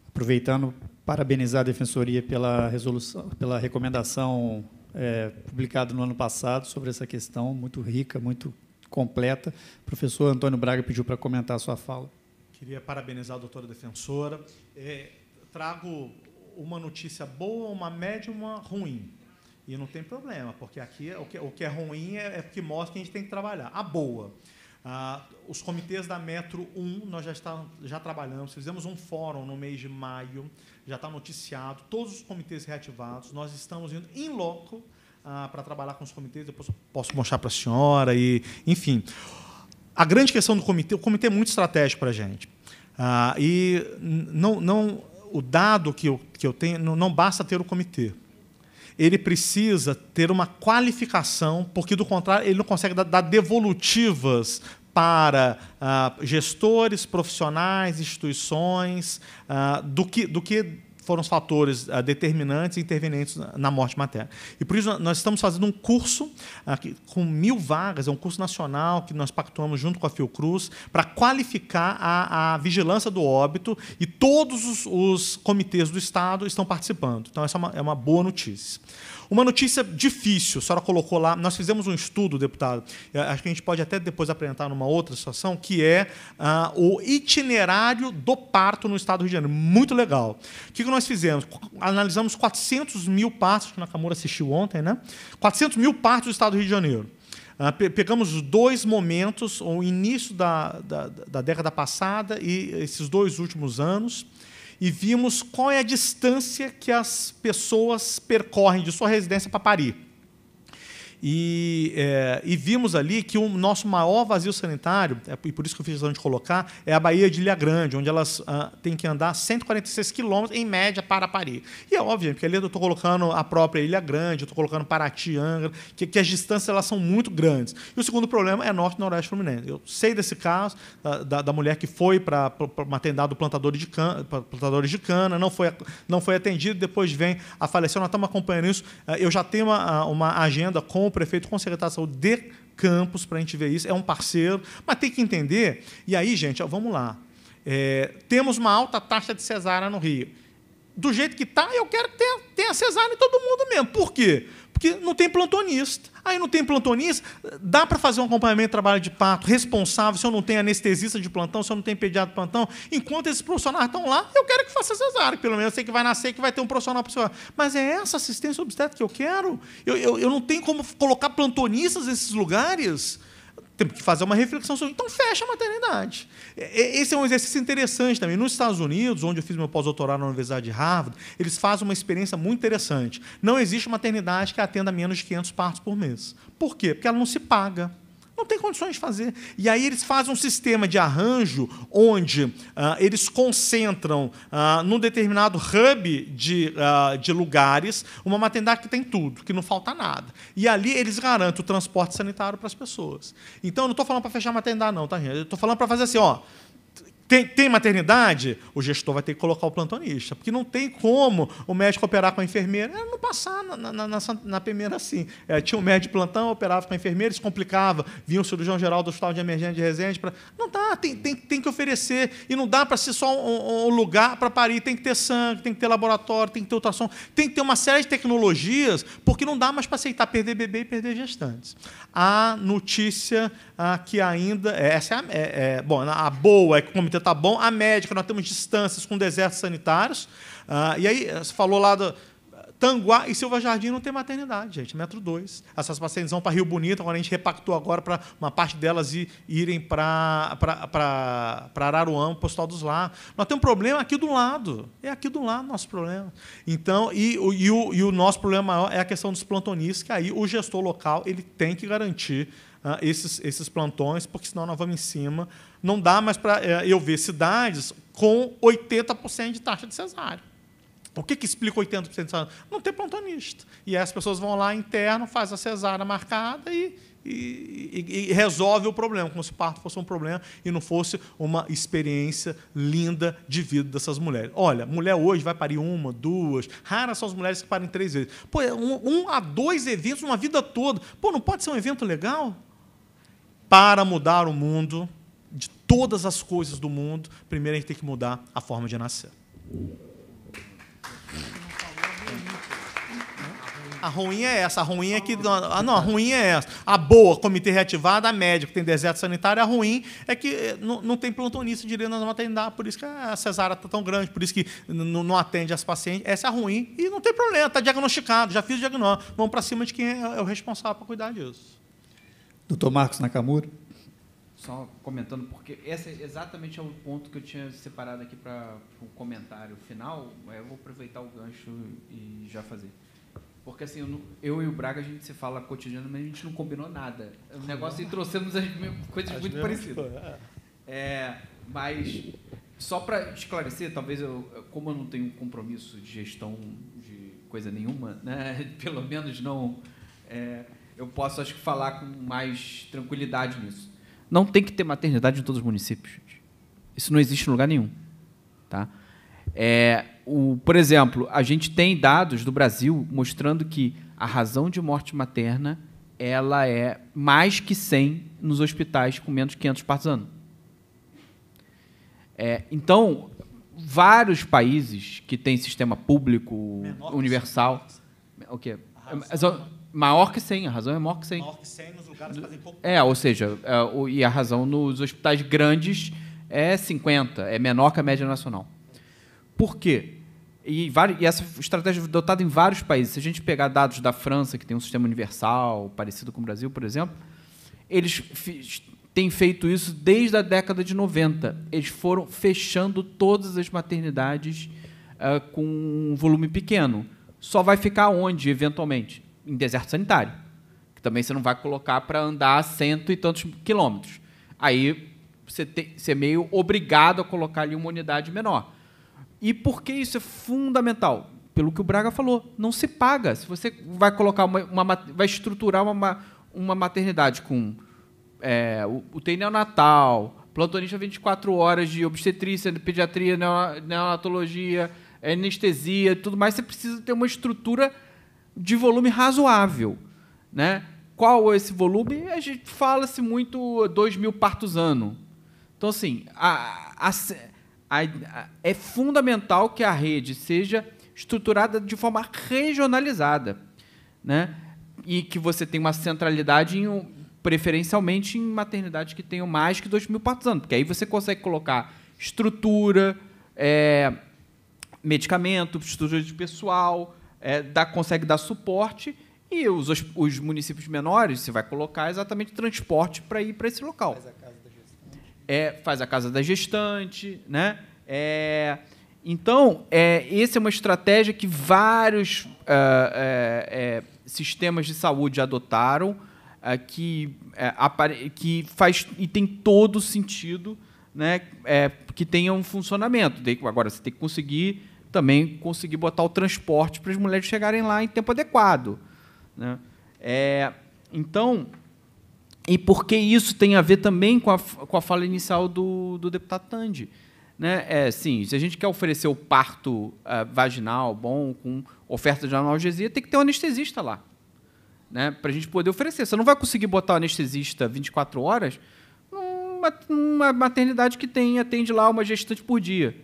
Aproveitando, parabenizar a Defensoria pela, resolução, pela recomendação é, publicado no ano passado sobre essa questão, muito rica, muito completa. O professor Antônio Braga pediu para comentar a sua fala. Queria parabenizar a doutora defensora. É, trago uma notícia boa, uma média uma ruim. E não tem problema, porque aqui é o que, o que é ruim é, é porque mostra que a gente tem que trabalhar. A boa. Ah, os comitês da Metro 1, nós já, está, já trabalhamos, fizemos um fórum no mês de maio, já está noticiado, todos os comitês reativados, nós estamos indo em loco ah, para trabalhar com os comitês, depois posso mostrar para a senhora, e, enfim. A grande questão do comitê, o comitê é muito estratégico para a gente. Ah, e não, não, o dado que eu, que eu tenho, não, não basta ter o comitê ele precisa ter uma qualificação, porque do contrário ele não consegue dar, devolutivas para ah, gestores, profissionais, instituições, ah, do que, do que foram os fatores ah, determinantes e intervenientes na morte materna. E por isso nós estamos fazendo um curso ah, com mil vagas, é um curso nacional que nós pactuamos junto com a Fiocruz para qualificar a, a, vigilância do óbito e todos os, os, comitês do Estado estão participando. Então essa é uma, é uma boa notícia. Uma notícia difícil, a senhora colocou lá. Nós fizemos um estudo, deputado, acho que a gente pode até depois apresentar numa outra situação, que é ah, o itinerário do parto no estado do Rio de Janeiro. Muito legal. O que, que nós fizemos? Analisamos 400 mil partos, que o Nakamura assistiu ontem, né? 400 mil partos do estado do Rio de Janeiro. Uh, pe pegamos dois momentos, o início da, da, da, década passada e esses dois últimos anos e vimos qual é a distância que as pessoas percorrem de sua residência para Paris. E, é, e vimos ali que o nosso maior vazio sanitário, é, e por isso que eu fiz questão de colocar, é a Baía de Ilha Grande, onde elas ah, têm que andar 146 quilômetros em média para Paris. E é óbvio, porque ali eu estou colocando a própria Ilha Grande, eu estou colocando Paraty, Angra, que, que, as distâncias elas são muito grandes. E o segundo problema é Norte e Noroeste Fluminense. Eu sei desse caso da, da, da mulher que foi para atendar do plantador de cana, plantadores de cana, não foi, não foi atendido, depois vem a falecer. Nós estamos acompanhando isso. Ah, eu já tenho uma, ah, uma agenda com o prefeito, com o secretário de saúde de Campos, para a gente ver isso. É um parceiro, mas tem que entender. E aí, gente, ó, vamos lá. É, temos uma alta taxa de cesárea no Rio do jeito que está, eu quero que tenha, tenha cesárea em todo mundo mesmo. Por quê? Porque não tem plantonista. Aí não tem plantonista, dá para fazer um acompanhamento de trabalho de parto responsável se eu não tenho anestesista de plantão, se eu não tenho pediatra de plantão. Enquanto esses profissionais estão lá, eu quero que faça cesárea, pelo menos eu sei que vai nascer, que vai ter um profissional para Mas é essa assistência obstétrica que eu quero? Eu, eu, eu não tenho como colocar plantonistas nesses lugares? Tem que fazer uma reflexão sobre Então fecha a maternidade. É, é, esse é um exercício interessante também. Nos Estados Unidos, onde eu fiz meu pós-doutorado na Universidade de Harvard, eles fazem uma experiência muito interessante. Não existe maternidade que atenda menos de 500 partos por mês. Por quê? Porque ela não se paga. Não tem condições de fazer. E aí eles fazem um sistema de arranjo onde ah, eles concentram ah, num determinado hub de, ah, de lugares uma maternidade que tem tudo, que não falta nada. E ali eles garantem o transporte sanitário para as pessoas. Então, eu não estou falando para fechar a maternidade, não, tá, gente? Eu estou falando para fazer assim, ó. Tem, tem, maternidade? O gestor vai ter que colocar o plantonista, porque não tem como o médico operar com a enfermeira. Era é, não passar na, na, na, na primeira assim. É, tinha um médico de plantão, operava com a enfermeira, se complicava, vinha o cirurgião geral do Hospital de Emergência de Resende. Pra... Não dá, tem, tem, tem que oferecer. E não dá para ser só um, um lugar para parir. Tem que ter sangue, tem que ter laboratório, tem que ter ultrassom, tem que ter uma série de tecnologias, porque não dá mais para aceitar perder bebê e perder gestantes. A notícia ah, que ainda. É, essa é, a, é, é bom, a boa é que o muita, então, tá bom? A médica, nós temos distâncias com desertos sanitários. Ah, e aí, eh, você falou lá do eh, Tanguá e Silva Jardim não tem maternidade, gente, metro dois. Essas pacientes vão para Rio Bonito, agora a gente repactou agora para uma parte delas ir, irem para Araruama, Postal dos Lá Nós temos um problema aqui do lado, é aqui do lado nosso problema. Então, e, e, o, e o nosso problema maior é a questão dos plantonistas, que aí o gestor local ele tem que garantir ah, esses, esses plantões, porque senão nós vamos em cima não dá mais para eh, eu ver cidades com 80% de taxa de cesárea. Então, o que, que explica 80% de cesárea? Não ter plantonista. E aí as pessoas vão lá interno, faz a cesárea marcada e, e, e, e, resolve o problema, como se o parto fosse um problema e não fosse uma experiência linda de vida dessas mulheres. Olha, mulher hoje vai parir uma, duas, raras são as mulheres que parem três vezes. Pô, é um, um a dois eventos uma vida toda. Pô, não pode ser um evento legal? Para mudar o mundo, todas as coisas do mundo, primeiro a gente tem que mudar a forma de nascer. A ruim é essa, a ruim é que. Ah, não, a ruim é essa. A boa, comitê reativado, a média, que tem deserto sanitário, a ruim é que eh, não, não tem plantonista direito na maternidade, por isso que a cesárea está tão grande, por isso que não atende as pacientes. Essa é a ruim e não tem problema, está diagnosticado, já fiz o diagnóstico. Vamos para cima de quem é, é o responsável para cuidar disso. Doutor Marcos Nakamura só comentando, porque esse é exatamente é o ponto que eu tinha separado aqui para o um comentário final, é, eu vou aproveitar o gancho e já fazer. Porque assim, eu, não, eu, e o Braga, a gente se fala cotidianamente, a gente não combinou nada. O negócio e trouxemos as coisas as muito parecidas. É. é, mas, só para esclarecer, talvez eu, como eu não tenho compromisso de gestão de coisa nenhuma, né, pelo menos não, é, eu posso, acho que, falar com mais tranquilidade nisso. Não tem que ter maternidade em todos os municípios. Isso não existe em lugar nenhum. Tá? É, o, por exemplo, a gente tem dados do Brasil mostrando que a razão de morte materna ela é mais que 100 nos hospitais com menos de 500 partos ano. É, então, vários países que têm sistema público Menor universal, o que? A razão, Maior que 100, a razão é maior que 100. Maior que 100 nos lugares que fazem pouco. É, ou seja, é, e a razão nos hospitais grandes é 50, é menor que a média nacional. Por quê? E, e essa estratégia é adotada em vários países. Se a gente pegar dados da França, que tem um sistema universal, parecido com o Brasil, por exemplo, eles têm feito isso desde a década de 90. Eles foram fechando todas as maternidades uh, com um volume pequeno. Só vai ficar onde, eventualmente? em deserto sanitário. Que também você não vai colocar para andar cento e tantos quilômetros. Aí você, tem você é meio obrigado a colocar ali uma unidade menor. E por que isso é fundamental? Pelo que o Braga falou, não se paga. Se você vai colocar uma, uma vai estruturar uma, uma maternidade com é, UTI neonatal, plantonista 24 horas de obstetrícia, pediatria, neonatologia, anestesia, tudo mais, você precisa ter uma estrutura de volume razoável. Né? Qual é esse volume? A gente fala-se muito 2 mil partos ano. Então, assim, a, a, a, é fundamental que a rede seja estruturada de forma regionalizada. Né? E que você tenha uma centralidade em um, preferencialmente em maternidades que tenham mais que 2 mil partos ano, porque aí você consegue colocar estrutura, é, medicamento, estrutura de pessoal, é, dá, consegue dar suporte e os, os municípios menores, você vai colocar exatamente transporte para ir para esse local. Faz a casa da gestante. É, faz a casa da gestante, né? É, então, é, essa é uma estratégia que vários é, é, é sistemas de saúde adotaram, é, que, é, que faz e tem todo sentido né, que tenha um funcionamento. Agora, você tem que conseguir também conseguir botar o transporte para as mulheres chegarem lá em tempo adequado. Né? É, então, e porque isso tem a ver também com a, com a fala inicial do, do deputado Tandi. Né? É, sim, se a gente quer oferecer o parto uh, vaginal bom, com oferta de analgesia, tem que ter um anestesista lá. Né? Para a gente poder oferecer. Você não vai conseguir botar o anestesista 24 horas numa, numa maternidade que tem, atende lá uma gestante por dia.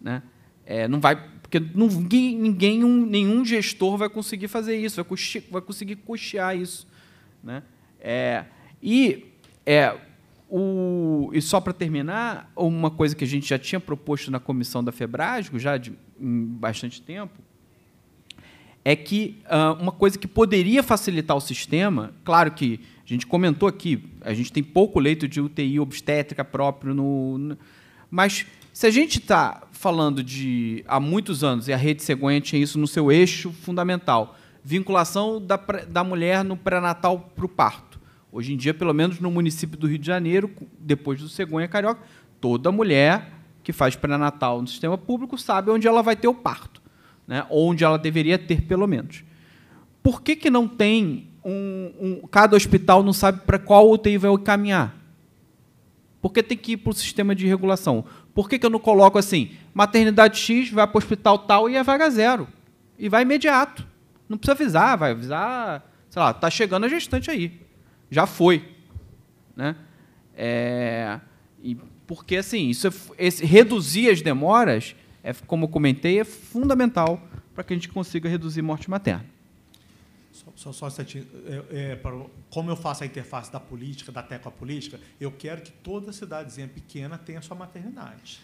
Né? É, não vai, porque ninguém, ninguém um, nenhum gestor vai conseguir fazer isso, vai, vai conseguir custear isso. Né? É, e, é, o, e só para terminar, uma coisa que a gente já tinha proposto na comissão da Febrasgo, já de, em bastante tempo, é que uh, uma coisa que poderia facilitar o sistema, claro que a gente comentou aqui, a gente tem pouco leito de UTI obstétrica próprio no, no mas se a gente está falando de há muitos anos, e a rede Cegonha tinha isso no seu eixo fundamental: vinculação da, da mulher no pré-natal para o parto. Hoje em dia, pelo menos no município do Rio de Janeiro, depois do Cegonha Carioca, toda mulher que faz pré-natal no sistema público sabe onde ela vai ter o parto, né? onde ela deveria ter, pelo menos. Por que, que não tem um, um Cada hospital não sabe para qual UTI vai caminhar? Porque tem que ir para o sistema de regulação. Por que, que eu não coloco assim? Maternidade X vai para o hospital tal e é vaga zero. E vai imediato. Não precisa avisar, vai avisar. Sei lá, está chegando a gestante aí. Já foi. Né? É, e porque assim, isso é, esse, reduzir as demoras, é, como comentei, é fundamental para que a gente consiga reduzir morte materna. Só, só um instantinho. É, é, como eu faço a interface da política, da com a política, eu quero que toda cidadezinha pequena tenha sua maternidade.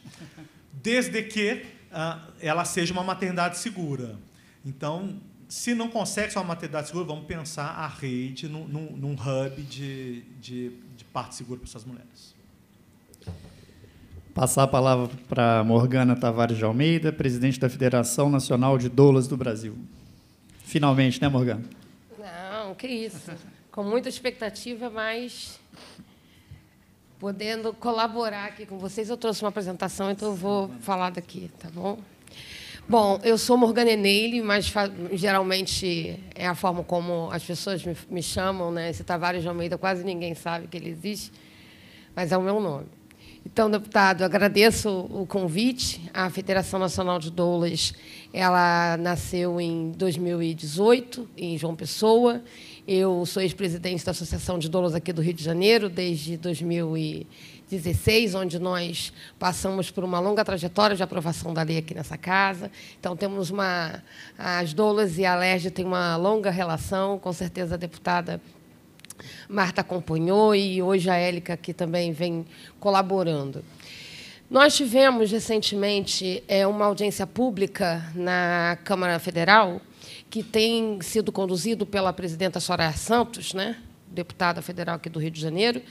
Desde que ah, ela seja uma maternidade segura. Então, se não consegue ser uma maternidade segura, vamos pensar a rede num, num, num hub de, de, de parte segura para essas mulheres. Passar a palavra para Morgana Tavares de Almeida, presidente da Federação Nacional de Doulas do Brasil. Finalmente, né, Morgana? que isso. Com muita expectativa, mas podendo colaborar aqui com vocês, eu trouxe uma apresentação, então eu vou falar daqui, tá bom? Bom, eu sou Morgana Eneile, mas geralmente é a forma como as pessoas me, me chamam, né? Esse Tavares de Almeida quase ninguém sabe que ele existe, mas é o meu nome. Então, deputado, agradeço o convite. A Federação Nacional de Doulas, ela nasceu em 2018 em João Pessoa eu sou ex-presidente da Associação de Donos aqui do Rio de Janeiro desde 2016, onde nós passamos por uma longa trajetória de aprovação da lei aqui nessa casa. Então, temos uma. As doulas e a LERJ têm uma longa relação, com certeza a deputada Marta acompanhou e hoje a Élica aqui também vem colaborando. Nós tivemos recentemente eh, uma audiência pública na Câmara Federal que tem sido conduzido pela presidenta Soraya Santos, né, deputada federal aqui do Rio de Janeiro,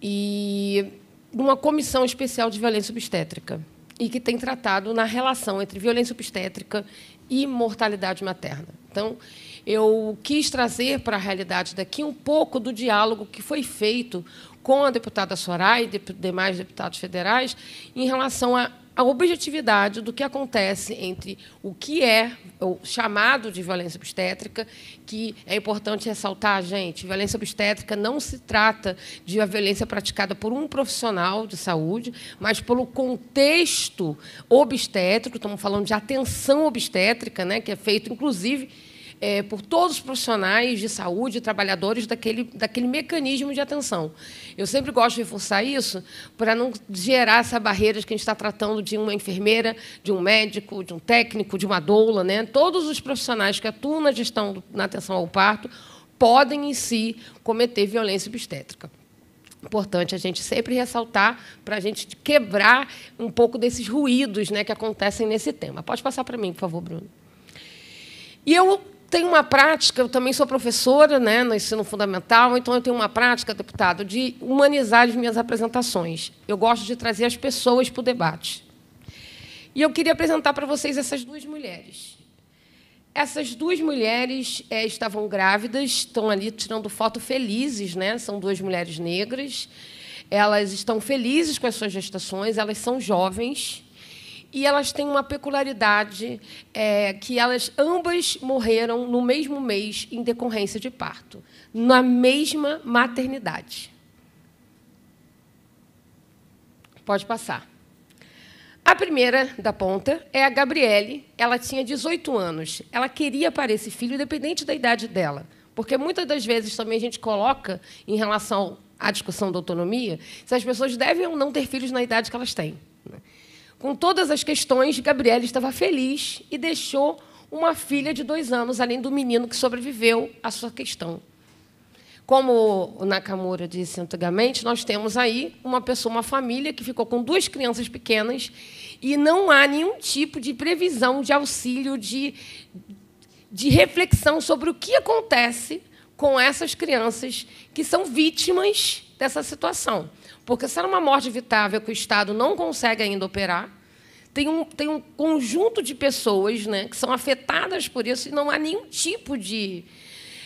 e numa comissão especial de violência obstétrica, e que tem tratado na relação entre violência obstétrica e mortalidade materna. Então, eu quis trazer para a realidade daqui um pouco do diálogo que foi feito com a deputada Soraya e demais deputados federais em relação a a objetividade do que acontece entre o que é o chamado de violência obstétrica, que é importante ressaltar, gente, violência obstétrica não se trata de uma violência praticada por um profissional de saúde, mas pelo contexto obstétrico, estamos falando de atenção obstétrica, né, que é feito, inclusive, é, por todos os profissionais de saúde, trabalhadores daquele, daquele mecanismo de atenção. Eu sempre gosto de reforçar isso para não gerar essa barreira de que a gente está tratando de uma enfermeira, de um médico, de um técnico, de uma doula. Né? Todos os profissionais que atuam na gestão, na atenção ao parto, podem em si cometer violência obstétrica. Importante a gente sempre ressaltar para a gente quebrar um pouco desses ruídos né, que acontecem nesse tema. Pode passar para mim, por favor, Bruno. E eu tenho uma prática, eu também sou professora né, no ensino fundamental, então eu tenho uma prática, deputado, de humanizar as minhas apresentações. Eu gosto de trazer as pessoas para o debate. E eu queria apresentar para vocês essas duas mulheres. Essas duas mulheres é, estavam grávidas, estão ali tirando foto felizes, né? São duas mulheres negras. Elas estão felizes com as suas gestações, elas são jovens. E elas têm uma peculiaridade é, que elas ambas morreram no mesmo mês em decorrência de parto, na mesma maternidade. Pode passar. A primeira da ponta é a Gabriele. Ela tinha 18 anos. Ela queria para esse filho, independente da idade dela. Porque muitas das vezes também a gente coloca em relação à discussão da autonomia se as pessoas devem ou não ter filhos na idade que elas têm. Né? Com todas as questões, Gabriela estava feliz e deixou uma filha de dois anos, além do menino que sobreviveu à sua questão. Como o Nakamura disse antigamente, nós temos aí uma pessoa, uma família que ficou com duas crianças pequenas e não há nenhum tipo de previsão, de auxílio, de, de reflexão sobre o que acontece com essas crianças que são vítimas dessa situação. Porque se era é uma morte evitável que o Estado não consegue ainda operar, tem um, tem um conjunto de pessoas né, que são afetadas por isso e não há nenhum tipo de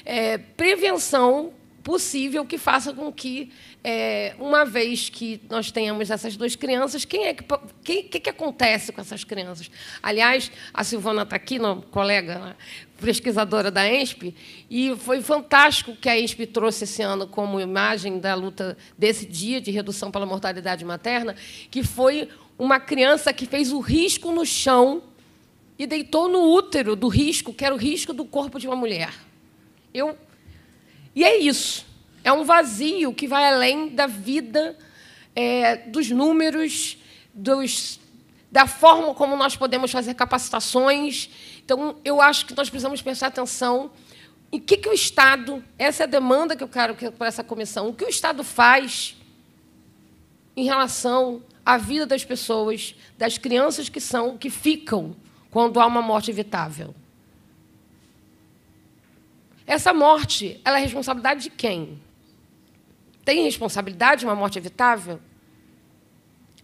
é, prevenção possível que faça com que, é, uma vez que nós tenhamos essas duas crianças, quem é que quem, que, que acontece com essas crianças? Aliás, a Silvana está aqui, não, colega, né? pesquisadora da ENSP, e foi fantástico que a ENSP trouxe esse ano como imagem da luta desse dia de redução pela mortalidade materna, que foi uma criança que fez o risco no chão e deitou no útero do risco, que era o risco do corpo de uma mulher. Eu E é isso. É um vazio que vai além da vida, é, dos números, dos, da forma como nós podemos fazer capacitações então, eu acho que nós precisamos prestar atenção em que, que o Estado, essa é a demanda que eu quero para essa comissão, o que o Estado faz em relação à vida das pessoas, das crianças que são, que ficam quando há uma morte evitável. Essa morte, ela é responsabilidade de quem? Tem responsabilidade uma morte evitável?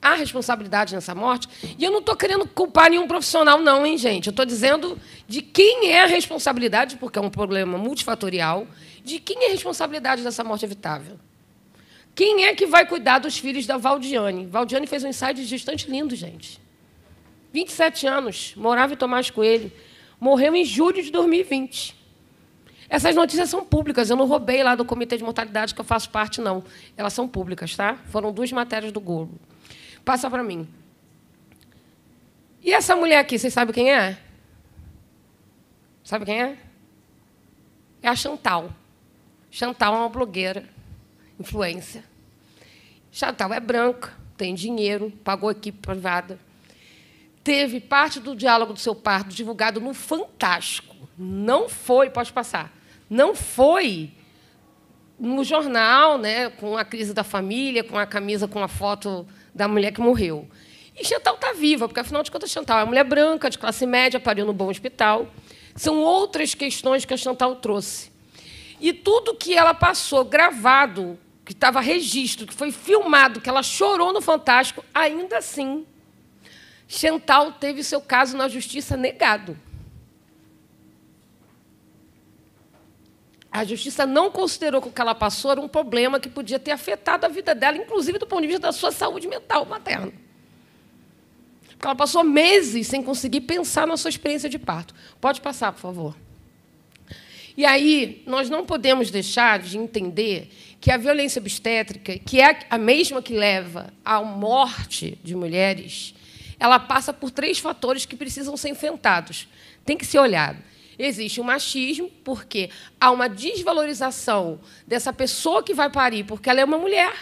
há responsabilidade nessa morte. E eu não estou querendo culpar nenhum profissional, não, hein, gente? Eu estou dizendo de quem é a responsabilidade, porque é um problema multifatorial, de quem é a responsabilidade dessa morte evitável. Quem é que vai cuidar dos filhos da Valdiane? Valdiane fez um ensaio de gestante lindo, gente. 27 anos, morava em Tomás Coelho. Morreu em julho de 2020. Essas notícias são públicas, eu não roubei lá do Comitê de Mortalidade que eu faço parte, não. Elas são públicas, tá? Foram duas matérias do Globo. Passa para mim. E essa mulher aqui, vocês sabem quem é? Sabe quem é? É a Chantal. Chantal é uma blogueira, influência. Chantal é branca, tem dinheiro, pagou equipe privada. Teve parte do diálogo do seu parto divulgado no Fantástico. Não foi, pode passar. Não foi no jornal, né, com a crise da família, com a camisa com a foto da mulher que morreu. E Chantal está viva, porque afinal de contas, Chantal é uma mulher branca, de classe média, pariu no bom hospital. São outras questões que a Chantal trouxe. E tudo que ela passou gravado, que estava registro, que foi filmado, que ela chorou no Fantástico, ainda assim, Chantal teve seu caso na justiça negado. a justiça não considerou que o que ela passou era um problema que podia ter afetado a vida dela, inclusive do ponto de vista da sua saúde mental materna. Porque ela passou meses sem conseguir pensar na sua experiência de parto. Pode passar, por favor. E aí, nós não podemos deixar de entender que a violência obstétrica, que é a mesma que leva à morte de mulheres, ela passa por três fatores que precisam ser enfrentados. Tem que ser olhado. Existe o um machismo, porque há uma desvalorização dessa pessoa que vai parir, porque ela é uma mulher.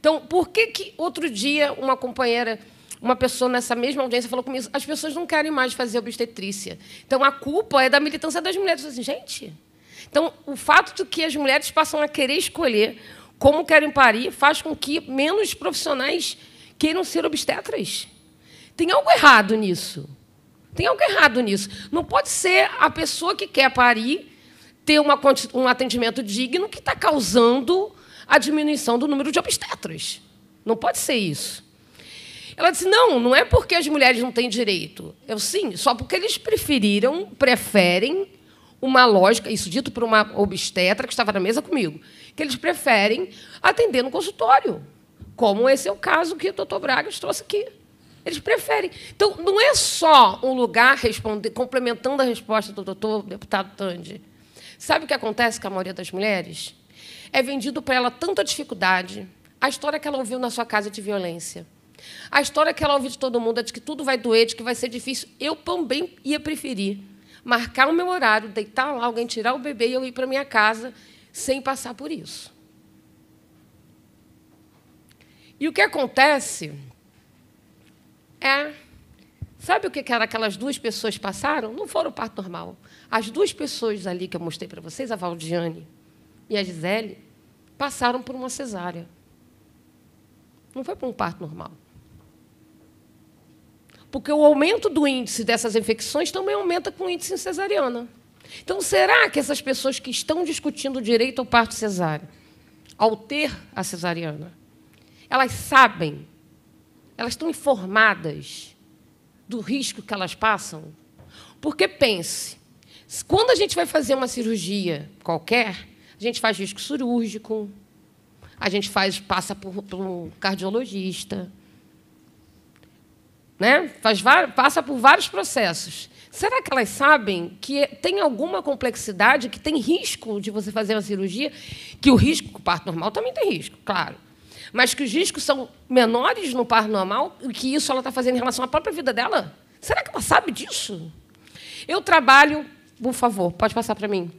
Então, por que, que outro dia uma companheira, uma pessoa nessa mesma audiência falou comigo, as pessoas não querem mais fazer obstetrícia. Então, a culpa é da militância das mulheres. assim, gente, então o fato de que as mulheres passam a querer escolher como querem parir faz com que menos profissionais queiram ser obstetras. Tem algo errado nisso. Tem algo errado nisso. Não pode ser a pessoa que quer parir ter uma, um atendimento digno que está causando a diminuição do número de obstetras. Não pode ser isso. Ela disse: não, não é porque as mulheres não têm direito. Eu sim, só porque eles preferiram, preferem uma lógica, isso dito por uma obstetra que estava na mesa comigo, que eles preferem atender no consultório, como esse é o caso que o doutor Braga trouxe aqui. Eles preferem. Então, não é só um lugar responder, complementando a resposta do doutor deputado Tandi. Sabe o que acontece com a maioria das mulheres? É vendido para ela tanta dificuldade, a história que ela ouviu na sua casa é de violência, a história que ela ouviu de todo mundo é de que tudo vai doer, de que vai ser difícil. Eu também ia preferir marcar o meu horário, deitar lá, alguém tirar o bebê e eu ir para minha casa sem passar por isso. E o que acontece é. Sabe o que, era aquelas duas pessoas passaram? Não foram parto normal. As duas pessoas ali que eu mostrei para vocês, a Valdiane e a Gisele, passaram por uma cesárea. Não foi por um parto normal. Porque o aumento do índice dessas infecções também aumenta com o índice em cesariana. Então, será que essas pessoas que estão discutindo o direito ao parto cesáreo, ao ter a cesariana, elas sabem elas estão informadas do risco que elas passam? Porque pense, quando a gente vai fazer uma cirurgia qualquer, a gente faz risco cirúrgico, a gente faz passa por, por um cardiologista, né? Faz, passa por vários processos. Será que elas sabem que tem alguma complexidade, que tem risco de você fazer uma cirurgia? Que o risco, o parto normal também tem risco, claro mas que os riscos são menores no par normal, o que isso ela está fazendo em relação à própria vida dela? Será que ela sabe disso? Eu trabalho, por favor, pode passar para mim.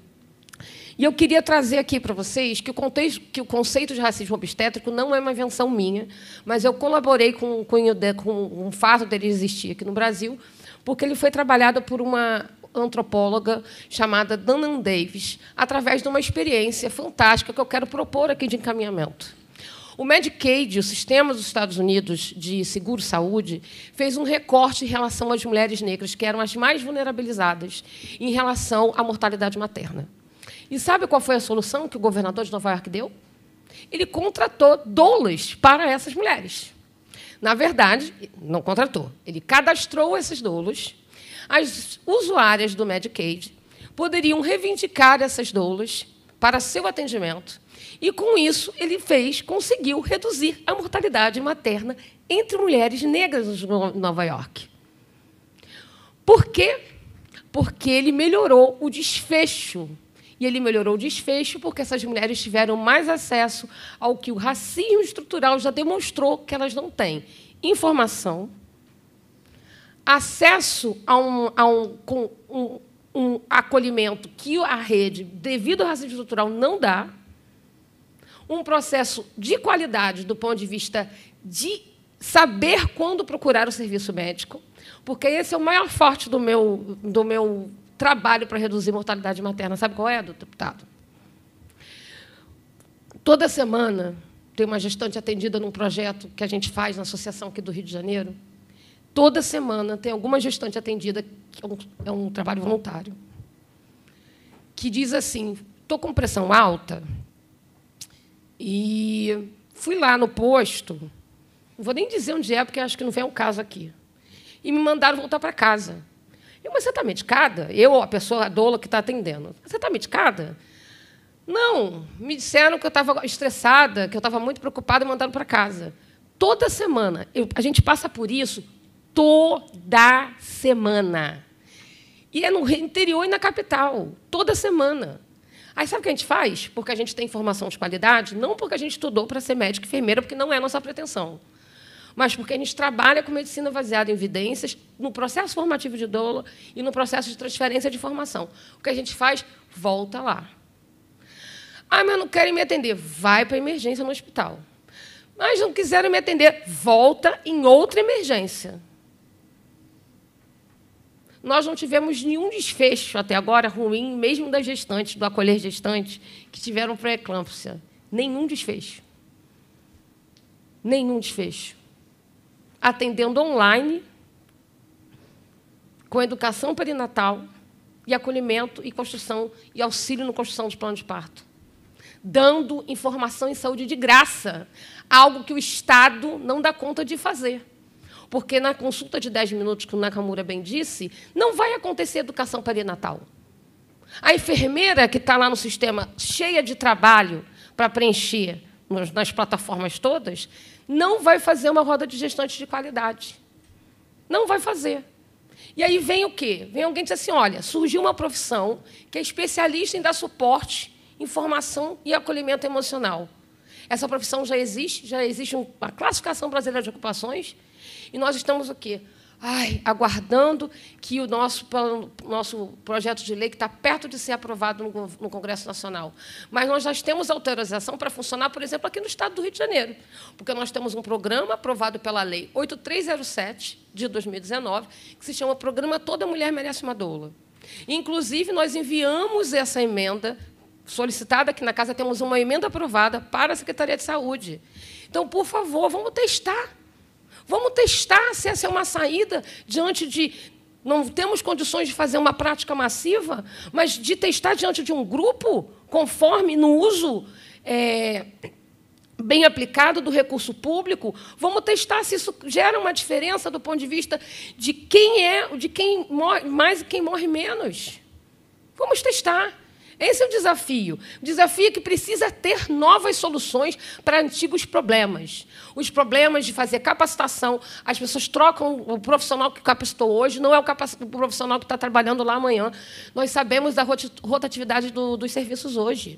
E eu queria trazer aqui para vocês que o, contexto, que o conceito de racismo obstétrico não é uma invenção minha, mas eu colaborei com, com o fato dele existir aqui no Brasil, porque ele foi trabalhado por uma antropóloga chamada Danan Davis, através de uma experiência fantástica que eu quero propor aqui de encaminhamento. O Medicaid, o sistema dos Estados Unidos de seguro-saúde, fez um recorte em relação às mulheres negras, que eram as mais vulnerabilizadas em relação à mortalidade materna. E sabe qual foi a solução que o governador de Nova York deu? Ele contratou doulas para essas mulheres. Na verdade, não contratou, ele cadastrou esses doulas. As usuárias do Medicaid poderiam reivindicar essas doulas para seu atendimento e com isso ele fez, conseguiu reduzir a mortalidade materna entre mulheres negras em Nova York. Por quê? Porque ele melhorou o desfecho. E ele melhorou o desfecho porque essas mulheres tiveram mais acesso ao que o racismo estrutural já demonstrou que elas não têm: informação, acesso a um, a um, um, um acolhimento que a rede, devido ao racismo estrutural, não dá um processo de qualidade do ponto de vista de saber quando procurar o serviço médico, porque esse é o maior forte do meu, do meu trabalho para reduzir mortalidade materna. Sabe qual é, deputado? Toda semana tem uma gestante atendida num projeto que a gente faz na associação aqui do Rio de Janeiro. Toda semana tem alguma gestante atendida, que é um, é um trabalho voluntário, que diz assim: estou com pressão alta, e fui lá no posto, não vou nem dizer onde é, porque acho que não vem o caso aqui. E me mandaram voltar para casa. Eu, mas você está medicada? Eu, a pessoa, a doula que está atendendo. Você está medicada? Não, me disseram que eu estava estressada, que eu estava muito preocupada e mandaram para casa. Toda semana. Eu, a gente passa por isso toda semana. E é no interior e na capital, toda semana. Aí sabe o que a gente faz? Porque a gente tem formação de qualidade, não porque a gente estudou para ser médico e enfermeira, porque não é a nossa pretensão, mas porque a gente trabalha com medicina baseada em evidências no processo formativo de doula e no processo de transferência de formação. O que a gente faz? Volta lá. Ah, mas não querem me atender. Vai para a emergência no hospital. Mas não quiseram me atender. Volta em outra emergência nós não tivemos nenhum desfecho até agora ruim, mesmo das gestantes, do acolher gestantes que tiveram pré-eclâmpsia. Nenhum desfecho. Nenhum desfecho. Atendendo online, com educação perinatal e acolhimento e construção e auxílio na construção dos plano de parto. Dando informação em saúde de graça, algo que o Estado não dá conta de fazer. Porque na consulta de 10 minutos, que o Nakamura bem disse, não vai acontecer educação perinatal. A enfermeira que está lá no sistema cheia de trabalho para preencher nas plataformas todas, não vai fazer uma roda de gestantes de qualidade. Não vai fazer. E aí vem o quê? Vem alguém que diz assim: olha, surgiu uma profissão que é especialista em dar suporte, informação e acolhimento emocional. Essa profissão já existe, já existe uma classificação brasileira de ocupações e nós estamos o quê? Ai, aguardando que o nosso, plano, nosso projeto de lei, que está perto de ser aprovado no, no Congresso Nacional. Mas nós já temos autorização para funcionar, por exemplo, aqui no Estado do Rio de Janeiro, porque nós temos um programa aprovado pela Lei 8307, de 2019, que se chama Programa Toda Mulher Merece uma Doula. Inclusive, nós enviamos essa emenda solicitada aqui na casa, temos uma emenda aprovada para a Secretaria de Saúde. Então, por favor, vamos testar. Vamos testar se essa é uma saída diante de. Não temos condições de fazer uma prática massiva, mas de testar diante de um grupo, conforme no uso é, bem aplicado do recurso público. Vamos testar se isso gera uma diferença do ponto de vista de quem é, de quem morre mais e quem morre menos. Vamos testar. Esse é o desafio. O desafio é que precisa ter novas soluções para antigos problemas. Os problemas de fazer capacitação, as pessoas trocam o profissional que capacitou hoje, não é o, o profissional que está trabalhando lá amanhã. Nós sabemos da rot rotatividade do, dos serviços hoje.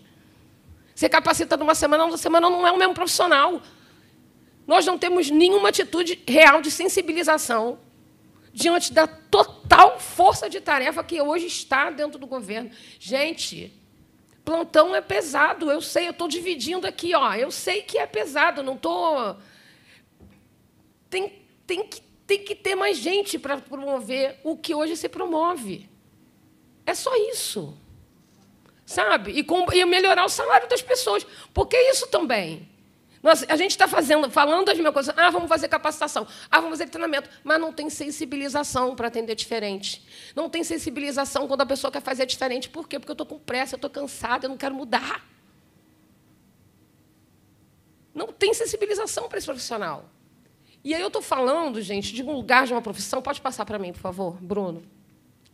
Você capacita numa semana, uma semana não é o mesmo profissional. Nós não temos nenhuma atitude real de sensibilização diante da total força de tarefa que hoje está dentro do governo. Gente, plantão é pesado, eu sei, eu estou dividindo aqui, ó, eu sei que é pesado, não estou. Tô... Tem, tem, que, tem que ter mais gente para promover o que hoje se promove. É só isso. Sabe? E, com, e melhorar o salário das pessoas. Porque isso também. Nós, a gente está fazendo, falando as mesmas coisas. Ah, vamos fazer capacitação. Ah, vamos fazer treinamento. Mas não tem sensibilização para atender diferente. Não tem sensibilização quando a pessoa quer fazer diferente. Por quê? Porque eu estou com pressa, eu estou cansada, eu não quero mudar. Não tem sensibilização para esse profissional. E aí eu estou falando, gente, de um lugar, de uma profissão. Pode passar para mim, por favor, Bruno,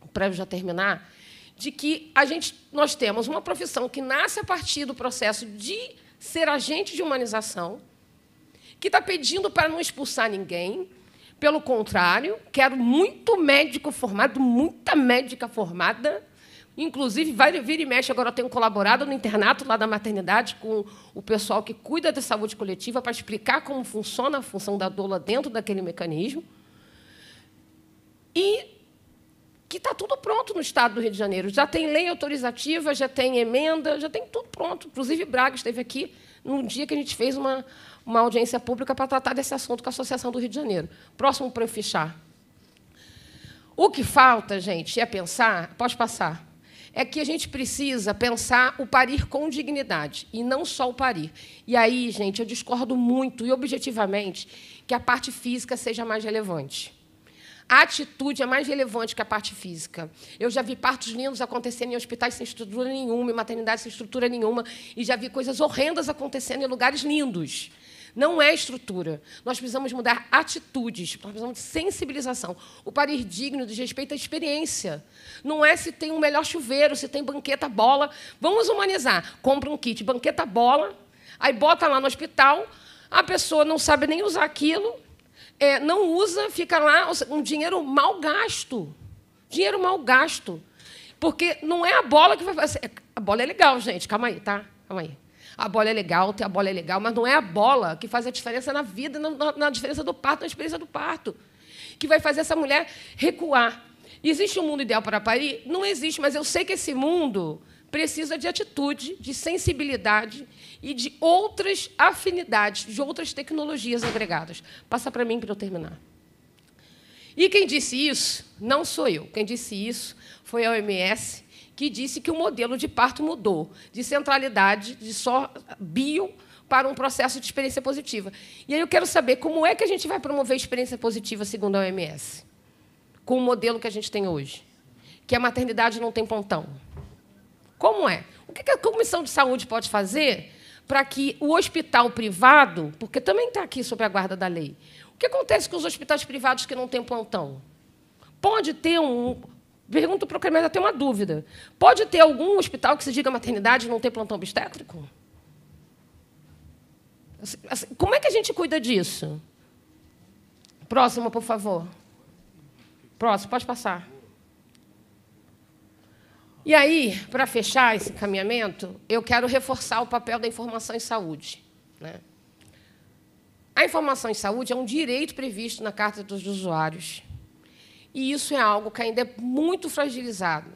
O Prévio já terminar. De que a gente, nós temos uma profissão que nasce a partir do processo de ser agente de humanização, que está pedindo para não expulsar ninguém. Pelo contrário, quero muito médico formado, muita médica formada. Inclusive, vai vir e mexe. Agora eu tenho colaborado no internato lá da maternidade com o pessoal que cuida da saúde coletiva para explicar como funciona a função da doula dentro daquele mecanismo. E que está tudo pronto no Estado do Rio de Janeiro. Já tem lei autorizativa, já tem emenda, já tem tudo pronto. Inclusive, Braga esteve aqui no dia que a gente fez uma, uma audiência pública para tratar desse assunto com a Associação do Rio de Janeiro. Próximo para eu fechar. O que falta, gente, é pensar... Pode passar. É que a gente precisa pensar o parir com dignidade, e não só o parir. E aí, gente, eu discordo muito, e objetivamente, que a parte física seja mais relevante. A atitude é mais relevante que a parte física. Eu já vi partos lindos acontecendo em hospitais sem estrutura nenhuma, em maternidade sem estrutura nenhuma, e já vi coisas horrendas acontecendo em lugares lindos. Não é estrutura. Nós precisamos mudar atitudes, nós precisamos de sensibilização. O parir digno diz respeito à experiência. Não é se tem um melhor chuveiro, se tem banqueta, bola. Vamos humanizar. Compra um kit, banqueta, bola, aí bota lá no hospital, a pessoa não sabe nem usar aquilo, é, não usa, fica lá um dinheiro mal gasto. Dinheiro mal gasto. Porque não é a bola que vai fazer. Assim, a bola é legal, gente, calma aí, tá? Calma aí. A bola é legal, ter a bola é legal, mas não é a bola que faz a diferença na vida, na, na diferença do parto, na experiência do parto. Que vai fazer essa mulher recuar. existe um mundo ideal para parir? Não existe, mas eu sei que esse mundo precisa de atitude, de sensibilidade e de outras afinidades, de outras tecnologias agregadas. Passa para mim para eu terminar. E quem disse isso não sou eu. Quem disse isso foi a OMS, que disse que o modelo de parto mudou de centralidade, de só bio, para um processo de experiência positiva. E aí eu quero saber como é que a gente vai promover experiência positiva segundo a OMS, com o modelo que a gente tem hoje, que a maternidade não tem pontão. Como é? O que a Comissão de Saúde pode fazer para que o hospital privado, porque também está aqui sob a guarda da lei, o que acontece com os hospitais privados que não têm plantão? Pode ter um. Pergunto para o Cremeda, até uma dúvida. Pode ter algum hospital que se diga maternidade e não ter plantão obstétrico? Assim, assim como é que a gente cuida disso? Próximo, por favor. Próximo, pode passar. E aí, para fechar esse caminhamento, eu quero reforçar o papel da informação em saúde. Né? A informação em saúde é um direito previsto na Carta dos Usuários. E isso é algo que ainda é muito fragilizado.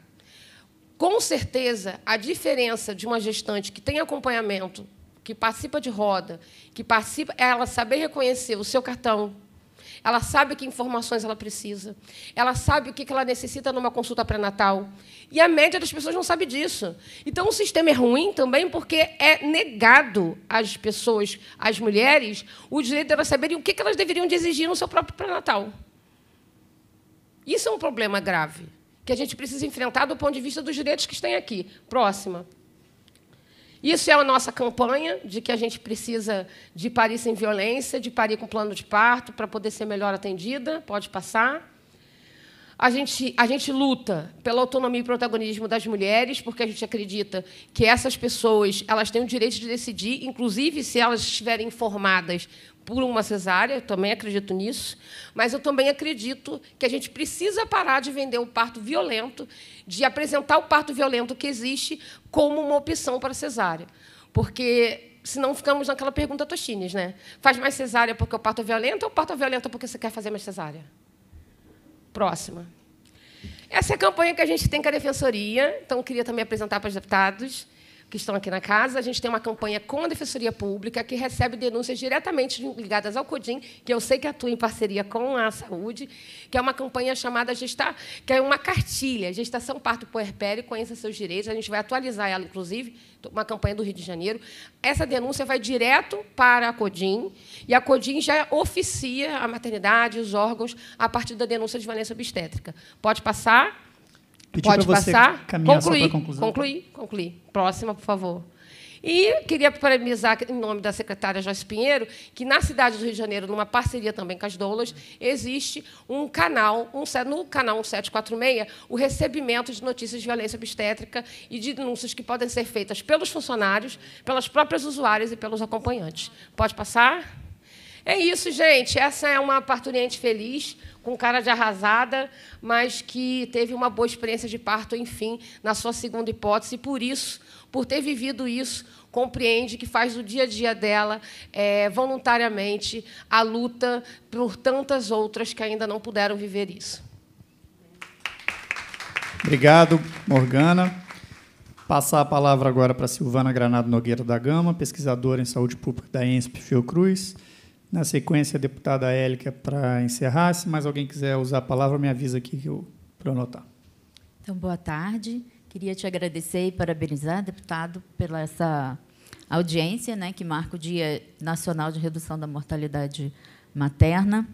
Com certeza, a diferença de uma gestante que tem acompanhamento, que participa de roda, que participa, é ela saber reconhecer o seu cartão, ela sabe que informações ela precisa, ela sabe o que ela necessita numa consulta pré-natal, e a média das pessoas não sabe disso. Então, o sistema é ruim também porque é negado às pessoas, às mulheres, o direito de elas saberem o que elas deveriam exigir no seu próprio pré-natal. Isso é um problema grave que a gente precisa enfrentar do ponto de vista dos direitos que estão aqui. Próxima. Isso é a nossa campanha de que a gente precisa de parir sem violência, de parir com plano de parto para poder ser melhor atendida. Pode passar. A gente, a gente luta pela autonomia e protagonismo das mulheres, porque a gente acredita que essas pessoas elas têm o direito de decidir, inclusive se elas estiverem informadas por uma cesárea, eu também acredito nisso, mas eu também acredito que a gente precisa parar de vender o parto violento, de apresentar o parto violento que existe como uma opção para a cesárea. Porque senão ficamos naquela pergunta Toshines, né? Faz mais cesárea porque o parto é violento ou o parto é violento porque você quer fazer mais cesárea? próxima. Essa é a campanha que a gente tem com a Defensoria, então queria também apresentar para os deputados que estão aqui na casa. A gente tem uma campanha com a Defensoria Pública que recebe denúncias diretamente ligadas ao CODIM, que eu sei que atua em parceria com a saúde, que é uma campanha chamada Gesta, tá, que é uma cartilha, Gestação tá, Parto Puerpério, Conheça Seus Direitos. A gente vai atualizar ela, inclusive, uma campanha do Rio de Janeiro. Essa denúncia vai direto para a CODIM, e a CODIM já oficia a maternidade, os órgãos, a partir da denúncia de violência obstétrica. Pode passar? Pedir Pode passar? Concluir, concluir, concluir. Próxima, por favor. E queria parabenizar, em nome da secretária Joyce Pinheiro, que na cidade do Rio de Janeiro, numa parceria também com as doulas, existe um canal, um, no canal 1746, o recebimento de notícias de violência obstétrica e de denúncias que podem ser feitas pelos funcionários, pelas próprias usuárias e pelos acompanhantes. Pode passar? É isso, gente. Essa é uma parturiente feliz, com cara de arrasada, mas que teve uma boa experiência de parto, enfim, na sua segunda hipótese. E por isso, por ter vivido isso, compreende que faz o dia a dia dela, é, voluntariamente, a luta por tantas outras que ainda não puderam viver isso. Obrigado, Morgana. Passar a palavra agora para Silvana Granado Nogueira da Gama, pesquisadora em saúde pública da ENSP Fiocruz. Na sequência, a deputada Élica, para encerrar, se mais alguém quiser usar a palavra, me avisa aqui para eu anotar. Então, boa tarde. Queria te agradecer e parabenizar, deputado, pela essa audiência, né, que marca o Dia Nacional de Redução da Mortalidade Materna.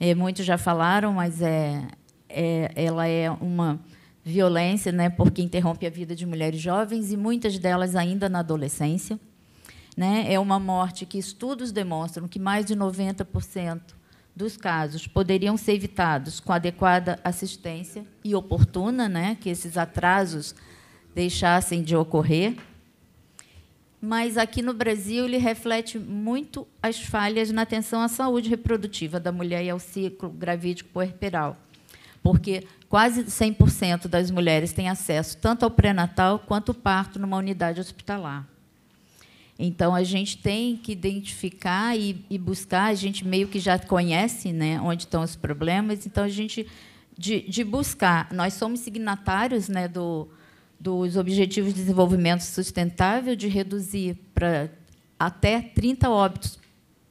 É, muitos já falaram, mas é, é, ela é uma violência, né, porque interrompe a vida de mulheres jovens e muitas delas ainda na adolescência. Né? É uma morte que estudos demonstram que mais de 90% dos casos poderiam ser evitados com adequada assistência e oportuna, né? que esses atrasos deixassem de ocorrer. Mas aqui no Brasil ele reflete muito as falhas na atenção à saúde reprodutiva da mulher e ao ciclo gravídico puerperal. Porque quase 100% das mulheres têm acesso tanto ao pré-natal quanto ao parto numa unidade hospitalar. Então a gente tem que identificar e, e, buscar, a gente meio que já conhece né, onde estão os problemas, então a gente de, de buscar. Nós somos signatários né, do, dos Objetivos de Desenvolvimento Sustentável de reduzir para até 30 óbitos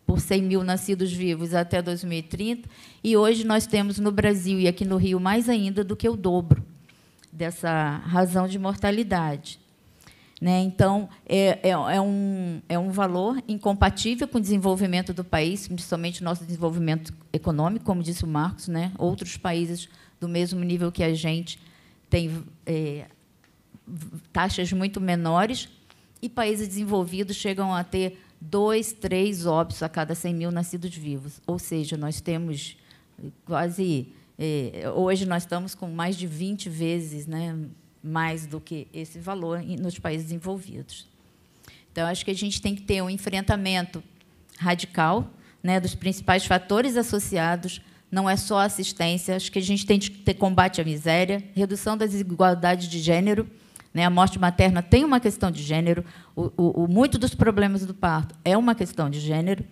por 100 mil nascidos vivos até 2030, e hoje nós temos no Brasil e aqui no Rio mais ainda do que o dobro dessa razão de mortalidade. Né? Então, é, é, é, um, é um valor incompatível com o desenvolvimento do país, principalmente o nosso desenvolvimento econômico, como disse o Marcos. Né? Outros países do mesmo nível que a gente têm é, taxas muito menores e países desenvolvidos chegam a ter dois, três óbitos a cada 100 mil nascidos vivos. Ou seja, nós temos quase... É, hoje nós estamos com mais de 20 vezes né, mais do que esse valor nos países envolvidos. Então, acho que a gente tem que ter um enfrentamento radical né, dos principais fatores associados. Não é só assistência, acho que a gente tem que ter combate à miséria, redução das desigualdades de gênero. Né, a morte materna tem uma questão de gênero, o, o, o, muito dos problemas do parto é uma questão de gênero.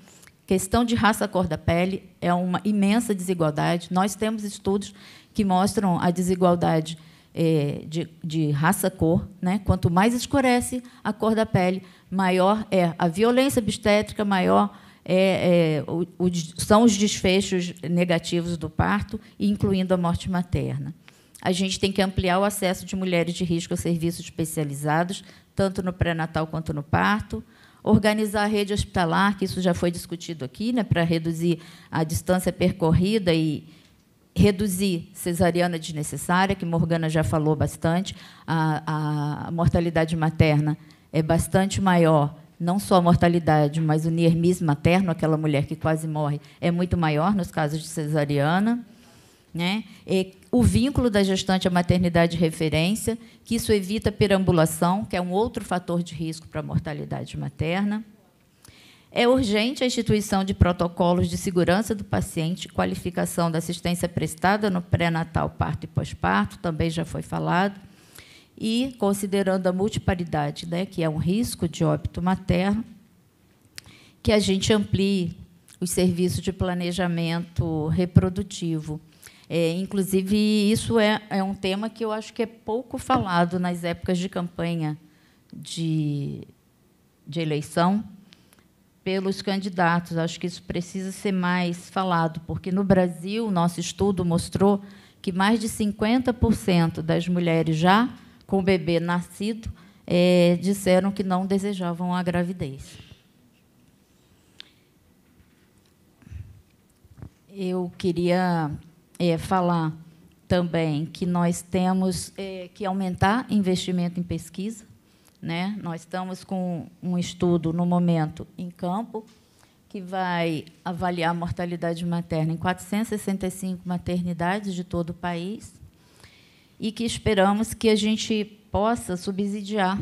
Questão de raça, cor da pele é uma imensa desigualdade. Nós temos estudos que mostram a desigualdade é, de, de, raça cor, né? quanto mais escurece a cor da pele, maior é a violência obstétrica, maior é, é, o, o, são os desfechos negativos do parto, incluindo a morte materna. A gente tem que ampliar o acesso de mulheres de risco a serviços especializados, tanto no pré-natal quanto no parto. Organizar a rede hospitalar, que isso já foi discutido aqui, né, para reduzir a distância percorrida e, reduzir cesariana desnecessária, que Morgana já falou bastante, a, a mortalidade materna é bastante maior, não só a mortalidade, mas o niermismo materno, aquela mulher que quase morre, é muito maior nos casos de cesariana. Né? E o vínculo da gestante à maternidade de referência, que isso evita perambulação, que é um outro fator de risco para a mortalidade materna. É urgente a instituição de protocolos de segurança do paciente, qualificação da assistência prestada no pré-natal, parto e pós-parto, também já foi falado. E, considerando a multiparidade, né, que é um risco de óbito materno, que a gente amplie os serviços de planejamento reprodutivo. É, inclusive, isso é, é um tema que eu acho que é pouco falado nas épocas de campanha de, de eleição pelos candidatos. Acho que isso precisa ser mais falado, porque no Brasil, nosso estudo mostrou que mais de 50% das mulheres já com o bebê nascido é, disseram que não desejavam a gravidez. Eu queria é, falar também que nós temos é, que aumentar investimento em pesquisa né? Nós estamos com um estudo, no momento, em campo, que vai avaliar a mortalidade materna em 465 maternidades de todo o país e que esperamos que a gente possa subsidiar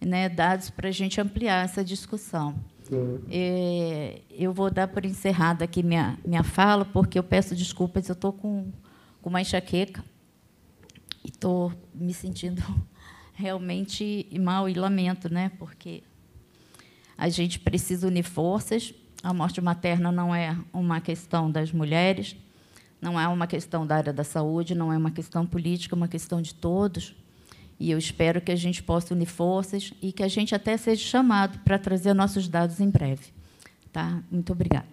né, dados para a gente ampliar essa discussão. É, eu vou dar por encerrada aqui minha, minha fala, porque eu peço desculpas, eu estou com, com uma enxaqueca e estou me sentindo realmente mal e lamento, né? Porque a gente precisa unir forças. A morte materna não é uma questão das mulheres, não é uma questão da área da saúde, não é uma questão política, é uma questão de todos. E eu espero que a gente possa unir forças e que a gente até seja chamado para trazer nossos dados em breve. Tá? Muito obrigada.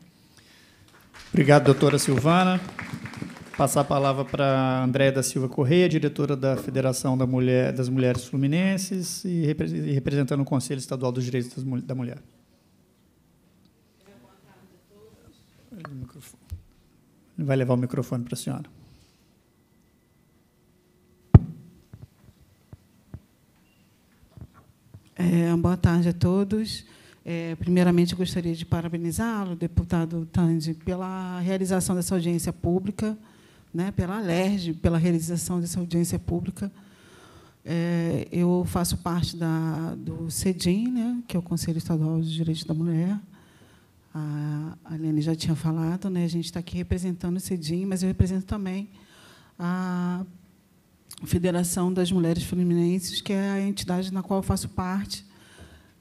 Obrigado, doutora Silvana passar a palavra para Andréia da Silva Correia, diretora da Federação da Mulher, das Mulheres Fluminenses e representando o Conselho Estadual dos Direitos da Mulher. Vai levar o microfone para a senhora. É, boa tarde a todos. É, primeiramente, gostaria de parabenizá-lo, deputado Tandi, pela realização dessa audiência pública né, pela alergia pela realização dessa audiência pública. É, eu faço parte da, do CEDIM, né, que é o Conselho Estadual de Direitos da Mulher. A, a Lene já tinha falado, né, a gente está aqui representando o CEDIM, mas eu represento também a Federação das Mulheres Fluminenses, que é a entidade na qual eu faço parte.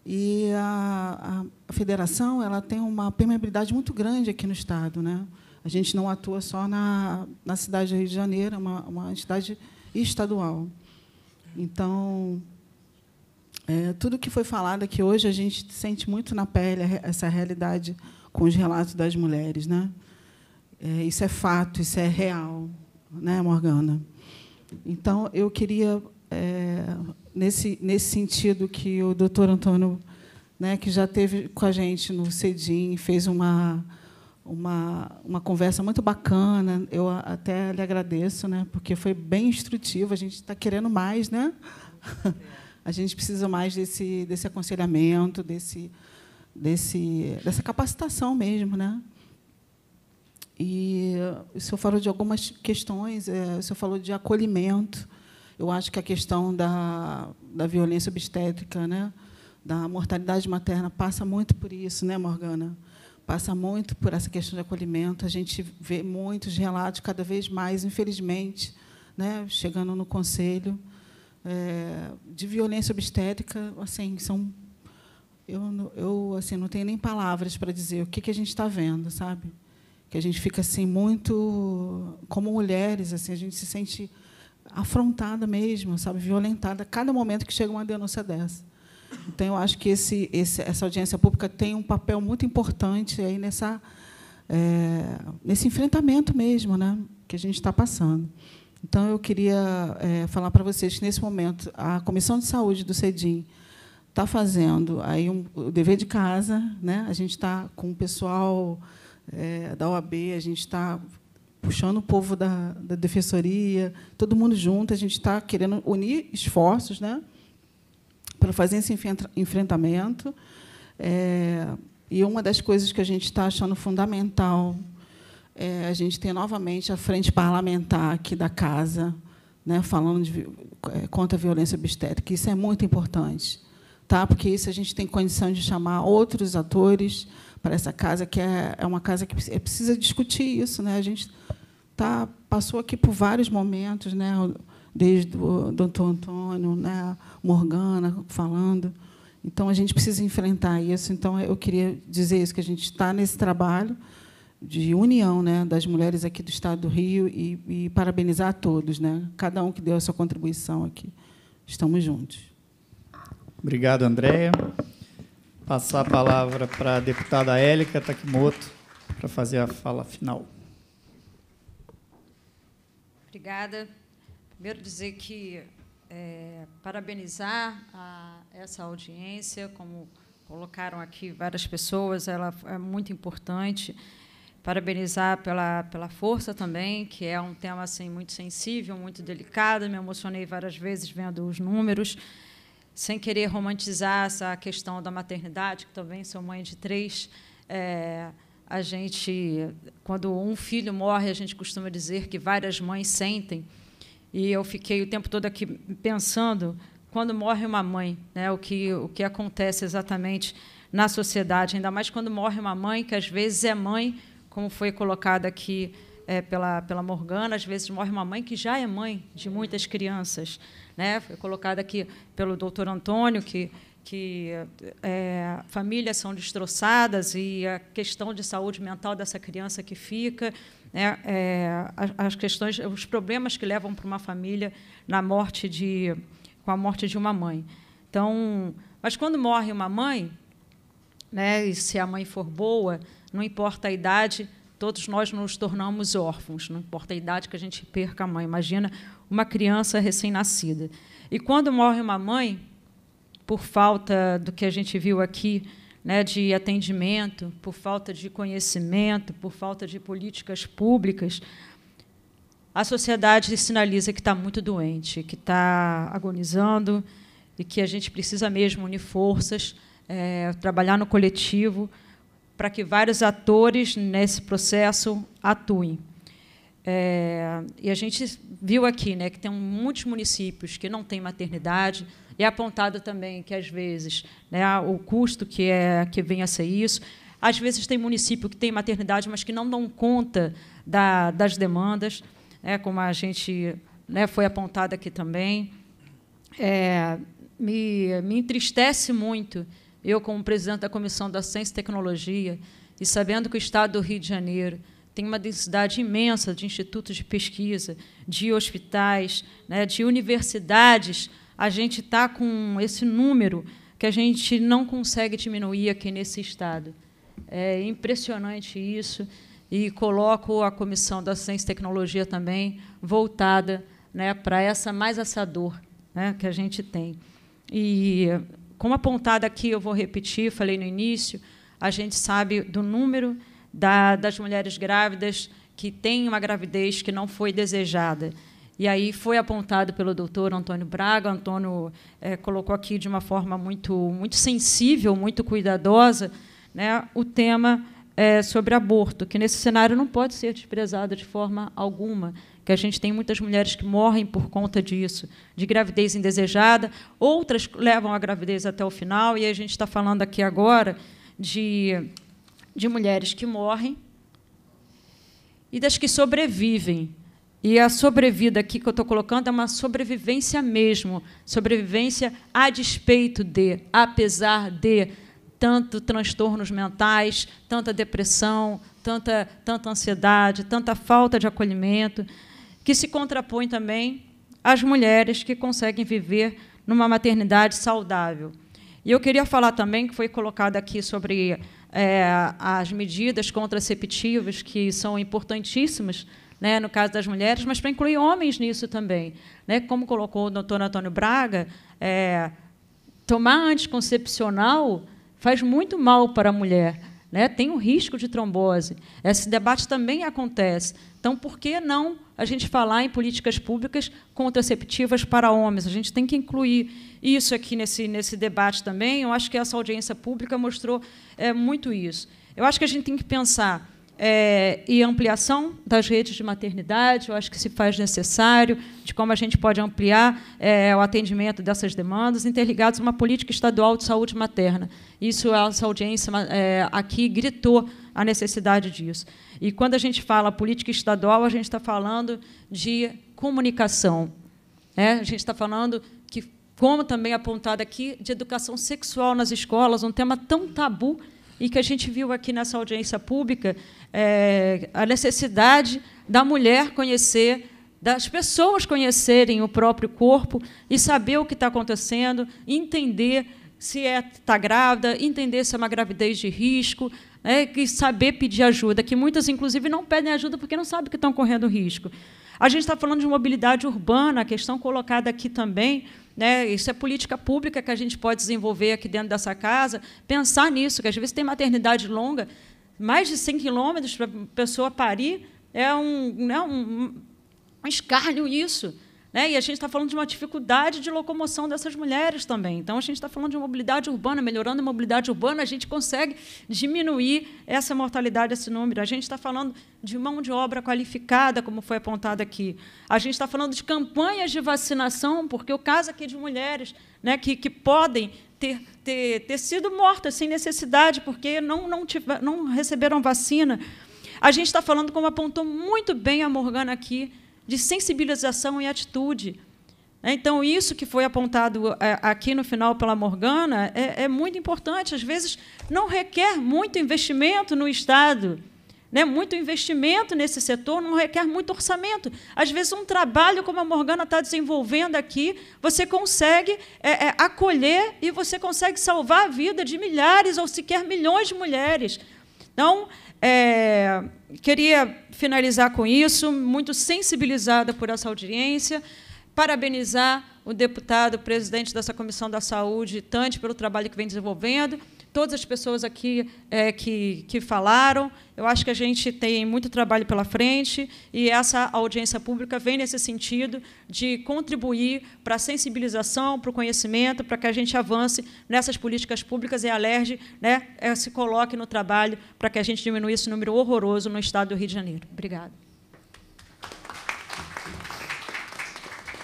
E a, a, a federação ela tem uma permeabilidade muito grande aqui no Estado. Né? A gente não atua só na, na cidade do Rio de Janeiro, é uma, uma entidade estadual. Então, é, tudo que foi falado aqui hoje, a gente sente muito na pele essa realidade com os relatos das mulheres. Né? É, isso é fato, isso é real, né, Morgana? Então, eu queria, é, nesse, nesse sentido que o doutor Antônio, né, que já teve com a gente no CEDIM, fez uma uma, uma conversa muito bacana. Eu até lhe agradeço, né? porque foi bem instrutivo. A gente está querendo mais, né? A gente precisa mais desse, desse aconselhamento, desse, desse, dessa capacitação mesmo. Né? E o senhor falou de algumas questões, é, o senhor falou de acolhimento. Eu acho que a questão da, da violência obstétrica, né? da mortalidade materna, passa muito por isso, né, Morgana? passa muito por essa questão de acolhimento. A gente vê muitos relatos, cada vez mais, infelizmente, né, chegando no conselho, é, de violência obstétrica. Assim, são eu, eu assim não tenho nem palavras para dizer o que, que a gente está vendo, sabe? Que a gente fica assim muito, como mulheres, assim a gente se sente afrontada mesmo, sabe? Violentada a cada momento que chega uma denúncia dessa. Então, eu acho que esse, esse, essa audiência pública tem um papel muito importante aí nessa, é, nesse enfrentamento mesmo né, que a gente está passando. Então, eu queria é, falar para vocês que, nesse momento, a Comissão de Saúde do CEDIM está fazendo aí um, o dever de casa. Né? A gente está com o pessoal é, da OAB, a gente está puxando o povo da, da defensoria, todo mundo junto, a gente está querendo unir esforços, né? para fazer esse enfrentamento. É, e uma das coisas que a gente está achando fundamental é a gente ter novamente a frente parlamentar aqui da casa, né, falando de, eh, contra a violência obstétrica. Isso é muito importante, tá? porque isso a gente tem condição de chamar outros atores para essa casa, que é, é uma casa que é, precisa discutir isso. Né? A gente tá, passou aqui por vários momentos. Né? desde o doutor Antônio, né, Morgana falando. Então, a gente precisa enfrentar isso. Então, eu queria dizer isso, que a gente está nesse trabalho de união né, das mulheres aqui do Estado do Rio e, e parabenizar a todos, né, cada um que deu a sua contribuição aqui. Estamos juntos. Obrigado, Andréia. Passar a palavra para a deputada Élica Takimoto para fazer a fala final. Obrigada. Primeiro dizer que é, parabenizar a, essa audiência, como colocaram aqui várias pessoas, ela é muito importante. Parabenizar pela, pela força também, que é um tema assim muito sensível, muito delicado. Me emocionei várias vezes vendo os números, sem querer romantizar essa questão da maternidade, que também sou mãe de três. É, a gente, quando um filho morre, a gente costuma dizer que várias mães sentem e eu fiquei o tempo todo aqui pensando quando morre uma mãe, né, o, que, o que acontece exatamente na sociedade, ainda mais quando morre uma mãe, que às vezes é mãe, como foi colocado aqui é, pela, pela Morgana, às vezes morre uma mãe que já é mãe de muitas crianças. Né? Foi colocado aqui pelo doutor Antônio, que, que é, famílias são destroçadas e a questão de saúde mental dessa criança que fica né, é, as questões, os problemas que levam para uma família na morte de, com a morte de uma mãe. Então, mas quando morre uma mãe, né, e se a mãe for boa, não importa a idade, todos nós nos tornamos órfãos, não importa a idade que a gente perca a mãe. Imagina uma criança recém-nascida. E quando morre uma mãe, por falta do que a gente viu aqui, né, de atendimento, por falta de conhecimento, por falta de políticas públicas, a sociedade sinaliza que está muito doente, que está agonizando e que a gente precisa mesmo unir forças, é, trabalhar no coletivo para que vários atores nesse processo atuem. É, e a gente viu aqui né, que tem muitos municípios que não têm maternidade, é apontado também que, às vezes, né, ah, o custo que, é, que vem a ser isso. Às vezes, tem município que tem maternidade, mas que não dão conta da, das demandas, né, como a gente né, foi apontado aqui também. É, me, me entristece muito, eu, como presidente da Comissão da Ciência e Tecnologia, e sabendo que o Estado do Rio de Janeiro tem uma densidade imensa de institutos de pesquisa, de hospitais, né, de universidades a gente está com esse número que a gente não consegue diminuir aqui nesse estado. É impressionante isso. E coloco a Comissão da Ciência e Tecnologia também voltada né, para essa mais essa dor né, que a gente tem. E, como apontado aqui, eu vou repetir, falei no início, a gente sabe do número da, das mulheres grávidas que têm uma gravidez que não foi desejada. E aí foi apontado pelo doutor Antônio Braga. Antônio é, colocou aqui de uma forma muito, muito sensível, muito cuidadosa, né, o tema é, sobre aborto, que nesse cenário não pode ser desprezado de forma alguma, que a gente tem muitas mulheres que morrem por conta disso, de gravidez indesejada, outras levam a gravidez até o final, e a gente está falando aqui agora de, de mulheres que morrem e das que sobrevivem e a sobrevida aqui que eu estou colocando é uma sobrevivência mesmo, sobrevivência a despeito de, apesar de tanto transtornos mentais, tanta depressão, tanta, tanta ansiedade, tanta falta de acolhimento, que se contrapõe também às mulheres que conseguem viver numa maternidade saudável. E eu queria falar também que foi colocado aqui sobre é, as medidas contraceptivas que são importantíssimas né, no caso das mulheres, mas para incluir homens nisso também. Né, como colocou o doutor Antônio Braga, é, tomar anticoncepcional faz muito mal para a mulher. Né, tem um risco de trombose. Esse debate também acontece. Então, por que não a gente falar em políticas públicas contraceptivas para homens? A gente tem que incluir isso aqui nesse, nesse debate também. Eu acho que essa audiência pública mostrou é, muito isso. Eu acho que a gente tem que pensar é, e ampliação das redes de maternidade, eu acho que se faz necessário, de como a gente pode ampliar é, o atendimento dessas demandas, interligados a uma política estadual de saúde materna. Isso, a nossa audiência é, aqui gritou a necessidade disso. E quando a gente fala política estadual, a gente está falando de comunicação. Né? A gente está falando que, como também apontado aqui, de educação sexual nas escolas, um tema tão tabu e que a gente viu aqui nessa audiência pública é, a necessidade da mulher conhecer, das pessoas conhecerem o próprio corpo e saber o que está acontecendo, entender se está é, tá grávida, entender se é uma gravidez de risco, é, que saber pedir ajuda, que muitas, inclusive, não pedem ajuda porque não sabem que estão correndo risco. A gente está falando de mobilidade urbana, a questão colocada aqui também. Né, isso é política pública que a gente pode desenvolver aqui dentro dessa casa. Pensar nisso, que às vezes tem maternidade longa mais de 100 quilômetros para a pessoa parir é um, né, um, um escárnio isso. Né? E a gente está falando de uma dificuldade de locomoção dessas mulheres também. Então, a gente está falando de mobilidade urbana, melhorando a mobilidade urbana, a gente consegue diminuir essa mortalidade, esse número. A gente está falando de mão de obra qualificada, como foi apontado aqui. A gente está falando de campanhas de vacinação, porque o caso aqui de mulheres né, que, que podem ter, ter, ter sido mortas sem necessidade, porque não, não, tiver, não receberam vacina. A gente está falando, como apontou muito bem a Morgana aqui, de sensibilização e atitude. Né? Então, isso que foi apontado é, aqui no final pela Morgana é, é muito importante. Às vezes, não requer muito investimento no Estado. Né? Muito investimento nesse setor não requer muito orçamento. Às vezes, um trabalho como a Morgana está desenvolvendo aqui, você consegue é, é, acolher e você consegue salvar a vida de milhares ou sequer milhões de mulheres. Então, é, queria finalizar com isso, muito sensibilizada por essa audiência, parabenizar o deputado, presidente dessa Comissão da Saúde, Tante, pelo trabalho que vem desenvolvendo todas as pessoas aqui é, que, que falaram. Eu acho que a gente tem muito trabalho pela frente e essa audiência pública vem nesse sentido de contribuir para a sensibilização, para o conhecimento, para que a gente avance nessas políticas públicas e a LERJ né, é, se coloque no trabalho para que a gente diminua esse número horroroso no estado do Rio de Janeiro. Obrigada.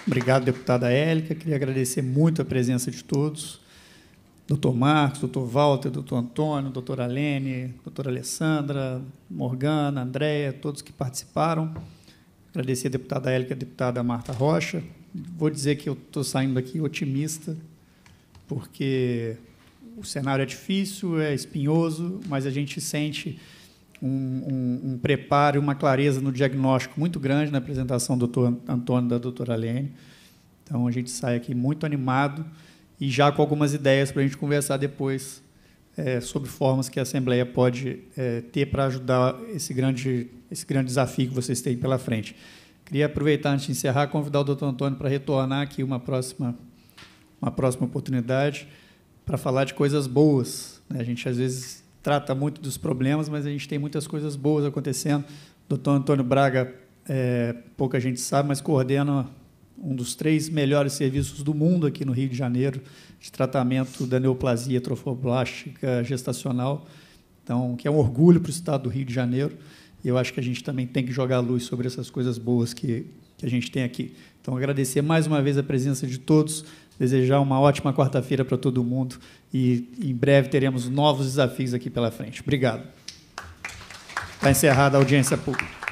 Obrigado, deputada Élica. Queria agradecer muito a presença de todos. Dr. Marcos, Dr. Walter, Dr. Antônio, Dr. Alene, Dr. Alessandra, Morgana, Andréia, todos que participaram. Agradecer a deputada Élica e a deputada Marta Rocha. Vou dizer que eu estou saindo aqui otimista, porque o cenário é difícil, é espinhoso, mas a gente sente um, um, um preparo e uma clareza no diagnóstico muito grande na apresentação do Dr. Antônio e da doutora Alene. Então, a gente sai aqui muito animado e já com algumas ideias para a gente conversar depois é, sobre formas que a Assembleia pode é, ter para ajudar esse grande, esse grande desafio que vocês têm pela frente. Queria aproveitar antes de encerrar, convidar o doutor Antônio para retornar aqui uma próxima, uma próxima oportunidade para falar de coisas boas. Né? A gente, às vezes, trata muito dos problemas, mas a gente tem muitas coisas boas acontecendo. O doutor Antônio Braga, é, pouca gente sabe, mas coordena um dos três melhores serviços do mundo aqui no Rio de Janeiro, de tratamento da neoplasia trofoblástica gestacional, então, que é um orgulho para o estado do Rio de Janeiro. E eu acho que a gente também tem que jogar luz sobre essas coisas boas que, que a gente tem aqui. Então, agradecer mais uma vez a presença de todos, desejar uma ótima quarta-feira para todo mundo e em breve teremos novos desafios aqui pela frente. Obrigado. Está encerrada a audiência pública.